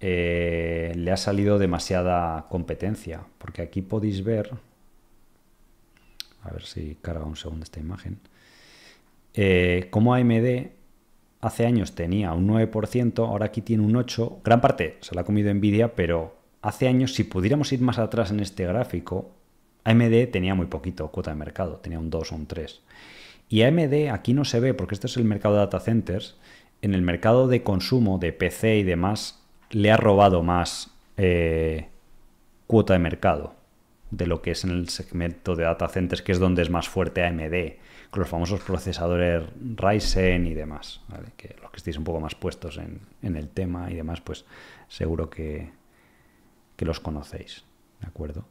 eh, le ha salido demasiada competencia. Porque aquí podéis ver, a ver si carga un segundo esta imagen, eh, como AMD hace años tenía un 9%, ahora aquí tiene un 8%. Gran parte se la ha comido Nvidia, pero hace años, si pudiéramos ir más atrás en este gráfico, AMD tenía muy poquito cuota de mercado, tenía un 2 o un 3. Y AMD aquí no se ve porque este es el mercado de data centers. En el mercado de consumo de PC y demás le ha robado más eh, cuota de mercado de lo que es en el segmento de data centers, que es donde es más fuerte AMD, con los famosos procesadores Ryzen y demás. Que los que estéis un poco más puestos en el tema y demás, pues seguro que, que los conocéis. ¿De acuerdo?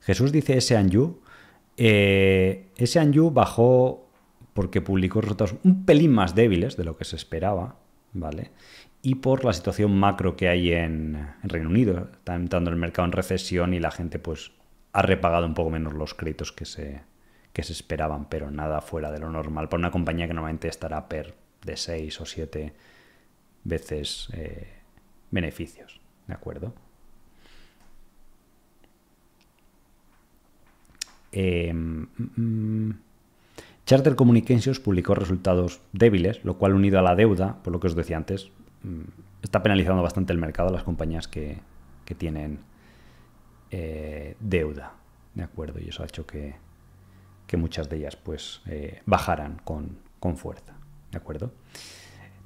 Jesús dice ese Anju. Eh, ese Anju bajó porque publicó resultados un pelín más débiles de lo que se esperaba, ¿vale? Y por la situación macro que hay en, Reino Unido. Está entrando el mercado en recesión y la gente pues ha repagado un poco menos los créditos que se, que se esperaban, pero nada fuera de lo normal para una compañía que normalmente estará per de 6 o 7 veces eh, beneficios. ¿De acuerdo? Em, mm, mm. Charter Communications publicó resultados débiles, lo cual unido a la deuda, por lo que os decía antes, mm, está penalizando bastante el mercado a las compañías que, tienen eh, deuda. ¿De acuerdo? Y eso ha hecho que, muchas de ellas pues eh, bajaran con, con, fuerza. ¿De acuerdo?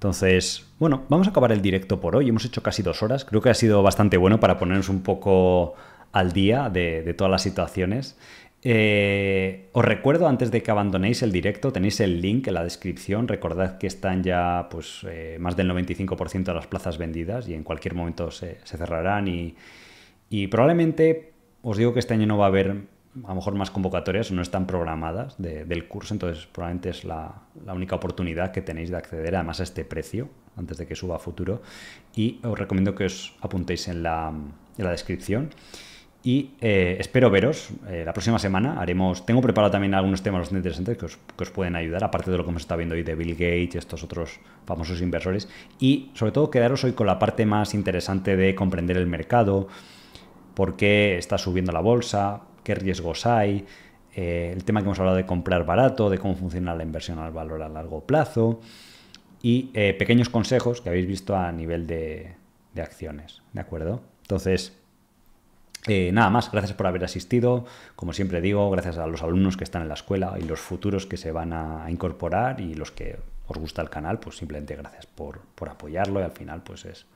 Entonces, bueno, vamos a acabar el directo por hoy. Hemos hecho casi dos horas. Creo que ha sido bastante bueno para ponernos un poco al día de, todas las situaciones. Eh, os recuerdo, antes de que abandonéis el directo, tenéis el link en la descripción. Recordad que están ya pues, eh, más del 95% de las plazas vendidas y en cualquier momento se, cerrarán. y probablemente os digo que este año no va a haber a lo mejor más convocatorias no están programadas del curso, entonces probablemente es la, única oportunidad que tenéis de acceder además a este precio antes de que suba a futuro y os recomiendo que os apuntéis en la, descripción y eh, espero veros eh, la próxima semana haremos tengo preparado también algunos temas bastante interesantes que os, pueden ayudar aparte de lo que hemos estado viendo hoy de Bill Gates y estos otros famosos inversores y sobre todo quedaros hoy con la parte más interesante de comprender el mercado por qué está subiendo la bolsa qué riesgos hay, eh, el tema que hemos hablado de comprar barato, de cómo funciona la inversión al valor a largo plazo y eh, pequeños consejos que habéis visto a nivel de, acciones, ¿de acuerdo? Entonces, eh, nada más, gracias por haber asistido. Como siempre digo, gracias a los alumnos que están en la escuela y los futuros que se van a, incorporar y los que os gusta el canal, pues simplemente gracias por, por apoyarlo y al final pues es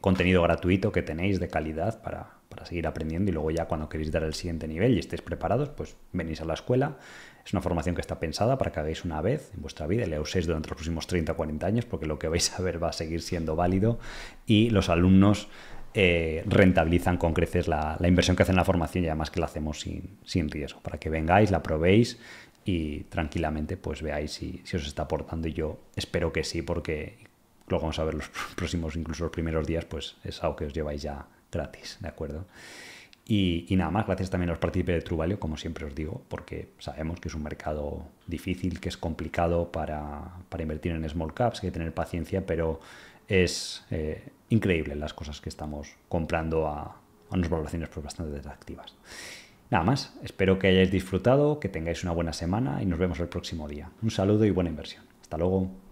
contenido gratuito que tenéis de calidad para, para seguir aprendiendo y luego ya cuando queréis dar el siguiente nivel y estéis preparados, pues venís a la escuela. Es una formación que está pensada para que hagáis una vez en vuestra vida y la uséis durante los próximos 30 o 40 años porque lo que vais a ver va a seguir siendo válido y los alumnos eh, rentabilizan con creces la, inversión que hacen en la formación y además que la hacemos sin, riesgo, para que vengáis, la probéis y tranquilamente pues veáis si, si os está aportando y yo espero que sí porque luego vamos a ver los próximos, incluso los primeros días, pues es algo que os lleváis ya gratis, ¿de acuerdo? Y, nada más, gracias también a los partícipes de Truvalio, como siempre os digo, porque sabemos que es un mercado difícil, que es complicado para, invertir en small caps, que hay que tener paciencia, pero es eh, increíble las cosas que estamos comprando a, unas valoraciones pues, bastante atractivas. Nada más, espero que hayáis disfrutado, que tengáis una buena semana y nos vemos el próximo día. Un saludo y buena inversión. Hasta luego.